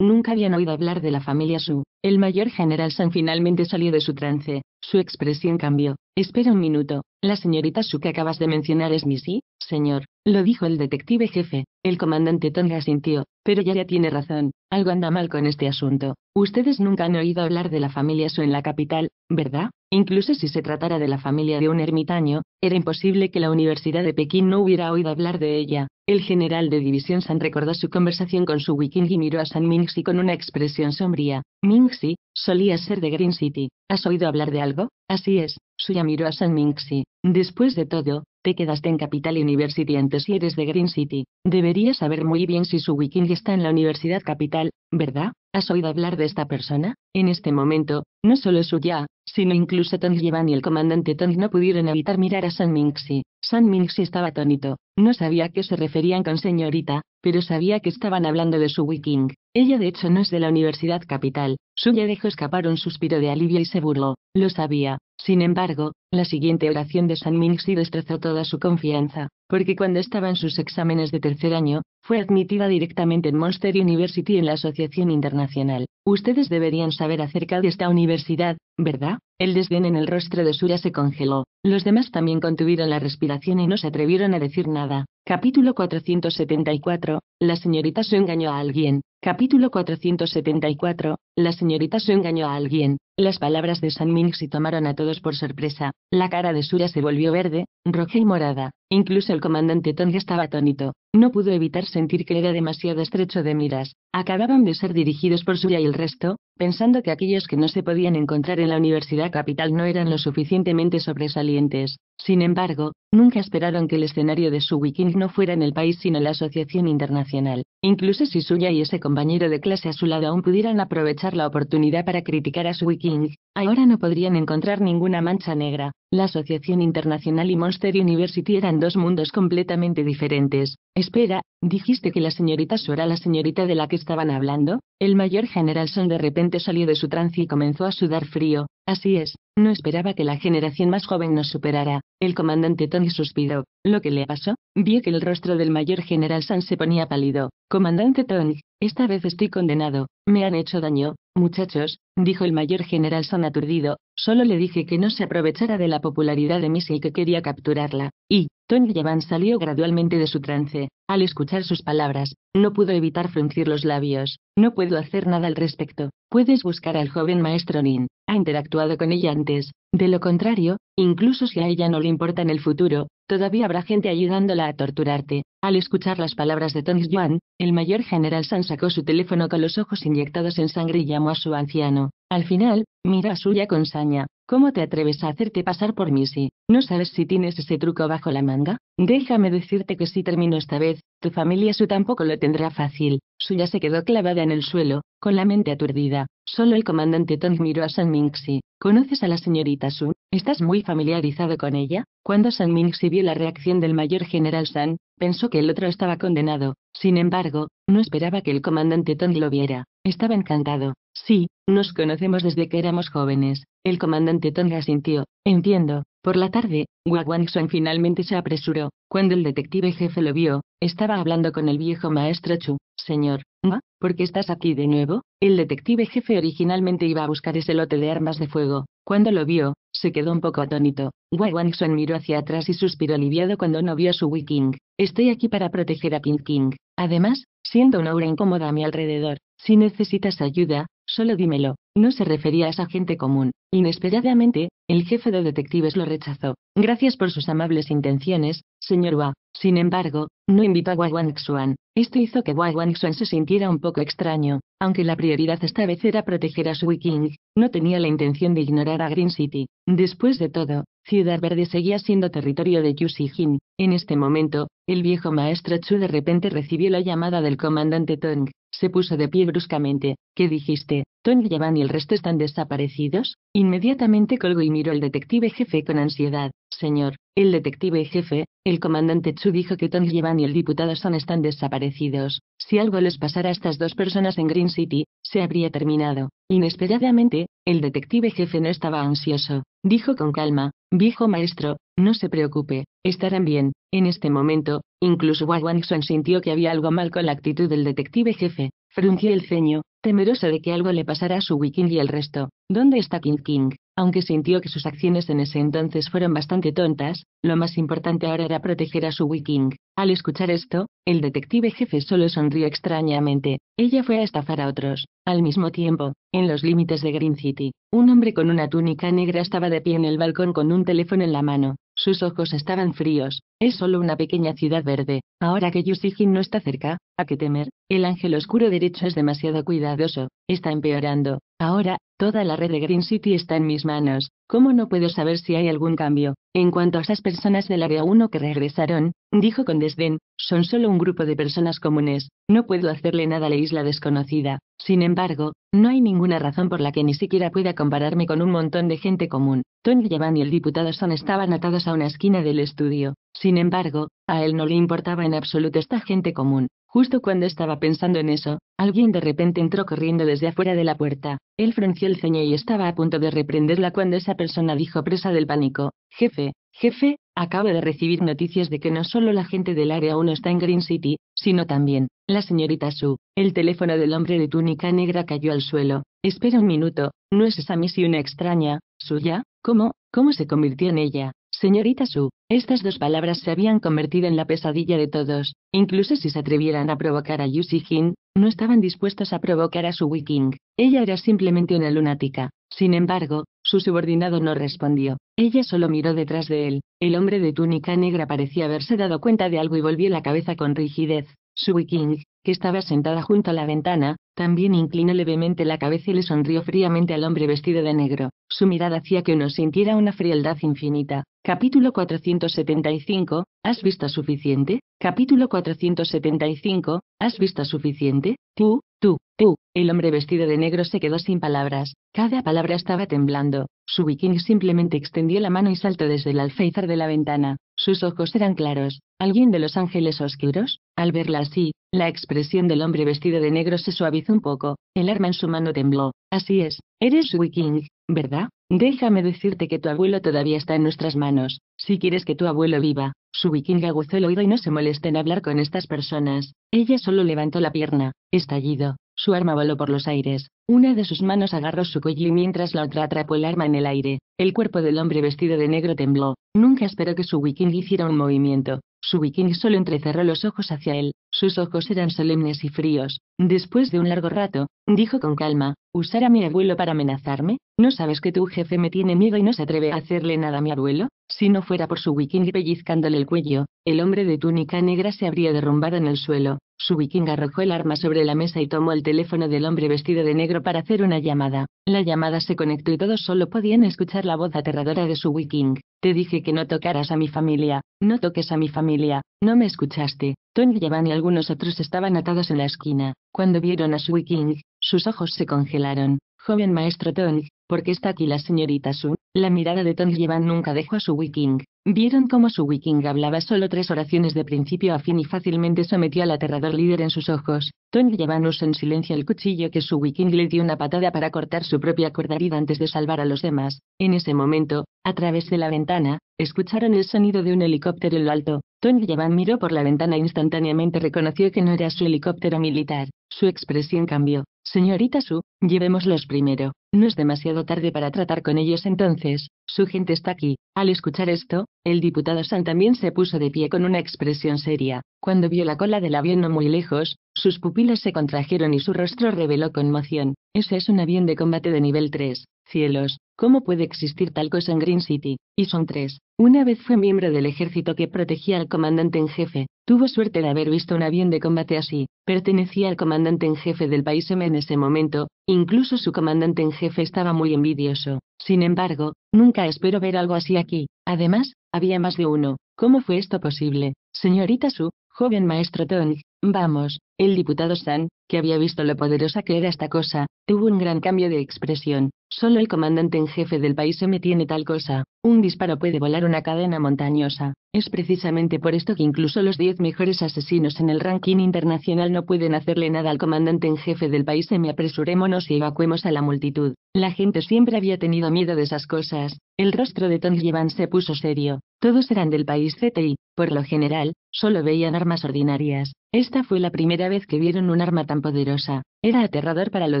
Nunca habían oído hablar de la familia Su. El mayor general San finalmente salió de su trance. Su expresión cambió. Espera un minuto. La señorita Su que acabas de mencionar es Missy, señor. Lo dijo el detective jefe. El comandante Tong asintió. Pero ya ya tiene razón. Algo anda mal con este asunto. Ustedes nunca han oído hablar de la familia Su en la capital, ¿verdad? Incluso si se tratara de la familia de un ermitaño, era imposible que la Universidad de Pekín no hubiera oído hablar de ella. El general de división San recordó su conversación con su Wiking y miró a San Mingxi con una expresión sombría. Mingxi, solía ser de Green City. ¿Has oído hablar de algo? Así es. Suya miró a San Mingxi. Después de todo, te quedaste en Capital University antes y eres de Green City. Deberías saber muy bien si su Wiking está en la Universidad Capital, ¿verdad? ¿Has oído hablar de esta persona? En este momento, no solo Suya, sino incluso Tong Yevan y el comandante Tong no pudieron evitar mirar a San Mingxi. San Mingxi estaba atónito, no sabía a qué se referían con señorita, pero sabía que estaban hablando de su wiking. Ella de hecho no es de la Universidad Capital. Suya dejó escapar un suspiro de alivio y se burló. Lo sabía. Sin embargo, la siguiente oración de San Mingxi destrozó toda su confianza, porque cuando estaba en sus exámenes de tercer año, fue admitida directamente en Monster University en la Asociación Internacional. Ustedes deberían saber ver acerca de esta universidad, ¿verdad? El desdén en el rostro de Sura se congeló. Los demás también contuvieron la respiración y no se atrevieron a decir nada. Capítulo 474. La señorita se engañó a alguien. Capítulo 474. La señorita se engañó a alguien. Las palabras de San se tomaron a todos por sorpresa. La cara de Sura se volvió verde, roja y morada. Incluso el comandante Tong estaba atónito. No pudo evitar sentir que era demasiado estrecho de miras. Acababan de ser dirigidos por Suya y el resto, pensando que aquellos que no se podían encontrar en la Universidad Capital no eran lo suficientemente sobresalientes, sin embargo, nunca esperaron que el escenario de su Wiking no fuera en el país sino la Asociación Internacional. Incluso si Suya y ese compañero de clase a su lado aún pudieran aprovechar la oportunidad para criticar a su Wiking, ahora no podrían encontrar ninguna mancha negra. La Asociación Internacional y Monster University eran dos mundos completamente diferentes. Espera, ¿dijiste que la señorita Su era la señorita de la que estaban hablando? El mayor general Son de repente salió de su trance y comenzó a sudar frío. Así es, no esperaba que la generación más joven nos superara. El comandante Tong suspiró. ¿Lo que le pasó? Vio que el rostro del mayor general San se ponía pálido. Comandante Tong, esta vez estoy condenado. Me han hecho daño. Muchachos, dijo el mayor general San aturdido, solo le dije que no se aprovechara de la popularidad de Missy y que quería capturarla. Y, Tong Yaban salió gradualmente de su trance. Al escuchar sus palabras, no pudo evitar fruncir los labios. No puedo hacer nada al respecto. Puedes buscar al joven maestro Nin, ha interactuado con ella antes, de lo contrario, incluso si a ella no le importa en el futuro, todavía habrá gente ayudándola a torturarte. Al escuchar las palabras de Tony Juan, el mayor general San sacó su teléfono con los ojos inyectados en sangre y llamó a su anciano. Al final, mira a suya con saña. ¿Cómo te atreves a hacerte pasar por mí no sabes si tienes ese truco bajo la manga? Déjame decirte que si termino esta vez, tu familia su tampoco lo tendrá fácil. Suya se quedó clavada en el suelo, con la mente aturdida. Solo el comandante Tong miró a San Mingxi. ¿Conoces a la señorita Sun? ¿Estás muy familiarizado con ella? Cuando San Mingxi vio la reacción del mayor general San, pensó que el otro estaba condenado. Sin embargo, no esperaba que el comandante Tong lo viera. Estaba encantado. Sí, nos conocemos desde que éramos jóvenes. El comandante Tonga sintió. Entiendo. Por la tarde, Wang finalmente se apresuró. Cuando el detective jefe lo vio, estaba hablando con el viejo maestro Chu. Señor, ¿ma? ¿por qué estás aquí de nuevo? El detective jefe originalmente iba a buscar ese lote de armas de fuego. Cuando lo vio, se quedó un poco atónito. Wang miró hacia atrás y suspiró aliviado cuando no vio a su Wiking. Estoy aquí para proteger a King King. Además, siento una aura incómoda a mi alrededor. Si necesitas ayuda, Solo dímelo. No se refería a esa gente común. Inesperadamente, el jefe de detectives lo rechazó. Gracias por sus amables intenciones, señor Wa. Sin embargo, no invitó a Wang Xuan. Esto hizo que Wang Xuan se sintiera un poco extraño. Aunque la prioridad esta vez era proteger a Sui King, no tenía la intención de ignorar a Green City. Después de todo, Ciudad Verde seguía siendo territorio de Yu Jin. En este momento, el viejo maestro Chu de repente recibió la llamada del comandante Tong. Se puso de pie bruscamente. ¿Qué dijiste? ¿Tong Yavan y el resto están desaparecidos? Inmediatamente colgó y miró al detective jefe con ansiedad. Señor, el detective jefe, el comandante Chu dijo que Tong Yavan y el diputado Son están desaparecidos. Si algo les pasara a estas dos personas en Green City, se habría terminado. Inesperadamente, el detective jefe no estaba ansioso. Dijo con calma, viejo maestro, no se preocupe, estarán bien. En este momento, incluso Wagwanson sintió que había algo mal con la actitud del detective jefe. Frunció el ceño, temeroso de que algo le pasara a su Wiking y el resto. ¿Dónde está King King? Aunque sintió que sus acciones en ese entonces fueron bastante tontas, lo más importante ahora era proteger a su Wiking. Al escuchar esto, el detective jefe solo sonrió extrañamente. Ella fue a estafar a otros. Al mismo tiempo, en los límites de Green City, un hombre con una túnica negra estaba de pie en el balcón con un teléfono en la mano. Sus ojos estaban fríos. Es solo una pequeña ciudad verde. Ahora que Yusijin no está cerca, ¿a qué temer? El ángel oscuro derecho es demasiado cuidadoso. Está empeorando. Ahora, toda la red de Green City está en mis manos. ¿Cómo no puedo saber si hay algún cambio? En cuanto a esas personas del área 1 que regresaron, dijo con desdén, son solo un grupo de personas comunes. No puedo hacerle nada a la isla desconocida. Sin embargo, no hay ninguna razón por la que ni siquiera pueda compararme con un montón de gente común. Tony y el diputado Son estaban atados a una esquina del estudio. Sin embargo, a él no le importaba en absoluto esta gente común. Justo cuando estaba pensando en eso, alguien de repente entró corriendo desde afuera de la puerta. Él frunció el ceño y estaba a punto de reprenderla cuando esa persona dijo presa del pánico, Jefe, jefe, acabo de recibir noticias de que no solo la gente del área 1 está en Green City, sino también, la señorita Su. El teléfono del hombre de túnica negra cayó al suelo. Espera un minuto, ¿no es esa misión extraña, suya? ¿Cómo? ¿Cómo se convirtió en ella? Señorita Su, estas dos palabras se habían convertido en la pesadilla de todos. Incluso si se atrevieran a provocar a Yusi Jin, no estaban dispuestos a provocar a su Wiking. Ella era simplemente una lunática. Sin embargo, su subordinado no respondió. Ella solo miró detrás de él. El hombre de túnica negra parecía haberse dado cuenta de algo y volvió la cabeza con rigidez. Su Wiking, que estaba sentada junto a la ventana, también inclinó levemente la cabeza y le sonrió fríamente al hombre vestido de negro. Su mirada hacía que uno sintiera una frialdad infinita. Capítulo 475. ¿Has visto suficiente? Capítulo 475. ¿Has visto suficiente? Tú, tú, tú. El hombre vestido de negro se quedó sin palabras. Cada palabra estaba temblando. Su viking simplemente extendió la mano y saltó desde el alféizar de la ventana. Sus ojos eran claros. ¿Alguien de los ángeles oscuros? Al verla así, la expresión del hombre vestido de negro se suavizó un poco. El arma en su mano tembló. Así es, eres Wiking, ¿verdad? Déjame decirte que tu abuelo todavía está en nuestras manos. Si quieres que tu abuelo viva, su viking aguzó el oído y no se molesta en hablar con estas personas. Ella solo levantó la pierna. Estallido. Su arma voló por los aires. Una de sus manos agarró su cuello y mientras la otra atrapó el arma en el aire, el cuerpo del hombre vestido de negro tembló. Nunca esperó que su wiking hiciera un movimiento. Su wiking solo entrecerró los ojos hacia él, sus ojos eran solemnes y fríos. Después de un largo rato, dijo con calma, ¿usar a mi abuelo para amenazarme? ¿No sabes que tu jefe me tiene miedo y no se atreve a hacerle nada a mi abuelo? Si no fuera por su wiking pellizcándole el cuello, el hombre de túnica negra se habría derrumbado en el suelo. Su viking arrojó el arma sobre la mesa y tomó el teléfono del hombre vestido de negro para hacer una llamada. La llamada se conectó y todos solo podían escuchar la voz aterradora de su wiking. Te dije que no tocaras a mi familia, no toques a mi familia, no me escuchaste, Tony Yavan y algunos otros estaban atados en la esquina. Cuando vieron a Sui King, sus ojos se congelaron, Joven maestro Tong, porque está aquí la señorita Sun? La mirada de Tong Yevan nunca dejó a su Wiking. Vieron cómo su Wiking hablaba solo tres oraciones de principio a fin y fácilmente sometió al aterrador líder en sus ojos. Tong Yevan usó en silencio el cuchillo que su Wiking le dio una patada para cortar su propia cordarida antes de salvar a los demás. En ese momento, a través de la ventana, escucharon el sonido de un helicóptero en lo alto. Tong Yevan miró por la ventana e instantáneamente reconoció que no era su helicóptero militar. Su expresión cambió. Señorita Su, llevémoslos primero. No es demasiado tarde para tratar con ellos entonces. Su gente está aquí. Al escuchar esto, el diputado San también se puso de pie con una expresión seria. Cuando vio la cola del avión no muy lejos, sus pupilas se contrajeron y su rostro reveló conmoción. Ese es un avión de combate de nivel 3. Cielos, ¿cómo puede existir tal cosa en Green City? Y son tres. Una vez fue miembro del ejército que protegía al comandante en jefe. Tuvo suerte de haber visto un avión de combate así. Pertenecía al comandante en jefe del país M en ese momento. Incluso su comandante en jefe estaba muy envidioso. Sin embargo, nunca espero ver algo así aquí. Además, había más de uno. ¿Cómo fue esto posible? Señorita Su, joven maestro Tong, vamos, el diputado San, que había visto lo poderosa que era esta cosa, Tuvo un gran cambio de expresión. Solo el comandante en jefe del país se me tiene tal cosa. Un disparo puede volar una cadena montañosa. Es precisamente por esto que incluso los 10 mejores asesinos en el ranking internacional no pueden hacerle nada al comandante en jefe del país. Se me apresurémonos y evacuemos a la multitud. La gente siempre había tenido miedo de esas cosas. El rostro de Tony Llevan se puso serio. Todos eran del país CTI, por lo general, solo veían armas ordinarias. Esta fue la primera vez que vieron un arma tan poderosa. Era aterrador para lo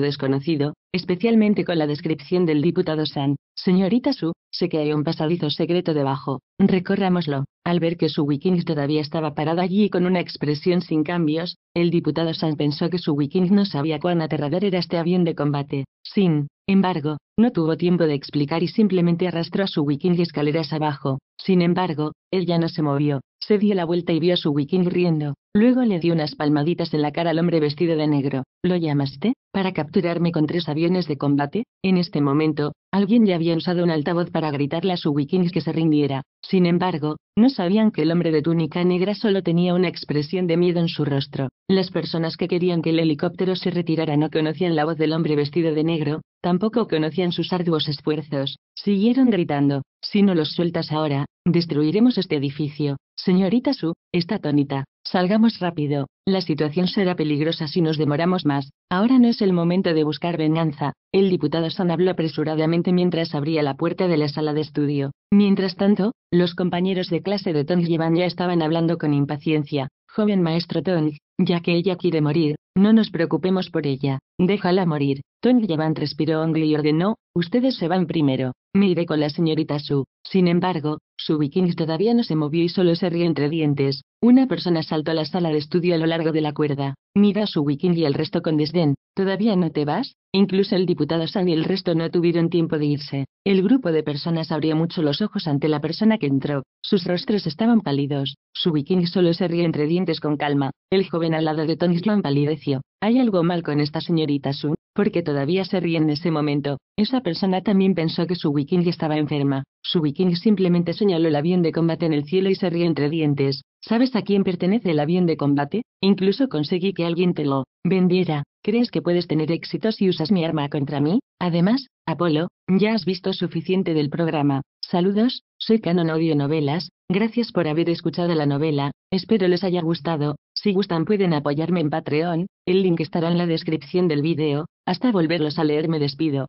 desconocido, especialmente con la descripción del diputado San. Señorita Su, sé que hay un pasadizo secreto debajo. Recorrámoslo. Al ver que su Wiking todavía estaba parada allí con una expresión sin cambios, el diputado San pensó que su Wiking no sabía cuán aterrador era este avión de combate. Sin embargo, no tuvo tiempo de explicar y simplemente arrastró a su Wiking escaleras abajo. Sin embargo, él ya no se movió. Se dio la vuelta y vio a su Wiking riendo. Luego le dio unas palmaditas en la cara al hombre vestido de negro. ¿Lo llamaste? ¿Para capturarme con tres aviones de combate? En este momento, Alguien ya había usado un altavoz para gritarle a su wikings que se rindiera. Sin embargo, no sabían que el hombre de túnica negra solo tenía una expresión de miedo en su rostro. Las personas que querían que el helicóptero se retirara no conocían la voz del hombre vestido de negro, tampoco conocían sus arduos esfuerzos. Siguieron gritando, si no los sueltas ahora, destruiremos este edificio. Señorita Su, está tonita. Salgamos rápido, la situación será peligrosa si nos demoramos más, ahora no es el momento de buscar venganza. El diputado San habló apresuradamente mientras abría la puerta de la sala de estudio. Mientras tanto, los compañeros de clase de Tong Yevan ya estaban hablando con impaciencia. Joven maestro Tong, ya que ella quiere morir, no nos preocupemos por ella, déjala morir. Tong Yevan respiró hongo y ordenó, ustedes se van primero, me iré con la señorita Su. Sin embargo, su viking todavía no se movió y solo se rió entre dientes. Una persona saltó a la sala de estudio a lo largo de la cuerda. Mira a su viking y al resto con desdén. ¿Todavía no te vas? Incluso el diputado San y el resto no tuvieron tiempo de irse. El grupo de personas abrió mucho los ojos ante la persona que entró. Sus rostros estaban pálidos. Su bikini solo se ríe entre dientes con calma. El joven al lado de Tony Sloan palideció. ¿Hay algo mal con esta señorita Sun? Porque todavía se ríe en ese momento. Esa persona también pensó que su viking estaba enferma. Su viking simplemente señaló el avión de combate en el cielo y se ríe entre dientes. ¿Sabes a quién pertenece el avión de combate? Incluso conseguí que alguien te lo vendiera. ¿Crees que puedes tener éxito si usas mi arma contra mí? Además, Apolo, ya has visto suficiente del programa. Saludos, soy Canon Audio Novelas, gracias por haber escuchado la novela, espero les haya gustado, si gustan pueden apoyarme en Patreon, el link estará en la descripción del vídeo, hasta volverlos a leer me despido.